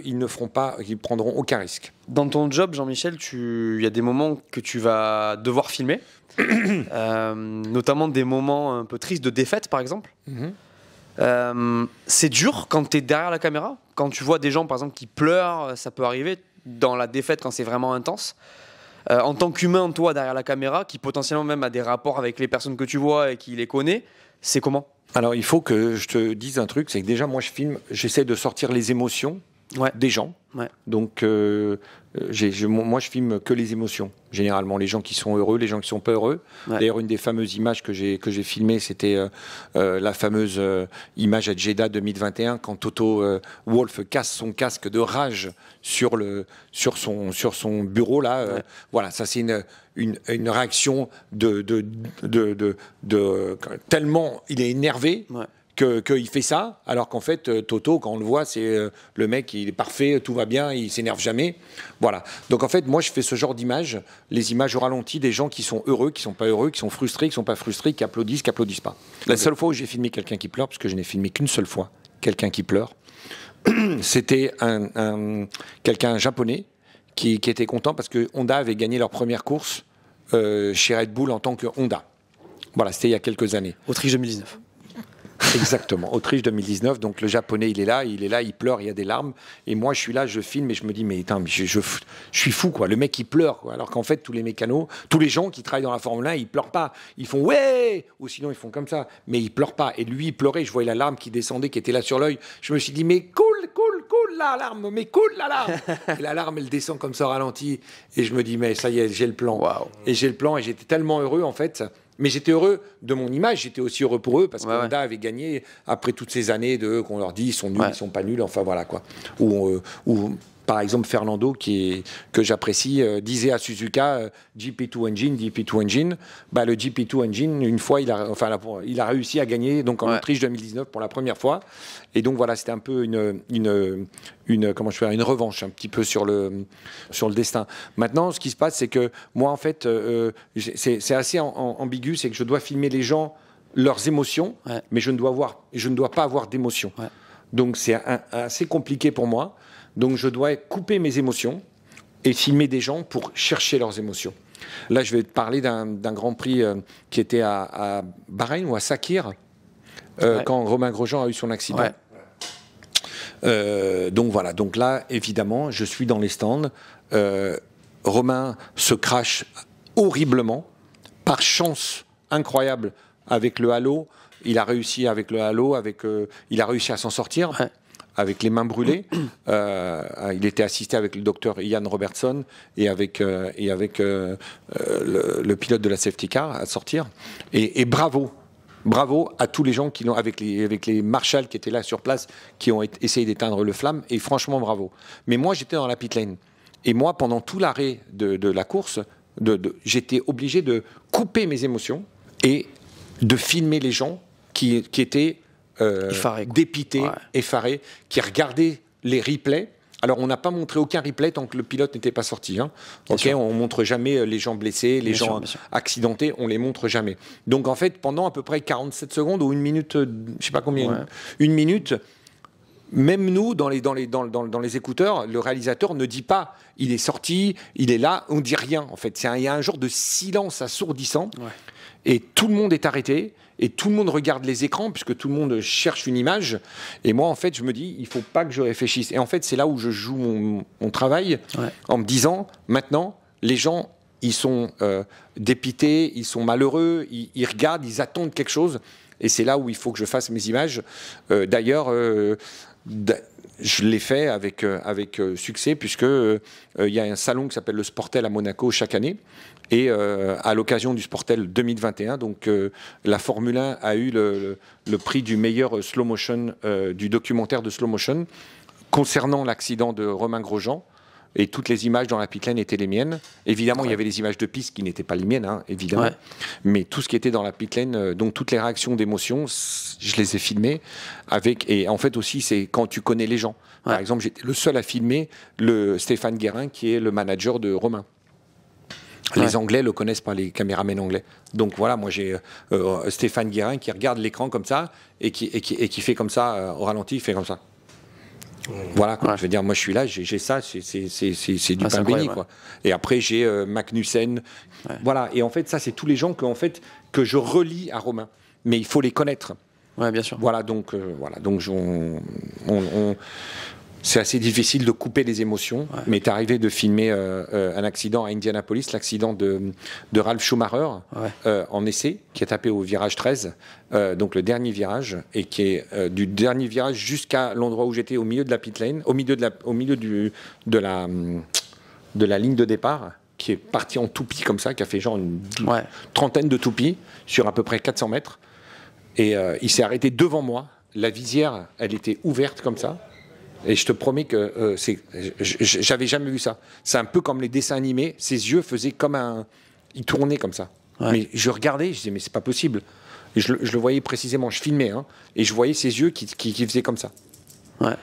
qu'ils ne feront pas, ils prendront aucun risque. Dans ton job, Jean-Michel, il y a des moments que tu vas devoir filmer, euh, notamment des moments un peu tristes de défaite, par exemple. Mhm. Euh, c'est dur quand tu es derrière la caméra, quand tu vois des gens par exemple qui pleurent, euh, ça peut arriver dans la défaite quand c'est vraiment intense. Euh, en tant qu'humain, toi derrière la caméra, qui potentiellement même a des rapports avec les personnes que tu vois et qui les connaît, c'est comment Alors il faut que je te dise un truc, c'est que déjà moi je filme, j'essaie de sortir les émotions des gens. Donc, euh, euh, je, moi, je filme que les émotions, généralement. Les gens qui sont heureux, les gens qui sont pas heureux. D'ailleurs, une des fameuses images que j'ai, filmées, c'était euh, la fameuse image à Jeddah 2021, quand Toto Wolf casse son casque de rage sur, le, sur, son, sur son bureau. Là, voilà, ça, c'est une, réaction de, de tellement il est énervé qu'il fait ça, alors qu'en fait, euh, Toto, quand on le voit, c'est euh, le mec, il est parfait, tout va bien, il s'énerve jamais. Voilà. Donc en fait, moi, je fais ce genre d'images, les images au ralenti des gens qui sont heureux, qui sont pas heureux, qui sont frustrés, qui sont pas frustrés, qui applaudissent, qui applaudissent pas. La seule fois où j'ai filmé quelqu'un qui pleure, parce que je n'ai filmé qu'une seule fois, quelqu'un qui pleure, c'était un, quelqu'un japonais qui, était content parce que Honda avait gagné leur première course euh, chez Red Bull en tant que Honda. Voilà, c'était il y a quelques années. Autriche 2019. Exactement. Autriche 2019. Donc le japonais, il est là, il est là, il pleure, il y a des larmes. Et moi, je suis là, je filme et je me dis, mais putain, je, suis fou, quoi. Le mec, il pleure, Alors qu'en fait, tous les mécanos, tous les gens qui travaillent dans la Formule 1, ils pleurent pas. Ils font ouais Ou sinon, ils font comme ça. Mais ils pleurent pas. Et lui, il pleurait. Je voyais la larme qui descendait, qui était là sur l'œil. Je me suis dit, mais cool, cool, cool, la larme, mais cool, la larme. et la larme, elle descend comme ça, ralenti. Et je me dis, mais ça y est, j'ai le plan. Wow. Et j'ai le plan. Et j'étais tellement heureux, en fait. Mais j'étais heureux de mon image, j'étais aussi heureux pour eux parce que Honda avait gagné après toutes ces années de qu'on leur dit ils sont nuls, ils sont pas nuls, enfin voilà quoi. Ou, euh, ou par exemple, Fernando, qui que j'apprécie, euh, disait à Suzuka euh, GP2 Engine, GP2 Engine. Bah, le GP2 Engine, une fois, il a, enfin, il a réussi à gagner donc en Autriche 2019 pour la première fois. Et donc voilà, c'était un peu une, une, une, comment je une revanche un petit peu sur le, sur le destin. Maintenant, ce qui se passe, c'est que moi, en fait, euh, c'est assez ambigu, c'est que je dois filmer les gens, leurs émotions, mais je ne dois, je ne dois pas avoir d'émotion. Donc c'est assez compliqué pour moi. Donc je dois couper mes émotions et filmer des gens pour chercher leurs émotions. Là, je vais te parler d'un Grand Prix euh, qui était à, Bahreïn ou à Sakir, euh, quand Romain Grosjean a eu son accident. Euh, donc voilà, donc là, évidemment, je suis dans les stands. Romain se crache horriblement. Par chance incroyable, avec le halo, il a réussi avec le halo, avec, il a réussi à s'en sortir avec les mains brûlées. Euh, euh, il était assisté avec le docteur Ian Robertson et avec, euh, et avec le, pilote de la safety car à sortir. Et, bravo, bravo à tous les gens qui l'ont, avec les, avec les marshals qui étaient là sur place, qui ont essayé d'éteindre le flamme. Et franchement, bravo. Mais moi, j'étais dans la pit lane. Et moi, pendant tout l'arrêt de, la course, de, j'étais obligé de couper mes émotions et de filmer les gens qui étaient dépités, euh, effarés dépité, effaré, qui regardait les replays. Alors, on n'a pas montré aucun replay tant que le pilote n'était pas sorti. on hein. Ok, on montre jamais euh, les gens blessés, les gens accidentés, on les montre jamais. Donc, en fait, pendant à peu près 47 secondes ou une minute, euh, je sais pas combien, une, minute, même nous, dans les, dans, les, dans, les écouteurs, le réalisateur ne dit pas il est sorti, il est là, on dit rien en fait. il y a un genre de silence assourdissant et tout le monde est arrêté et tout le monde regarde les écrans puisque tout le monde cherche une image. Et moi, en fait, je me dis, il faut pas que je réfléchisse. Et en fait, c'est là où je joue mon, travail en me disant, maintenant, les gens, ils sont euh, dépités, ils sont malheureux, ils, regardent, ils attendent quelque chose. Et c'est là où il faut que je fasse mes images. Euh, d'ailleurs, euh, je l'ai fait avec, euh, avec euh, succès, puisque euh, il y a un salon qui s'appelle le Sportel à Monaco chaque année. Et à l'occasion du Sportel 2021, donc la Formule 1 a eu le, prix du meilleur slow motion, du documentaire de slow motion concernant l'accident de Romain Grosjean. Et toutes les images dans la pitlane étaient les miennes. Évidemment, il y avait les images de piste qui n'étaient pas les miennes, hein, évidemment. Mais tout ce qui était dans la pitlane, euh, donc toutes les réactions d'émotion, je les ai filmées. Avec, et en fait aussi, c'est quand tu connais les gens. Par exemple, j'étais le seul à filmer le Stéphane Guérin, qui est le manager de Romain. Les Anglais le connaissent par les caméramans anglais. Donc voilà, moi j'ai euh, euh, Stéphane Guérin qui regarde l'écran comme ça et qui, et qui, fait comme ça au ralenti, il fait comme ça. Voilà, quand je veux dire, moi je suis là, j'ai ça, c'est du ah, pain béni. Quoi. Et après j'ai euh, Magnussen. Voilà, et en fait, ça, c'est tous les gens que, en fait, que je relis à Romain. Mais il faut les connaître. Ouais, bien sûr. Voilà, donc, euh, voilà, donc on, on, c'est assez difficile de couper les émotions. mais Mais est arrivé de filmer euh, euh, un accident à Indianapolis, l'accident de, de Ralph Schumacher euh, en essai, qui a tapé au virage 13, donc le dernier virage, et qui est du dernier virage jusqu'à l'endroit où j'étais, au milieu de la pit lane, au milieu de la, au milieu du, de la, de la ligne de départ qui est parti en toupie comme ça, qui a fait genre une trentaine de toupies sur à peu près 400 mètres. Et il s'est arrêté devant moi. La visière, elle était ouverte comme ça. Et je te promets que euh, c'est, j'avais jamais vu ça. C'est un peu comme les dessins animés. Ses yeux faisaient comme un, Ils tournaient comme ça. Mais je regardais, je disais mais c'est pas possible. Et je, le voyais précisément, je filmais, hein, et je voyais ses yeux qui, qui, faisaient comme ça.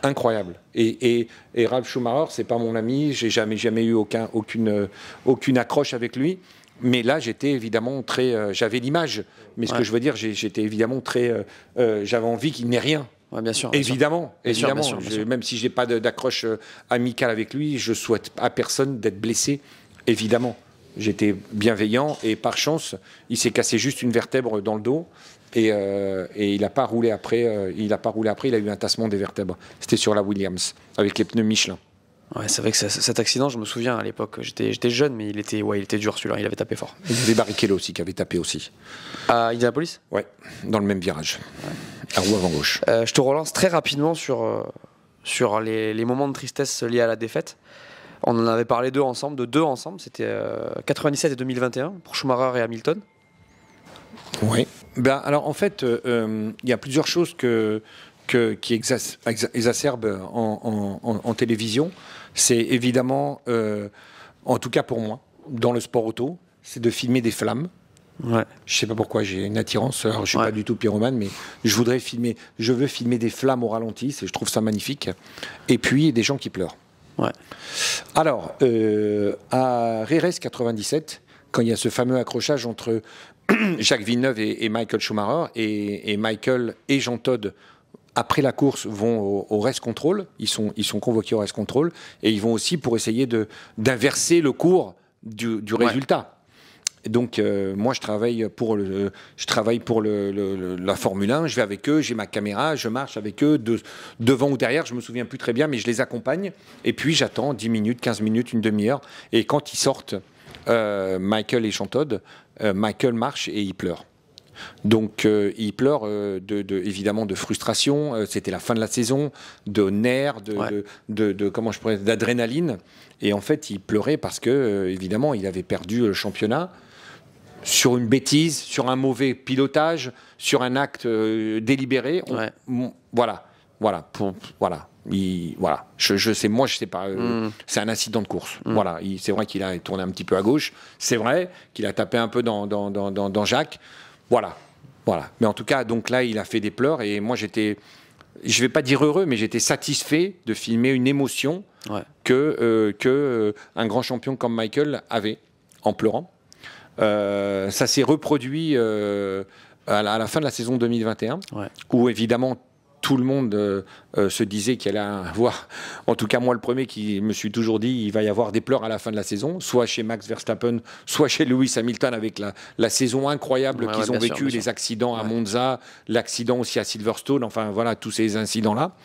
Incroyable. Et, et, et Ralph Schumacher, c'est pas mon ami, j'ai jamais, jamais eu aucun, aucune, aucune accroche avec lui. Mais là, j'étais évidemment très. Euh, j'avais l'image. Mais ce que je veux dire, j'étais évidemment très. Euh, j'avais envie qu'il n'ait rien. Ouais, bien sûr. évidemment, évidemment. je, même si j'ai pas d'accroche euh, amicale avec lui, je souhaite à personne d'être blessé, évidemment. J'étais bienveillant et par chance, il s'est cassé juste une vertèbre dans le dos et, euh, il n'a pas roulé après. Euh, il a pas roulé après. Il a eu un tassement des vertèbres. C'était sur la Williams avec les pneus Michelin c'est vrai que cet accident, je me souviens à l'époque, j'étais jeune, mais il était, ouais, il était dur celui-là, il avait tapé fort. Il y avait Barrichello aussi qui avait tapé aussi. À Indianapolis Ouais, dans le même virage, à roue avant gauche. Euh, je te relance très rapidement sur, euh, sur les, moments de tristesse liés à la défaite. On en avait parlé deux ensemble, de deux ensemble, c'était 97 euh, et 2021 pour Schumacher et Hamilton. Oui. Ben, alors en fait, il y a plusieurs choses que, qui exacerbent en télévision c'est évidemment, euh, en tout cas pour moi, dans le sport auto, c'est de filmer des flammes. Je Je sais pas pourquoi j'ai une attirance. je je suis pas du tout pyromane, mais je voudrais filmer. Je veux filmer des flammes au ralenti. Je trouve ça magnifique. Et puis des gens qui pleurent. Alors euh, à Reres 97, quand il y a ce fameux accrochage entre Jacques Villeneuve et, Michael Schumacher et, et, Michael et Jean Todd après la course, vont au, au control. Ils sont, ils sont convoqués au rest control et ils vont aussi pour essayer d'inverser le cours du, du résultat. Donc euh, moi je travaille pour je travaille pour le, la Formule 1, je vais avec eux, j'ai ma caméra, je marche avec eux devant ou derrière, je me souviens plus très bien mais je les accompagne et puis j'attends 10 minutes, 15 minutes, une demi-heure et quand ils sortent euh, Michael et Jean euh, Michael marche et il pleure. Donc euh, il pleure euh, évidemment de frustration. Euh, c'était la fin de la saison, de nerfs, de, comment je pourrais, d'adrénaline. Et en fait, il pleurait parce que évidemment, il avait perdu le championnat sur une bêtise, sur un mauvais pilotage, sur un acte délibéré. voilà, voilà, voilà. voilà, je, sais, moi je sais pas. Mm. C'est un incident de course. Mm. Voilà, c'est vrai qu'il a tourné un petit peu à gauche. C'est vrai qu'il a tapé un peu dans, dans Jacques. Voilà. Voilà. Mais en tout cas, donc là, il a fait des pleurs et moi, j'étais, je ne vais pas dire heureux, mais j'étais satisfait de filmer une émotion ouais. que, euh, que euh, un grand champion comme Michael avait en pleurant. Euh, ça s'est reproduit à la, fin de la saison 2021, où évidemment tout le monde euh, euh, se disait qu'il allait avoir, en tout cas moi le premier qui me suis toujours dit, il va y avoir des pleurs à la fin de la saison, soit chez Max Verstappen, soit chez Lewis Hamilton avec la, saison incroyable qu'ils ont vécue, les accidents à Monza, l'accident aussi à Silverstone, enfin voilà, tous ces incidents-là.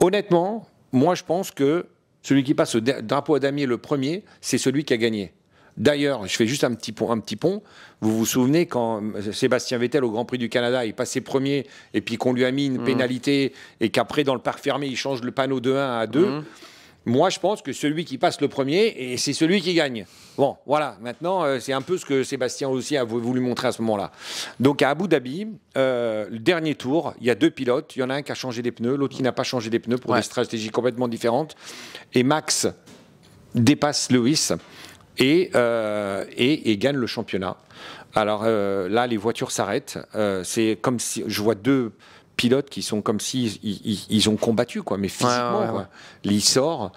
Honnêtement, moi je pense que celui qui passe le drapeau à damier le premier, c'est celui qui a gagné. D'ailleurs, je fais juste un petit, pont, un petit pont. Vous vous souvenez quand Sébastien Vettel au Grand Prix du Canada est passé premier et puis qu'on lui a mis une mmh. pénalité et qu'après dans le parc fermé il change le panneau de 1 à 2. Mmh. Moi, je pense que celui qui passe le premier, et c'est celui qui gagne. Bon, voilà. Maintenant, euh, c'est un peu ce que Sébastien aussi a voulu montrer à ce moment-là. Donc, à Abu Dhabi, euh, le dernier tour, il y a deux pilotes. Il y en a un qui a changé des pneus, l'autre qui n'a pas changé des pneus pour une des stratégies complètement différentes. Et Max dépasse Lewis. Euh, et, et, gagne le championnat. Alors euh, là, les voitures s'arrêtent. Euh, c'est comme si je vois deux pilotes qui sont comme si ils, ont combattu quoi, mais physiquement. Ouais, sort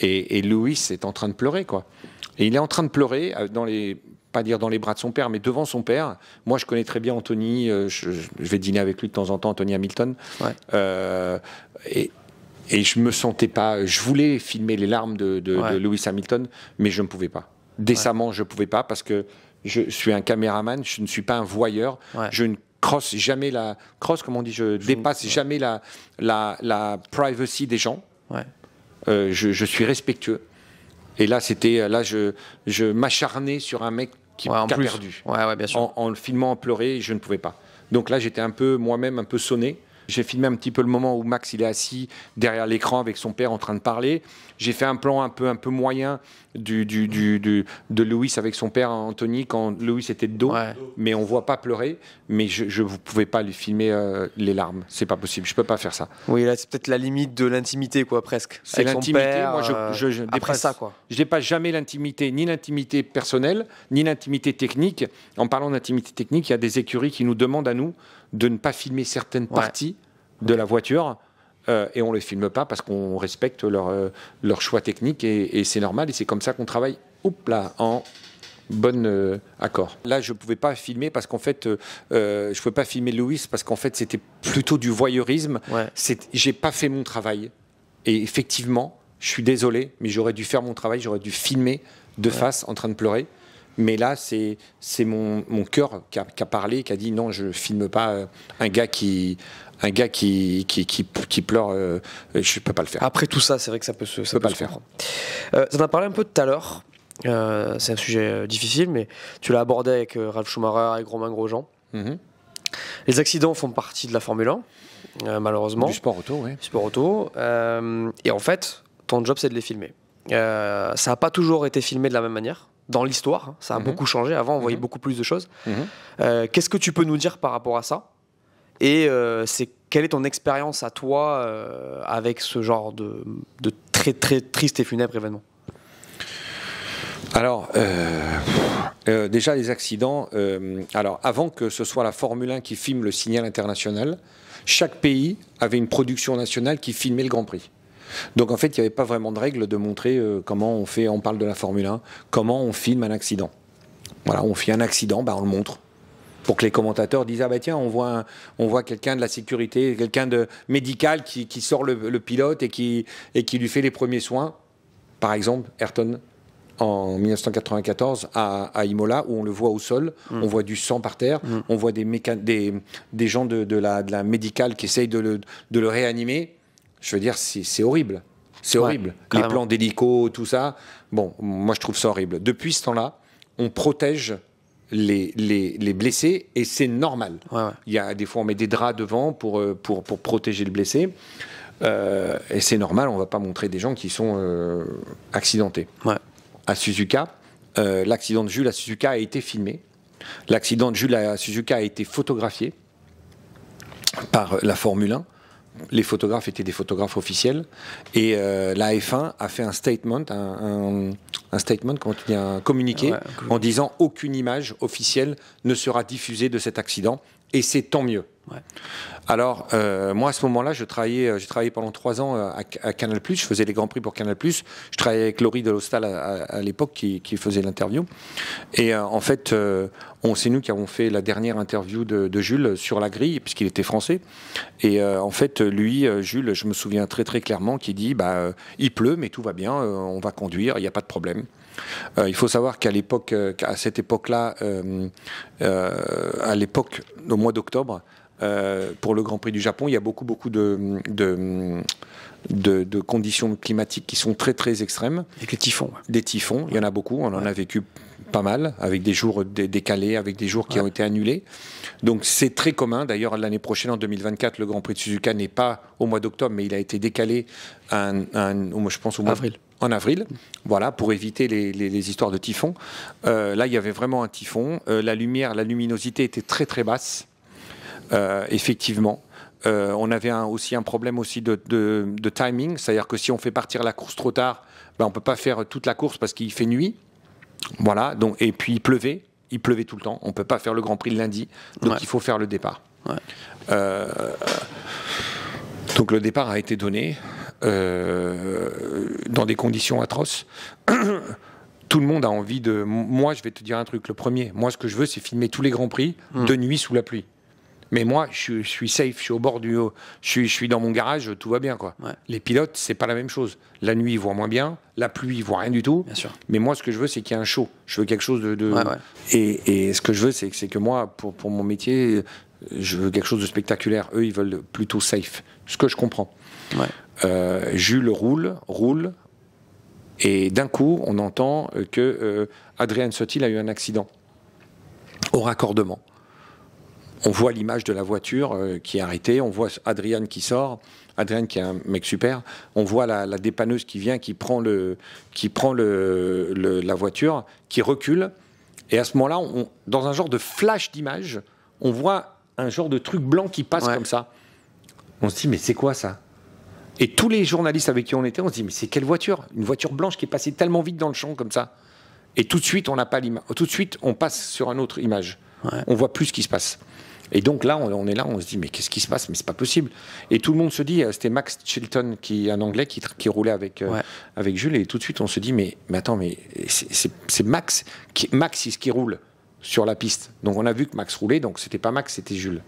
et, et Louis est en train de pleurer quoi. Et il est en train de pleurer dans les pas dire dans les bras de son père, mais devant son père. Moi, je connais très bien Anthony. Je, je vais dîner avec lui de temps en temps, Anthony Hamilton. et et je me sentais pas. Je voulais filmer les larmes de, Lewis Hamilton, mais je ne pouvais pas. Décemment, je ne pouvais pas parce que je suis un caméraman, je ne suis pas un voyeur. Je ne crosse jamais la crosse. comme on dit, je, dépasse jamais la, la, la privacy des gens. Euh, je, suis respectueux. Et là, c'était là, je, je m'acharnais sur un mec qui m'a a perdu. Ouais, ouais, bien sûr. En, le filmant, en pleurer, je ne pouvais pas. Donc là, j'étais un peu moi-même un peu sonné. J'ai filmé un petit peu le moment où Max il est assis derrière l'écran avec son père en train de parler. J'ai fait un plan un peu, un peu moyen de Louis avec son père Anthony quand Louis était de dos, mais on voit pas pleurer. Mais je ne pouvais pas lui filmer euh, les larmes, c'est pas possible, je peux pas faire ça. Oui, là c'est peut-être la limite de l'intimité, quoi, presque. C'est l'intimité. Moi, je, euh, je, je après ça, quoi. Je pas jamais l'intimité, ni l'intimité personnelle, ni l'intimité technique. En parlant d'intimité technique, il y a des écuries qui nous demandent à nous de ne pas filmer certaines parties de la voiture. Euh, et on ne les filme pas parce qu'on respecte leur, euh, choix technique et, c'est normal et c'est comme ça qu'on travaille en bon euh, accord. Là, je ne pouvais pas filmer parce qu'en fait, je ne pouvais pas filmer Louis parce qu'en fait, c'était plutôt du voyeurisme. je J'ai pas fait mon travail. Et effectivement, je suis désolé, mais j'aurais dû faire mon travail, j'aurais dû filmer de face en train de pleurer. Mais là, c'est mon, mon cœur qui a, qui a, parlé, qui a dit non, je filme pas euh, un gars qui un gars qui, qui, qui, pleure, Je euh, je peux pas le faire. Après tout ça, c'est vrai que ça peut se, peut pas le faire. Euh, ça en a parlé un peu tout à l'heure. Euh, c'est un sujet difficile, mais tu l'as abordé avec Ralph Schumacher et Romain Grosjean. Mhm. Les accidents font partie de la Formule 1, malheureusement. Du sport auto, oui. Du sport auto. et en fait, ton job, c'est de les filmer. ça n'a pas toujours été filmé de la même manière dans l'histoire. Hein. Ça a mhm. beaucoup changé. Avant, on voyait mhm. beaucoup plus de choses. Mhm. Euh, qu'est-ce que tu peux nous dire par rapport à ça Et euh, c'est quelle est ton expérience à toi euh, avec ce genre de, de, très très triste et funèbre événement alors, déjà les accidents. alors, avant que ce soit la Formule 1 qui filme le signal international, chaque pays avait une production nationale qui filmait le Grand Prix. Donc en fait, il n'y avait pas vraiment de règle de montrer euh, comment on fait, on parle de la Formule 1, comment on filme un accident. Voilà, on filme un accident, ben, on le montre. Pour que les commentateurs disent Ah bah tiens, on voit, quelqu'un de la sécurité, quelqu'un de médical qui, sort le, pilote et qui, et qui lui fait les premiers soins. Par exemple, Ayrton en 1994 à, Imola, où on le voit au sol, mm. on voit du sang par terre, mm. on voit des, gens de, la, de médicale qui essayent de le réanimer je veux dire, c'est horrible. C'est horrible. Les plans délicats, tout ça. Bon, moi, je trouve ça horrible. Depuis ce temps-là, on protège les, les, blessés et c'est normal. Il y a, des fois, on met des draps devant pour, euh, pour, protéger le blessé. Euh, et c'est normal, on ne va pas montrer des gens qui sont euh, accidentés. À Suzuka, l'accident de Jules à Suzuka a été filmé. L'accident de Jules à Suzuka a été photographié par la Formule 1 les photographes étaient des photographes officiels. Et euh, la F1 a fait un statement, un, statement, comment tu communiqué, en disant aucune image officielle ne sera diffusée de cet accident. Et c'est tant mieux. Alors, euh, moi, à ce moment-là, je travaillais, euh, j'ai travaillé pendant trois ans euh, à, Canal+. Je faisais les grands prix pour Canal+. Je travaillais avec Laurie de l'Hostal à, l'époque, qui, faisait l'interview. Et en fait, c'est nous qui avons fait la dernière interview de, Jules sur la grille, puisqu'il était français. Et euh, en fait, lui, euh, Jules, je me souviens très très clairement, qui dit bah, euh, il pleut, mais tout va bien, on va conduire, il n'y a pas de problème. il faut savoir qu'à l'époque, à cette époque-là, à l'époque, au mois d'octobre, pour le Grand Prix du Japon, il y a beaucoup, beaucoup de, conditions climatiques qui sont très, très extrêmes. Avec les typhons. Des typhons, il y en a beaucoup, on en a vécu pas mal, avec des jours décalés, avec des jours qui ont été annulés. Donc c'est très commun. D'ailleurs, l'année prochaine, en 2024, le Grand Prix de Suzuka n'est pas au mois d'octobre, mais il a été décalé, un, je pense, au mois en avril, voilà, pour éviter les, histoires de typhon. Euh, là, il y avait vraiment un typhon. Euh, la lumière, la luminosité était très très basse, euh, effectivement. on avait aussi un problème aussi de, timing, c'est-à-dire que si on fait partir la course trop tard, ben, on ne peut pas faire toute la course parce qu'il fait nuit. Voilà, donc, et puis il pleuvait, il pleuvait tout le temps. On ne peut pas faire le Grand Prix le lundi, donc il faut faire le départ. Euh, donc le départ a été donné euh, dans des conditions atroces. tout le monde a envie de. Moi, je vais te dire un truc. Le premier, moi, ce que je veux, c'est filmer tous les grands prix de hmm. nuit sous la pluie. Mais moi, je, suis safe, je suis au bord du. Je je suis dans mon garage, tout va bien. Quoi. Les pilotes, c'est pas la même chose. La nuit, ils voient moins bien. La pluie, ils voient rien du tout. Mais moi, ce que je veux, c'est qu'il y ait un show. Je veux quelque chose de. Et, et, ce que je veux, c'est que moi, pour, pour, mon métier, je veux quelque chose de spectaculaire. Eux, ils veulent plutôt safe. Ce que je comprends. Euh, Jules roule, roule. Et d'un coup, on entend que euh, Adrien Sotil a eu un accident au raccordement on voit l'image de la voiture euh, qui est arrêtée, on voit Adriane qui sort, Adriane qui est un mec super, on voit la, dépanneuse qui vient, qui prend, le, qui prend le, la voiture, qui recule, et à ce moment-là, dans un genre de flash d'image, on voit un genre de truc blanc qui passe comme ça. On se dit, mais c'est quoi ça Et tous les journalistes avec qui on était, on se dit, mais c'est quelle voiture Une voiture blanche qui est passée tellement vite dans le champ comme ça. Et tout de suite, on n'a pas Tout de suite, on passe sur une autre image. On voit plus ce qui se passe. Et donc là, on, est là, on se dit, mais qu'est-ce qui se passe Mais c'est pas possible. Et tout le monde se dit, euh, c'était Max Chilton, qui, un Anglais, qui, qui roulait avec, euh, avec Jules, et tout de suite, on se dit, mais, mais attends, mais c'est Max, qui, Max, ce qui roule sur la piste. Donc on a vu que Max roulait, donc c'était pas Max, c'était Jules.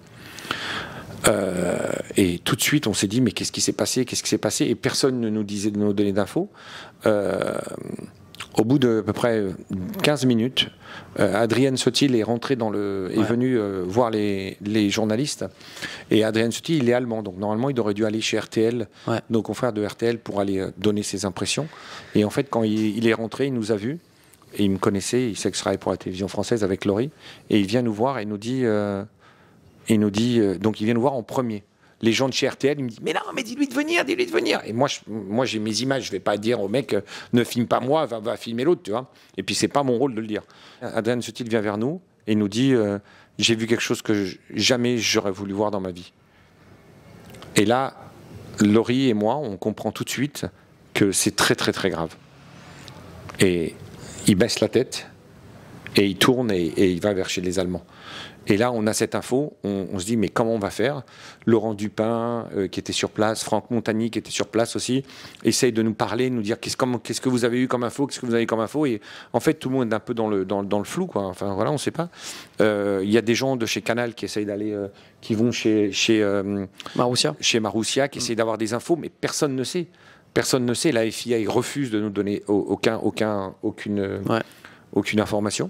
Euh, et tout de suite, on s'est dit, mais qu'est-ce qui s'est passé Qu'est-ce qui s'est passé Et personne ne nous disait, de nous donner d'infos. Euh, au bout de à peu près 15 euh, minutes, euh, Adrien Adrienne Sotil est rentré dans le, est venu euh, voir les, les, journalistes. Et Adrien Sotil, il est allemand, donc normalement il aurait dû aller chez RTL, nos confrères de RTL, pour aller donner ses impressions. Et en fait, quand il, est rentré, il nous a vus. Et il me connaissait, il sait que je travaille pour la télévision française avec Laurie. Et il vient nous voir et nous dit, nous dit, donc il vient nous voir en premier les gens de chez RTL, ils me disent Mais non, mais dis-lui de venir, dis-lui de venir. Et moi, moi j'ai mes images, je vais pas dire au mec euh, Ne filme pas moi, va, va filmer l'autre, tu vois. Et puis, c'est pas mon rôle de le dire. Adrien Sutil vient vers nous et nous dit euh, J'ai vu quelque chose que jamais j'aurais voulu voir dans ma vie. Et là, Laurie et moi, on comprend tout de suite que c'est très, très, très grave. Et il baisse la tête et il tourne et il va vers chez les Allemands. Et là, on a cette info, on, se dit, mais comment on va faire Laurent Dupin, euh, qui était sur place, Franck Montagny, qui était sur place aussi, essaye de nous parler, nous dire qu'est-ce, que vous avez eu comme info, qu'est-ce que vous avez comme info. Et en fait, tout le monde est un peu dans le, dans, le flou, quoi. Enfin, voilà, on ne sait pas. Euh, il y a des gens de chez Canal qui essayent d'aller, euh, qui vont chez, chez Maroussia, chez Maroussia, qui essayent d'avoir des infos, mais personne ne sait. Personne ne sait. La FIA refuse de nous donner aucun, aucun, aucune, aucune information.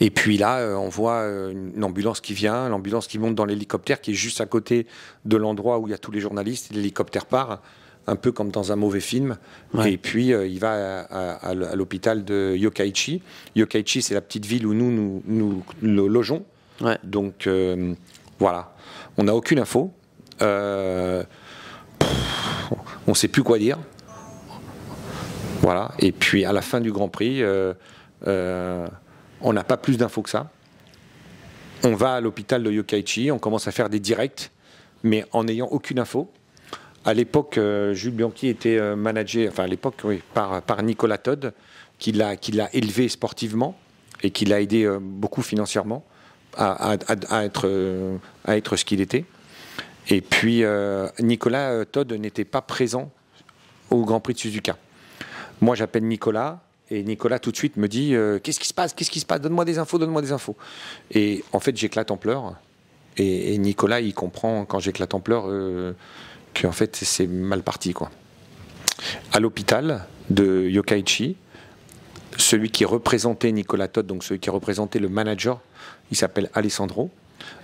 Et puis là, euh, on voit euh, une ambulance qui vient, l'ambulance qui monte dans l'hélicoptère qui est juste à côté de l'endroit où il y a tous les journalistes. L'hélicoptère part, un peu comme dans un mauvais film. Et puis euh, il va à, l'hôpital de Yokaichi. Yokaichi, c'est la petite ville où nous nous, logeons. Donc voilà, on n'a aucune info. on ne sait plus quoi dire. Voilà. Et puis à la fin du Grand Prix. On n'a pas plus d'infos que ça. On va à l'hôpital de Yokaichi, on commence à faire des directs, mais en n'ayant aucune info. À l'époque, euh, Jules Bianchi était euh, managé, enfin à l'époque, oui, par, par Nicolas Todd, qui l'a, qui l'a élevé sportivement et qui l'a aidé euh, beaucoup financièrement être, à être ce qu'il était. Et puis, Nicolas Todd n'était pas présent au Grand Prix de Suzuka. Moi, j'appelle Nicolas, et Nicolas tout de suite me dit euh, Qu'est-ce qui se passe Qu'est-ce qui se passe Donne-moi des infos, donne-moi des infos. Et en fait, j'éclate en pleurs. Et, Nicolas, il comprend quand j'éclate en pleurs euh, que qu'en fait, c'est mal parti. quoi. À l'hôpital de Yokaichi, celui qui représentait Nicolas Todd, donc celui qui représentait le manager, il s'appelle Alessandro.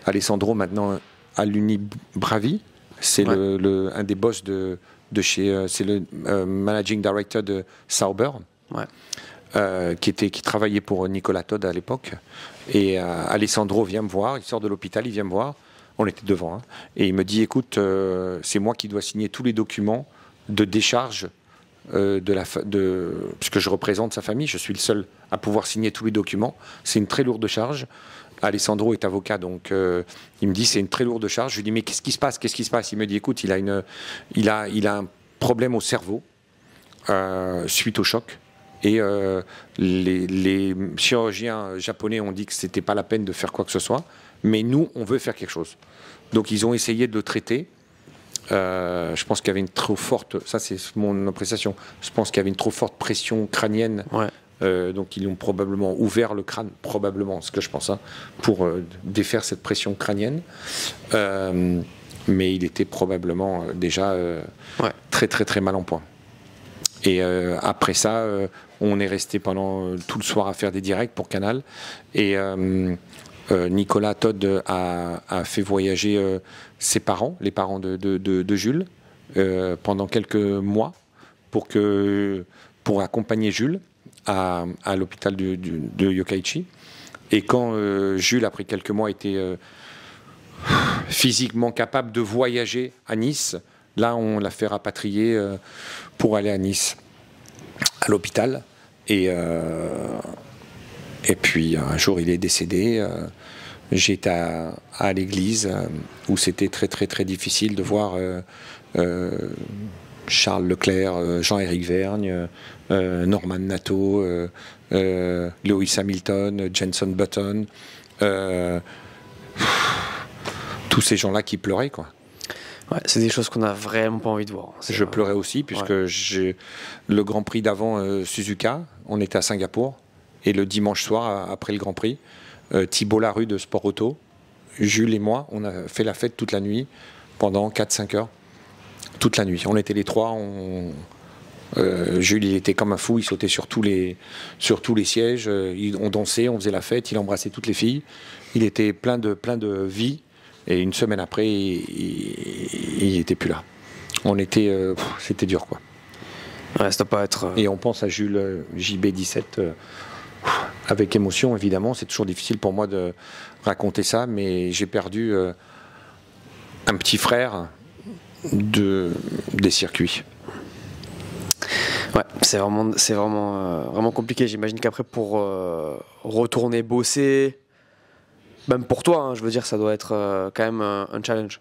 Alessandro, maintenant à l'Unibravi, Bravi, c'est le, un des boss de, de chez. Euh, c'est le managing director de Sauber. Euh, qui, était, qui travaillait pour Nicolas Todd à l'époque. Et euh, Alessandro vient me voir, il sort de l'hôpital, il vient me voir, on était devant, hein. et il me dit, écoute, euh, c'est moi qui dois signer tous les documents de décharge, de la de, puisque je représente sa famille, je suis le seul à pouvoir signer tous les documents, c'est une très lourde charge. Alessandro est avocat, donc il me dit c'est une très lourde charge. Je lui dis mais qu'est-ce qui se passe Qu'est-ce qui se passe Il me dit écoute, il a, une, il a, il a un problème au cerveau suite au choc. Et euh, les, chirurgiens japonais ont dit que ce n'était pas la peine de faire quoi que ce soit, mais nous, on veut faire quelque chose. Donc ils ont essayé de le traiter. Euh, je pense qu'il y avait une trop forte, ça c'est mon appréciation, je pense qu'il y avait une trop forte pression crânienne. Euh, donc ils ont probablement ouvert le crâne, probablement, ce que je pense, hein, pour défaire cette pression crânienne mais il était probablement déjà très très très mal en point. Et après ça, on est resté pendant euh, tout le soir à faire des directs pour Canal. Et euh, euh, Nicolas Todd a, fait voyager ses parents, les parents de, Jules, pendant quelques mois pour, que, pour accompagner Jules à, l'hôpital de, de Yokkaichi. Et quand Jules, après quelques mois, était physiquement capable de voyager à Nice, là, on l'a fait rapatrier pour aller à Nice, à l'hôpital. Et, euh, et puis un jour, il est décédé. Euh, j'étais à, l'église euh, où c'était très très très difficile de voir Charles Leclerc, Jean-Éric Vergne, Norman Nato, Lewis Hamilton, Jenson Button, tous ces gens-là qui pleuraient, quoi. c'est des choses qu'on n'a vraiment pas envie de voir. Hein, Je pleurais aussi, puisque j'ai le Grand Prix d'avant Suzuka, on était à Singapour. Et le dimanche soir, après le Grand Prix, euh, Thibault Larue de Sport Auto, Jules et moi, on a fait la fête toute la nuit, pendant 4-5 heures. Toute la nuit. On était les trois. On... Euh, Jules, il était comme un fou. Il sautait sur tous les, sur tous les sièges. Euh, on dansait, on faisait la fête. Il embrassait toutes les filles. Il était plein de, plein de vie. Et une semaine après, il n'était plus là. On était. C'était dur, quoi. Reste pas être. Euh, Et on pense à Jules euh, JB17 euh, avec émotion, évidemment. C'est toujours difficile pour moi de raconter ça, mais j'ai perdu un petit frère des circuits. Ouais, c'est vraiment, c'est vraiment, vraiment compliqué. J'imagine qu'après, pour retourner bosser, même pour toi, hein, je veux dire, ça doit être quand même un challenge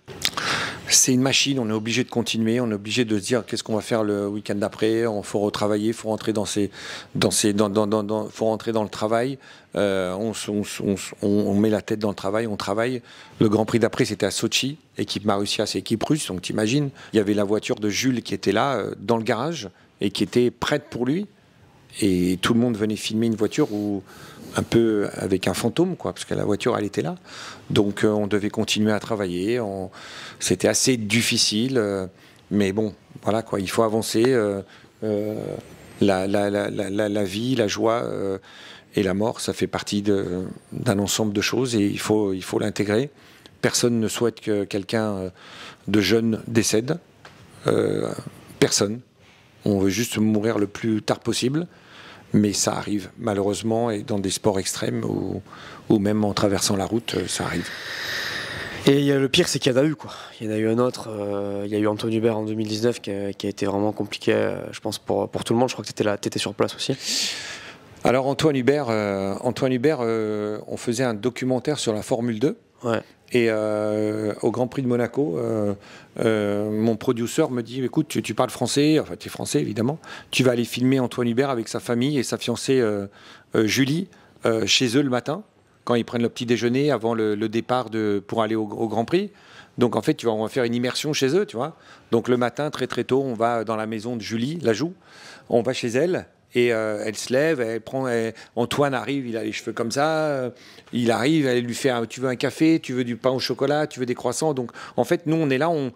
c'est une machine, on est obligé de continuer, on est obligé de se dire qu'est-ce qu'on va faire le week-end d'après, il faut retravailler, il faut rentrer dans le travail, euh, on, met la tête dans le travail, on travaille. Le Grand Prix d'après, c'était à Sochi, équipe Marussia, c'est équipe russe, donc t'imagines, il y avait la voiture de Jules qui était là, euh, dans le garage, et qui était prête pour lui, et tout le monde venait filmer une voiture où un peu avec un fantôme, quoi, parce que la voiture, elle était là. Donc euh, on devait continuer à travailler. C'était assez difficile, euh, mais bon, voilà, quoi, il faut avancer. Euh, la, vie, la joie et la mort, ça fait partie d'un ensemble de choses et il faut il faut l'intégrer. Personne ne souhaite que quelqu'un de jeune décède. personne. On veut juste mourir le plus tard possible mais ça arrive malheureusement et dans des sports extrêmes ou, même en traversant la route, euh, ça arrive. Et le pire, c'est qu'il y en a eu, quoi. Il y en a eu un autre. Euh, il y a eu Antoine Hubert en 2019 qui a, été vraiment compliqué, euh, je pense, pour, tout le monde. Je crois que tu étais, étais, sur place aussi. Alors Antoine Hubert, euh, Antoine Hubert euh, on faisait un documentaire sur la Formule 2. Et euh, au Grand Prix de Monaco, mon producteur me dit écoute, tu, parles français, enfin tu es français évidemment, tu vas aller filmer Antoine Hubert avec sa famille et sa fiancée Julie chez eux le matin, quand ils prennent le petit déjeuner avant le, départ pour aller au, Grand Prix. Donc en fait, tu vas on va faire une immersion chez eux, tu vois. Donc le matin, très très tôt, on va dans la maison de Julie, la joue, on va chez elle, et euh, elle se lève, elle prend. Antoine arrive, il a les cheveux comme ça. Euh, il arrive, elle lui fait Tu veux un café Tu veux du pain au chocolat Tu veux des croissants Donc, en fait, nous, on est là, on,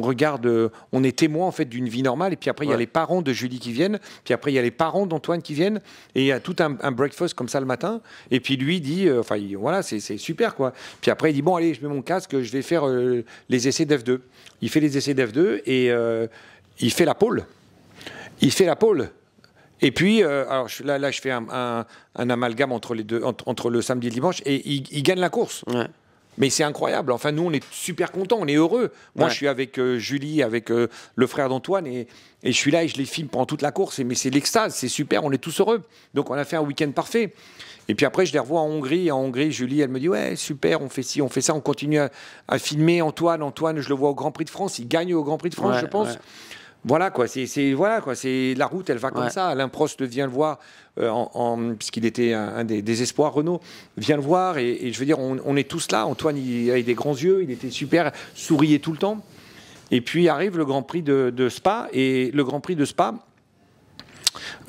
regarde, euh, on est témoin, en fait, d'une vie normale. Et puis après, il y a les parents de Julie qui viennent. Puis après, il y a les parents d'Antoine qui viennent. Et il y a tout un, breakfast comme ça le matin. Et puis lui dit Enfin, voilà, c'est super, quoi. Puis après, il dit Bon, allez, je mets mon casque, je vais faire les essais d'F2. Il fait les essais d'F2 et il fait la pôle il fait la pole. Et puis, euh, alors là, là, je fais un, amalgame entre, les deux, entre, le samedi et le dimanche, et il, gagne la course. Mais c'est incroyable. Enfin, nous, on est super contents, on est heureux. Moi, je suis avec euh, Julie, avec euh, le frère d'Antoine, et, et, je suis là et je les filme pendant toute la course. Et, mais c'est l'extase, c'est super, on est tous heureux. Donc, on a fait un week-end parfait. Et puis après, je les revois en Hongrie. En Hongrie, Julie, elle me dit Ouais, super, on fait ci, on fait ça, on continue à, filmer Antoine. Antoine, je le vois au Grand Prix de France, il gagne au Grand Prix de France, je pense. Voilà quoi, c'est voilà quoi, c'est la route, elle va comme ça. Alain Prost vient le voir euh, en, puisqu'il était un, des, espoirs Renault, vient le voir et, je veux dire, on, est tous là. Antoine, il avait des grands yeux, il était super, souriait tout le temps. Et puis arrive le Grand Prix de, Spa et le Grand Prix de Spa.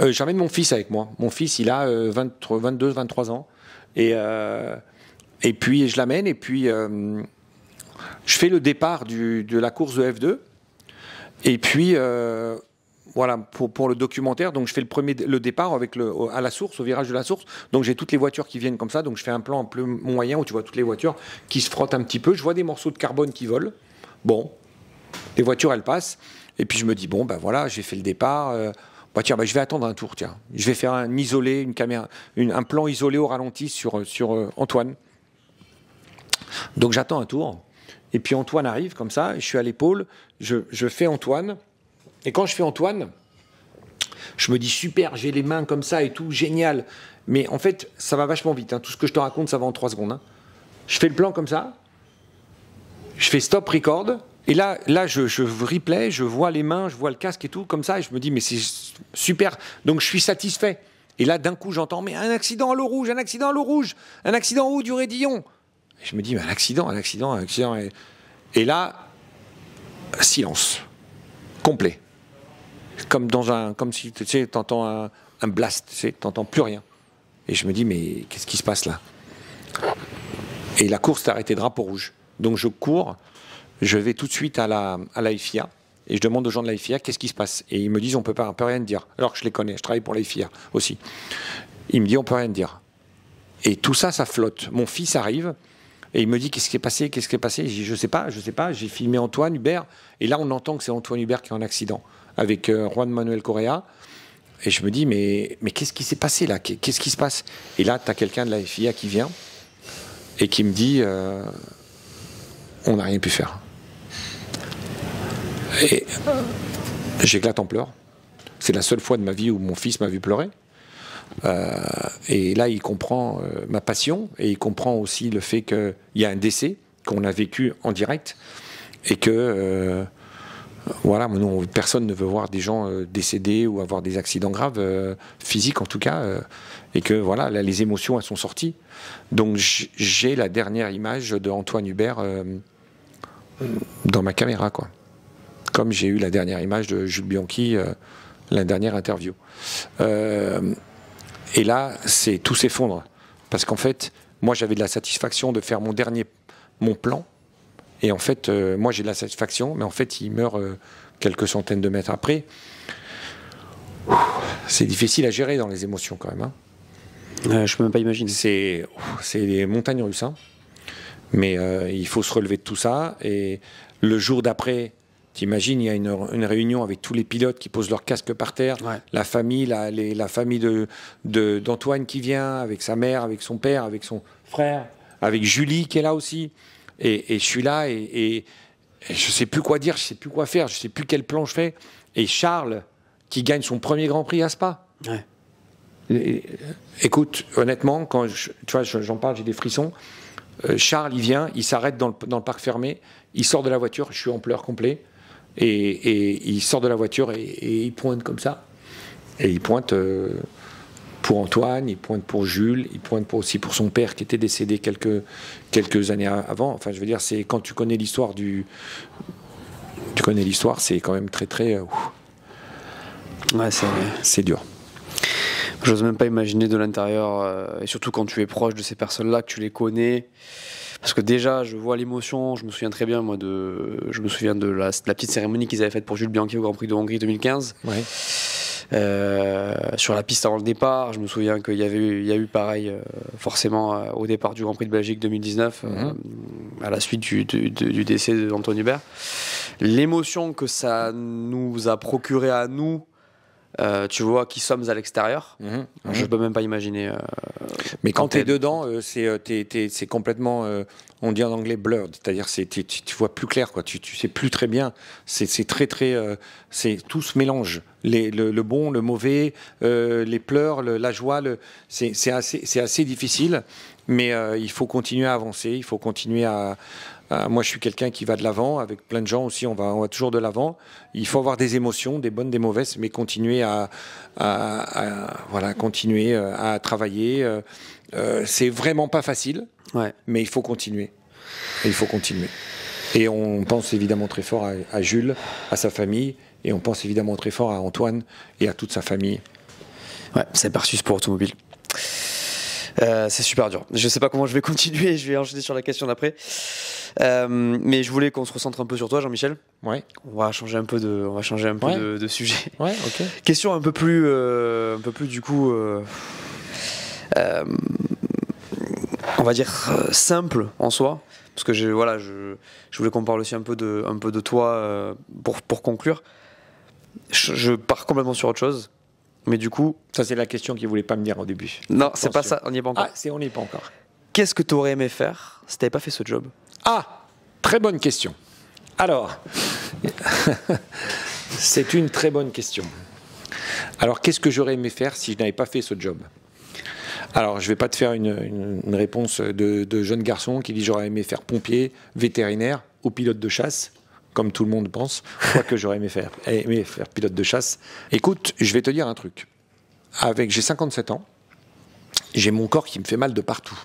Euh, J'amène mon fils avec moi. Mon fils, il a 22, euh, 23 ans et et puis je l'amène et puis je fais le départ de la course de F2 et puis, euh, voilà, pour, le documentaire, donc je fais le premier le départ avec le, à la source, au virage de la source. Donc j'ai toutes les voitures qui viennent comme ça. Donc je fais un plan un peu moyen où tu vois toutes les voitures qui se frottent un petit peu. Je vois des morceaux de carbone qui volent. Bon, les voitures, elles passent. Et puis je me dis, bon, ben voilà, j'ai fait le départ. Euh, bah tiens, ben je vais attendre un tour, tiens. Je vais faire un isolé, une caméra, un plan isolé au ralenti sur, sur euh, Antoine. Donc j'attends un tour. Et puis Antoine arrive comme ça, je suis à l'épaule, je, fais Antoine. Et quand je fais Antoine, je me dis super, j'ai les mains comme ça et tout, génial. Mais en fait, ça va vachement vite. Hein. Tout ce que je te raconte, ça va en trois secondes. Hein. Je fais le plan comme ça, je fais stop record. Et là, là je, replay, je vois les mains, je vois le casque et tout, comme ça, et je me dis, mais c'est super. Donc je suis satisfait. Et là, d'un coup, j'entends, mais un accident à l'eau rouge, un accident à l'eau rouge, un accident au haut du raidillon je me dis, mais un accident, un accident, un accident. Et, là, silence complet. Comme dans un, comme si tu entends un, blast, tu sais, plus rien. Et je me dis, mais qu'est-ce qui se passe là Et la course s'est arrêtée drapeau rouge. Donc je cours, je vais tout de suite à la, à la et je demande aux gens de la qu'est-ce qui se passe. Et ils me disent, on peut pas, peut rien dire. Alors que je les connais, je travaille pour la aussi. Ils me disent, on peut rien dire. Et tout ça, ça flotte. Mon fils arrive, et il me dit qu'est-ce qui est passé, qu'est-ce qui est passé. Je dis, je sais pas, je sais pas. J'ai filmé Antoine Hubert. Et là, on entend que c'est Antoine Hubert qui est en accident avec euh, Juan Manuel Correa. Et je me dis, mais, mais qu'est-ce qui s'est passé là Qu'est-ce qui se passe Et là, tu as quelqu'un de la FIA qui vient et qui me dit, euh, on n'a rien pu faire. Et j'éclate en pleurs. C'est la seule fois de ma vie où mon fils m'a vu pleurer. Euh, et là, il comprend euh, ma passion et il comprend aussi le fait qu'il y a un décès qu'on a vécu en direct et que euh, voilà, personne ne veut voir des gens décédés ou avoir des accidents graves, physiques en tout cas, et que voilà, les émotions elles sont sorties. Donc j'ai la dernière image de Antoine Hubert dans ma caméra, quoi. Comme j'ai eu la dernière image de Jules Bianchi, la dernière interview. Et là, c'est tout s'effondre. Parce qu'en fait, moi, j'avais de la satisfaction de faire mon dernier, mon plan. Et en fait, euh, moi, j'ai de la satisfaction, mais en fait, il meurt euh, quelques centaines de mètres après. C'est difficile à gérer dans les émotions quand même. Je hein. ne euh, je peux même pas imaginer. C'est, des montagnes russes. Hein. Mais il faut se relever de tout ça. Et le jour d'après, T'imagines, il y a une, réunion avec tous les pilotes qui posent leur casque par terre, la famille, la, famille d'Antoine de, d'Antoine qui vient, avec sa mère, avec son père, avec son frère, avec Julie qui est là aussi. Et, je suis là et, et, je sais plus quoi dire, je sais plus quoi faire, je sais plus quel plan je fais. Et Charles qui gagne son premier Grand Prix à Spa. Écoute, honnêtement, quand j'en parle, j'ai des frissons. Euh, Charles, il vient, il s'arrête dans, dans le, parc fermé, il sort de la voiture, je suis en pleurs complet. Et, il sort de la voiture et, il pointe comme ça. Et il pointe euh, pour Antoine, il pointe pour Jules, il pointe aussi pour son père qui était décédé quelques, quelques années avant. Enfin, je veux dire, c'est quand tu connais l'histoire du. Tu connais l'histoire, c'est quand même très, très. Euh, ouais, c'est dur. J'ose même pas imaginer de l'intérieur, euh, et surtout quand tu es proche de ces personnes-là, que tu les connais. Parce que déjà, je vois l'émotion, je me souviens très bien, moi, de, je me souviens de la, petite cérémonie qu'ils avaient faite pour Jules Bianchi au Grand Prix de Hongrie 2015. Ouais. Euh, sur la piste avant le départ, je me souviens qu'il y avait eu, il y a eu pareil euh, forcément euh, au départ du Grand Prix de Belgique 2019 euh, mhm. à la suite du, du, du décès d'Antoine Hubert. L'émotion que ça nous a procuré à nous euh, tu vois qui sommes à l'extérieur. je mhm. ne mhm. Je peux même pas imaginer. Euh, mais quand, tu es, dedans, euh, c'est complètement, on dit en anglais blurred, c'est-à-dire tu vois plus clair, quoi. Tu, tu sais plus très bien. C'est très très, c'est tout se mélange. le, bon, le mauvais, les pleurs, la joie, c'est assez, difficile mais il faut continuer à avancer, il faut continuer à, euh, moi, je suis quelqu'un qui va de l'avant, avec plein de gens aussi, on va, on va toujours de l'avant. Il faut avoir des émotions, des bonnes, des mauvaises, mais continuer à, à, voilà, continuer euh, à travailler. Euh, c'est vraiment pas facile, ouais. mais il faut continuer. Et il faut continuer. Et on pense évidemment très fort à, Jules, à sa famille, et on pense évidemment très fort à Antoine et à toute sa famille. Ouais, c'est Parsus pour Automobile. Euh, c'est super dur. Je sais pas comment je vais continuer, je vais enchaîner sur la question d'après. Euh, mais je voulais qu'on se recentre un peu sur toi, Jean-Michel. On va changer un peu de, on va changer un peu de, sujet. Question un peu plus, euh, un peu plus du coup, euh, on va dire simple en soi, parce que je, voilà, je, voulais qu'on parle aussi un peu de, un peu de toi pour, pour conclure. Je, pars complètement sur autre chose. Mais du coup. Ça, c'est la question qu'il ne voulait pas me dire au début. Non, c'est pas ça, on n'y est pas encore. Ah, c'est on n'y est pas encore. Qu'est-ce que tu aurais aimé faire si tu n'avais pas fait ce job ah, très bonne question. Alors, c'est une très bonne question. Alors, qu'est-ce que j'aurais aimé faire si je n'avais pas fait ce job alors, je ne vais pas te faire une, réponse de, de, jeune garçon qui dit j'aurais aimé faire pompier, vétérinaire ou pilote de chasse, comme tout le monde pense. Quoi que j'aurais aimé faire, aimé faire pilote de chasse. Écoute, je vais te dire un truc. Avec, j'ai 57 ans, j'ai mon corps qui me fait mal de partout.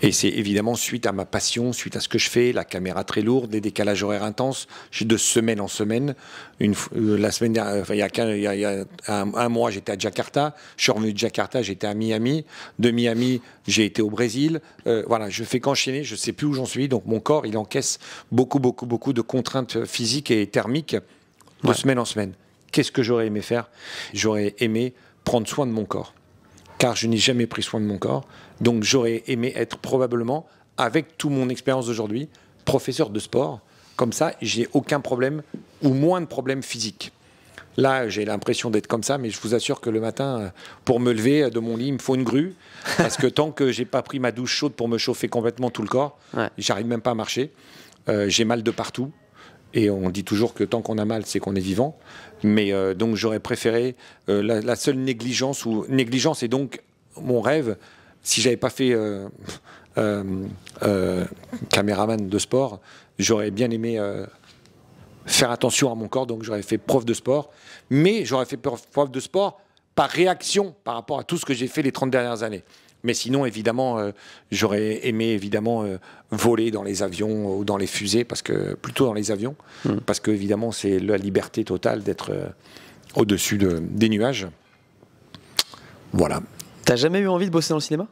Et c'est évidemment suite à ma passion, suite à ce que je fais, la caméra très lourde, les décalages horaires intenses. de semaine en semaine. Une, euh, la semaine dernière, il, y a, un, mois, j'étais à Jakarta. Je suis revenu de Jakarta, j'étais à Miami. De Miami, j'ai été au Brésil. Euh, voilà, je fais qu'enchaîner. Je ne sais plus où j'en suis. Donc mon corps, il encaisse beaucoup, beaucoup, beaucoup de contraintes physiques et thermiques de semaine en semaine. Qu'est-ce que j'aurais aimé faire J'aurais aimé prendre soin de mon corps car je n'ai jamais pris soin de mon corps. Donc j'aurais aimé être probablement, avec toute mon expérience d'aujourd'hui, professeur de sport. Comme ça, j'ai aucun problème ou moins de problèmes physiques. Là, j'ai l'impression d'être comme ça, mais je vous assure que le matin, euh, pour me lever euh, de mon lit, il me faut une grue. Parce que tant que j'ai pas pris ma douche chaude pour me chauffer complètement tout le corps, j'arrive même pas à marcher. Euh, j'ai mal de partout. Et on dit toujours que tant qu'on a mal, c'est qu'on est vivant. Mais euh, donc j'aurais préféré euh, la, seule négligence ou négligence est donc mon rêve. Si j'avais pas fait euh, caméraman de sport, j'aurais bien aimé faire attention à mon corps. Donc j'aurais fait preuve de sport, mais j'aurais fait preuve de sport par réaction par rapport à tout ce que j'ai fait les 30 dernières années. Mais sinon, évidemment, euh, j'aurais aimé évidemment euh, voler dans les avions ou dans les fusées, parce que plutôt dans les avions, hmm. parce que évidemment, c'est la liberté totale d'être euh, au-dessus des nuages. Voilà. T'as jamais eu envie de bosser dans le cinéma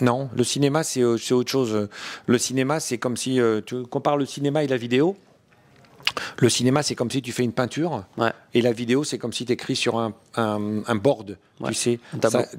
Non, le cinéma, c'est autre chose. Le cinéma, c'est comme si tu compares le cinéma et la vidéo. Le cinéma, c'est comme si tu fais une peinture, et la vidéo, c'est comme si tu écris sur un, board. Tu sais,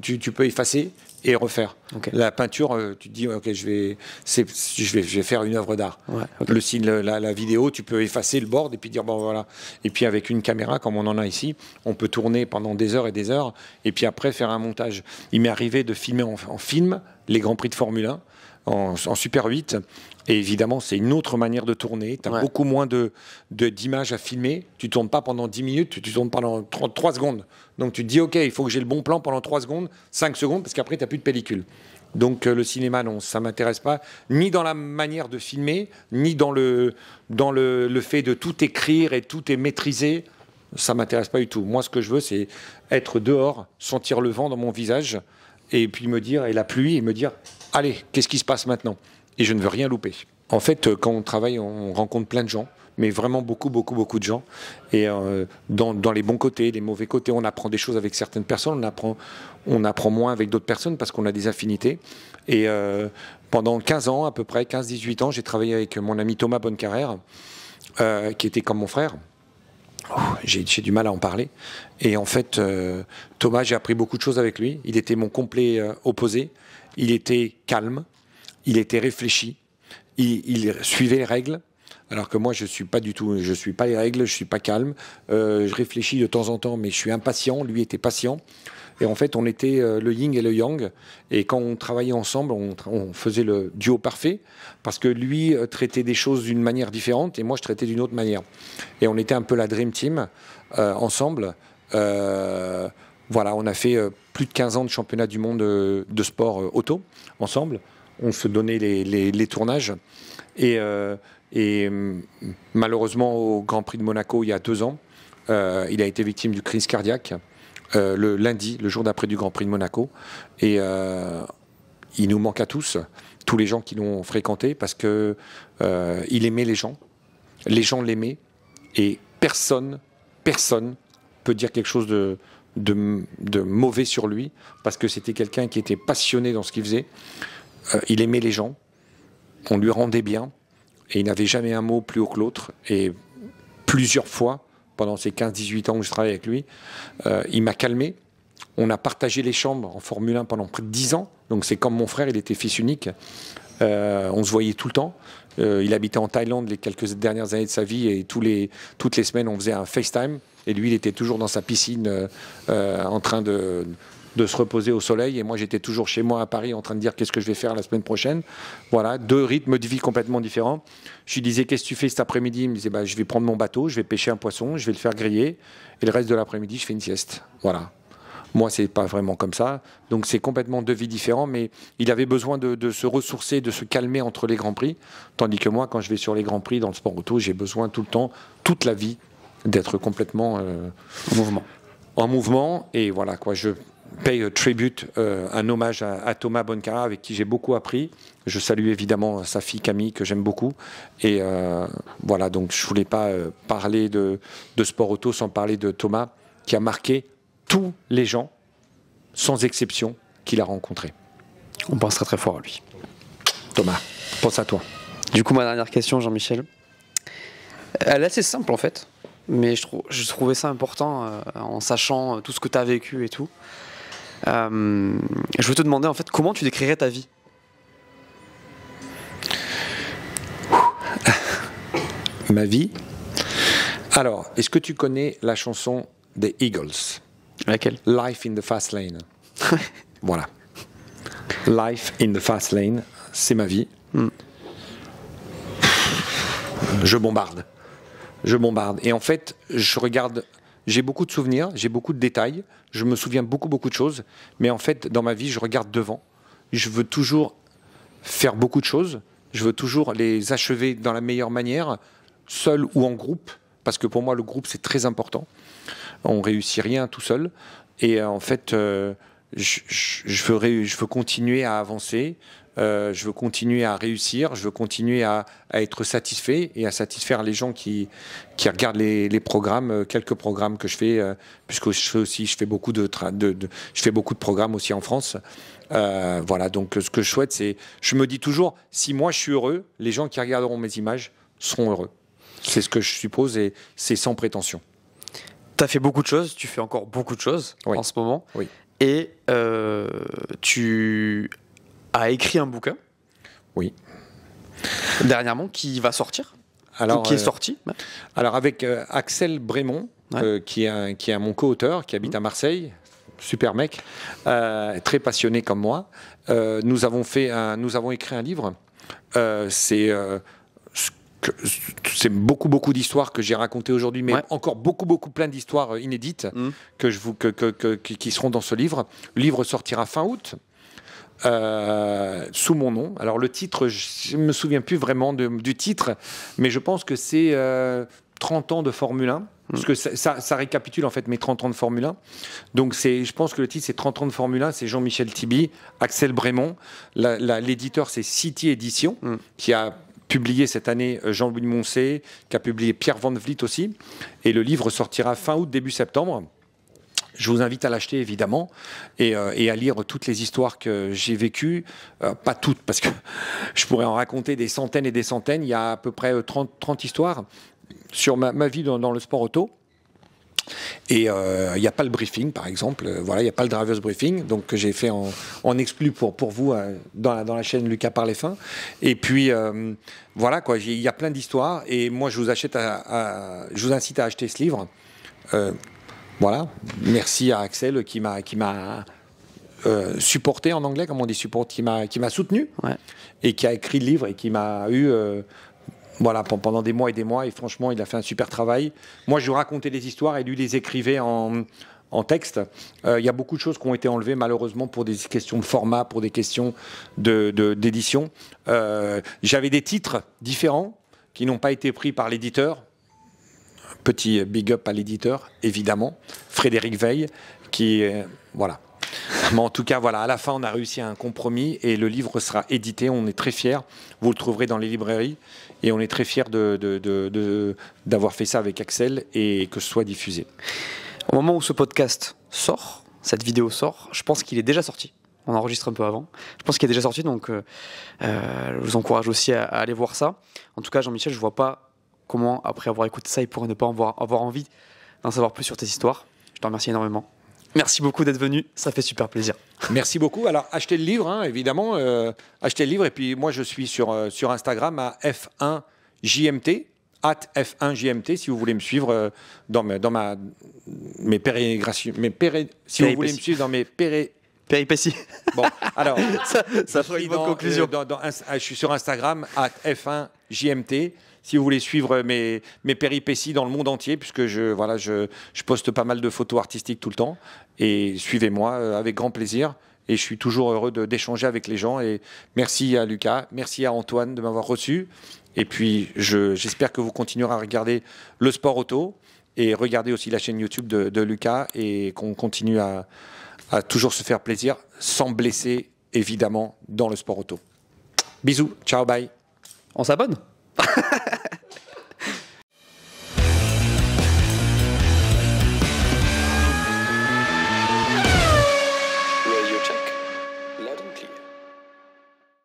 tu, peux effacer et refaire. La peinture, euh, tu te dis, ok, je vais, faire une œuvre d'art. la, vidéo, tu peux effacer le board et puis dire, bon voilà. Et puis avec une caméra, comme on en a ici, on peut tourner pendant des heures et des heures, et puis après faire un montage. Il m'est arrivé de filmer en, en film les grands prix de Formule 1 en, Super 8. Et évidemment, c'est une autre manière de tourner. Tu as beaucoup moins d'images de, d'images à filmer. Tu tournes pas pendant 10 minutes, tu, tournes pendant trente 3 secondes. Donc tu te dis, OK, il faut que j'ai le bon plan pendant 3 secondes, 5 secondes, parce qu'après, tu n'as plus de pellicule. Donc euh, le cinéma, non, ça m'intéresse pas, ni dans la manière de filmer, ni dans le, dans le, fait de tout écrire et tout est maîtrisé. Ça m'intéresse pas du tout. Moi, ce que je veux, c'est être dehors, sentir le vent dans mon visage, et puis me dire, et la pluie, et me dire, allez, qu'est-ce qui se passe maintenant Et je ne veux rien louper. En fait, euh, quand on travaille, on rencontre plein de gens, mais vraiment beaucoup, beaucoup, beaucoup de gens. Et euh, dans, dans, les bons côtés, les mauvais côtés, on apprend des choses avec certaines personnes, on apprend, on apprend moins avec d'autres personnes parce qu'on a des affinités. Et euh, pendant 15 ans, à peu près 15-18 ans, j'ai travaillé avec mon ami Thomas Bonnecarrère, qui était comme mon frère j'ai du mal à en parler. Et en fait, euh, Thomas, j'ai appris beaucoup de choses avec lui. Il était mon complet euh, opposé. Il était calme, il était réfléchi, il, suivait les règles. Alors que moi, je suis pas du tout, je suis pas les règles, je suis pas calme. Euh, je réfléchis de temps en temps, mais je suis impatient. Lui était patient. Et en fait, on était euh, le yin et le yang. Et quand on travaillait ensemble, on, faisait le duo parfait parce que lui euh, traitait des choses d'une manière différente et moi, je traitais d'une autre manière. Et on était un peu la dream team euh, ensemble. voilà, on a fait plus de 15 ans de championnat du monde de sport auto ensemble. On se donnait les, tournages. Et, hum, malheureusement, au Grand Prix de Monaco, il y a deux ans, il a été victime d'une crise cardiaque. Euh, le lundi, le jour d'après du Grand Prix de Monaco. Et euh, il nous manque à tous, tous les gens qui l'ont fréquenté, parce que euh, il aimait les gens, les gens l'aimaient, et personne, personne peut dire quelque chose de, de, de mauvais sur lui, parce que c'était quelqu'un qui était passionné dans ce qu'il faisait. il aimait les gens, on lui rendait bien, et il n'avait jamais un mot plus haut que l'autre. Et plusieurs fois, pendant ces 15-18 ans où je travaille avec lui. Euh, il m'a calmé. On a partagé les chambres en Formule 1 pendant près de 10 ans. Donc c'est comme mon frère, il était fils unique. Euh, on se voyait tout le temps. Euh, il habitait en Thaïlande les quelques dernières années de sa vie et toutes les semaines, on faisait un FaceTime. Et lui, il était toujours dans sa piscine en train de, de se reposer au soleil. Et moi, j'étais toujours chez moi à Paris en train de dire qu'est-ce que je vais faire la semaine prochaine. Voilà, deux rythmes de vie complètement différents. Je lui disais qu'est-ce que tu fais cet après-midi Il me disait bah, je vais prendre mon bateau, je vais pêcher un poisson, je vais le faire griller. Et le reste de l'après-midi, je fais une sieste. Voilà. Moi, c'est pas vraiment comme ça. Donc, c'est complètement deux vies différentes, Mais il avait besoin de, se ressourcer, de se calmer entre les grands prix. Tandis que moi, quand je vais sur les grands prix dans le sport auto, j'ai besoin tout le temps, toute la vie, d'être complètement euh, en mouvement. En mouvement. Et voilà quoi. Je paye euh, tribute, euh, un hommage à, Thomas Boncara, avec qui j'ai beaucoup appris. Je salue évidemment euh, sa fille Camille, que j'aime beaucoup. Et voilà, donc je voulais pas parler de, sport auto sans parler de Thomas, qui a marqué tous les gens, sans exception, qu'il a rencontrés. On pense très très fort à lui. Thomas, pense à toi. Du coup, ma dernière question, Jean-Michel. Elle est assez simple en fait, mais je, je trouvais ça important en sachant tout ce que tu as vécu et tout. Euh, je veux te demander en fait comment tu décrirais ta vie Ma vie Alors, est-ce que tu connais la chanson des Eagles Laquelle Life in the Fast Lane. voilà. Life in the Fast Lane, c'est ma vie. Hmm. Je bombarde. Je bombarde. Et en fait, je regarde, j'ai beaucoup de souvenirs, j'ai beaucoup de détails je me souviens beaucoup, beaucoup de choses. Mais en fait, dans ma vie, je regarde devant. Je veux toujours faire beaucoup de choses. Je veux toujours les achever dans la meilleure manière, seul ou en groupe. Parce que pour moi, le groupe, c'est très important. On réussit rien tout seul. Et euh, en fait, euh, je, veux, continuer à avancer. Euh, je veux continuer à réussir, je veux continuer à, être satisfait et à satisfaire les gens qui, qui regardent les, programmes, euh, quelques programmes que je fais, euh, puisque je fais aussi je fais beaucoup de, je fais beaucoup de programmes aussi en France. voilà, donc ce que je souhaite, c'est, je me dis toujours, si moi je suis heureux, les gens qui regarderont mes images seront heureux. C'est ce que je suppose et c'est sans prétention. Tu as fait beaucoup de choses, tu fais encore beaucoup de choses en ce moment. Oui. Et tu a écrit un bouquin. Oui. Dernièrement, qui va sortir. Alors, qui est euh, sorti. alors avec euh, Axel Brémond, euh, qui, est, mon co-auteur, qui habite mhm. à Marseille, super mec, très passionné comme moi, nous, avons écrit un livre. C'est beaucoup beaucoup d'histoires que j'ai racontées aujourd'hui, mais encore beaucoup beaucoup plein d'histoires inédites mhm. qui seront dans ce livre. Le livre sortira fin août. Euh, sous mon nom. Alors le titre, je ne me souviens plus vraiment du titre, mais je pense que c'est 30 euh, ans de Formule 1. Hmm. Parce que ça, récapitule en fait mes 30 ans de Formule 1. Donc c'est, je pense que le titre c'est 30 ans de Formule 1, c'est Jean-Michel Tibi, Axel Brémond. l'éditeur c'est City Edition, hmm. qui a publié cette année euh, Jean-Louis Moncé, qui a publié Pierre Van Vliet aussi. Et le livre sortira fin août, début septembre. Je vous invite à l'acheter évidemment euh, et, à lire toutes les histoires que j'ai vécues, euh, pas toutes parce que je pourrais en raconter des centaines et des centaines. Il y a à peu près 30, euh, histoires sur ma, vie dans, le sport auto. Et il n'y a pas le briefing, par exemple. voilà, il n'y a pas le driver's briefing, donc que j'ai fait en, en exclu pour, vous dans, la, chaîne Lucas par les Et puis voilà quoi, il y a plein d'histoires. Et moi, je vous achète, je vous incite à acheter ce livre. Voilà. Merci à Axel qui m'a qui m'a euh, supporté en anglais, comme on dit support, qui m'a qui m'a soutenu et qui a écrit le livre et qui m'a eu euh, voilà pendant des mois et des mois et franchement il a fait un super travail. Moi je lui racontais des histoires et lui les écrivait en texte. Euh, il y a beaucoup de choses qui ont été enlevées malheureusement pour des questions de format, pour des questions d'édition. De, J'avais des titres différents qui n'ont pas été pris par l'éditeur Petit euh, big up à l'éditeur, évidemment, Frédéric Veil, qui, euh, voilà. Mais en tout cas, voilà, à la fin, on a réussi à un compromis et le livre sera édité. On est très fiers. Vous le trouverez dans les librairies et on est très fiers d'avoir fait ça avec Axel et que ce soit diffusé. Au moment où ce podcast sort, cette vidéo sort, je pense qu'il est déjà sorti. On enregistre un peu avant. Je pense qu'il est déjà sorti, donc euh, je vous encourage aussi à, à aller voir ça. En tout cas, Jean-Michel, je ne vois pas comment, après avoir écouté ça, il pourrait ne pas avoir, avoir envie d'en savoir plus sur tes histoires. Je te remercie énormément. Merci beaucoup d'être venu, ça fait super plaisir. Merci beaucoup. Alors achetez le livre, hein, évidemment, euh, achetez le livre. Et puis moi, je suis sur, euh, sur Instagram à F1JMT, at F1JMT, si vous voulez me suivre euh, dans, dans ma, mes pérégrinations, si vous voulez me suivre dans mes péré, péripéties. Bon, alors ça, ça une conclusion. Ah, je suis sur Instagram à F1JMT si vous voulez suivre mes, péripéties dans le monde entier, puisque je, voilà, je, poste pas mal de photos artistiques tout le temps. Et suivez-moi euh, avec grand plaisir. Et je suis toujours heureux d'échanger avec les gens. Et merci à Lucas, merci à Antoine de m'avoir reçu. Et puis, j'espère que vous continuerez à regarder le sport auto et regardez aussi la chaîne YouTube de, Lucas et qu'on continue à toujours se faire plaisir sans blesser, évidemment, dans le sport auto. Bisous, ciao, bye. On s'abonne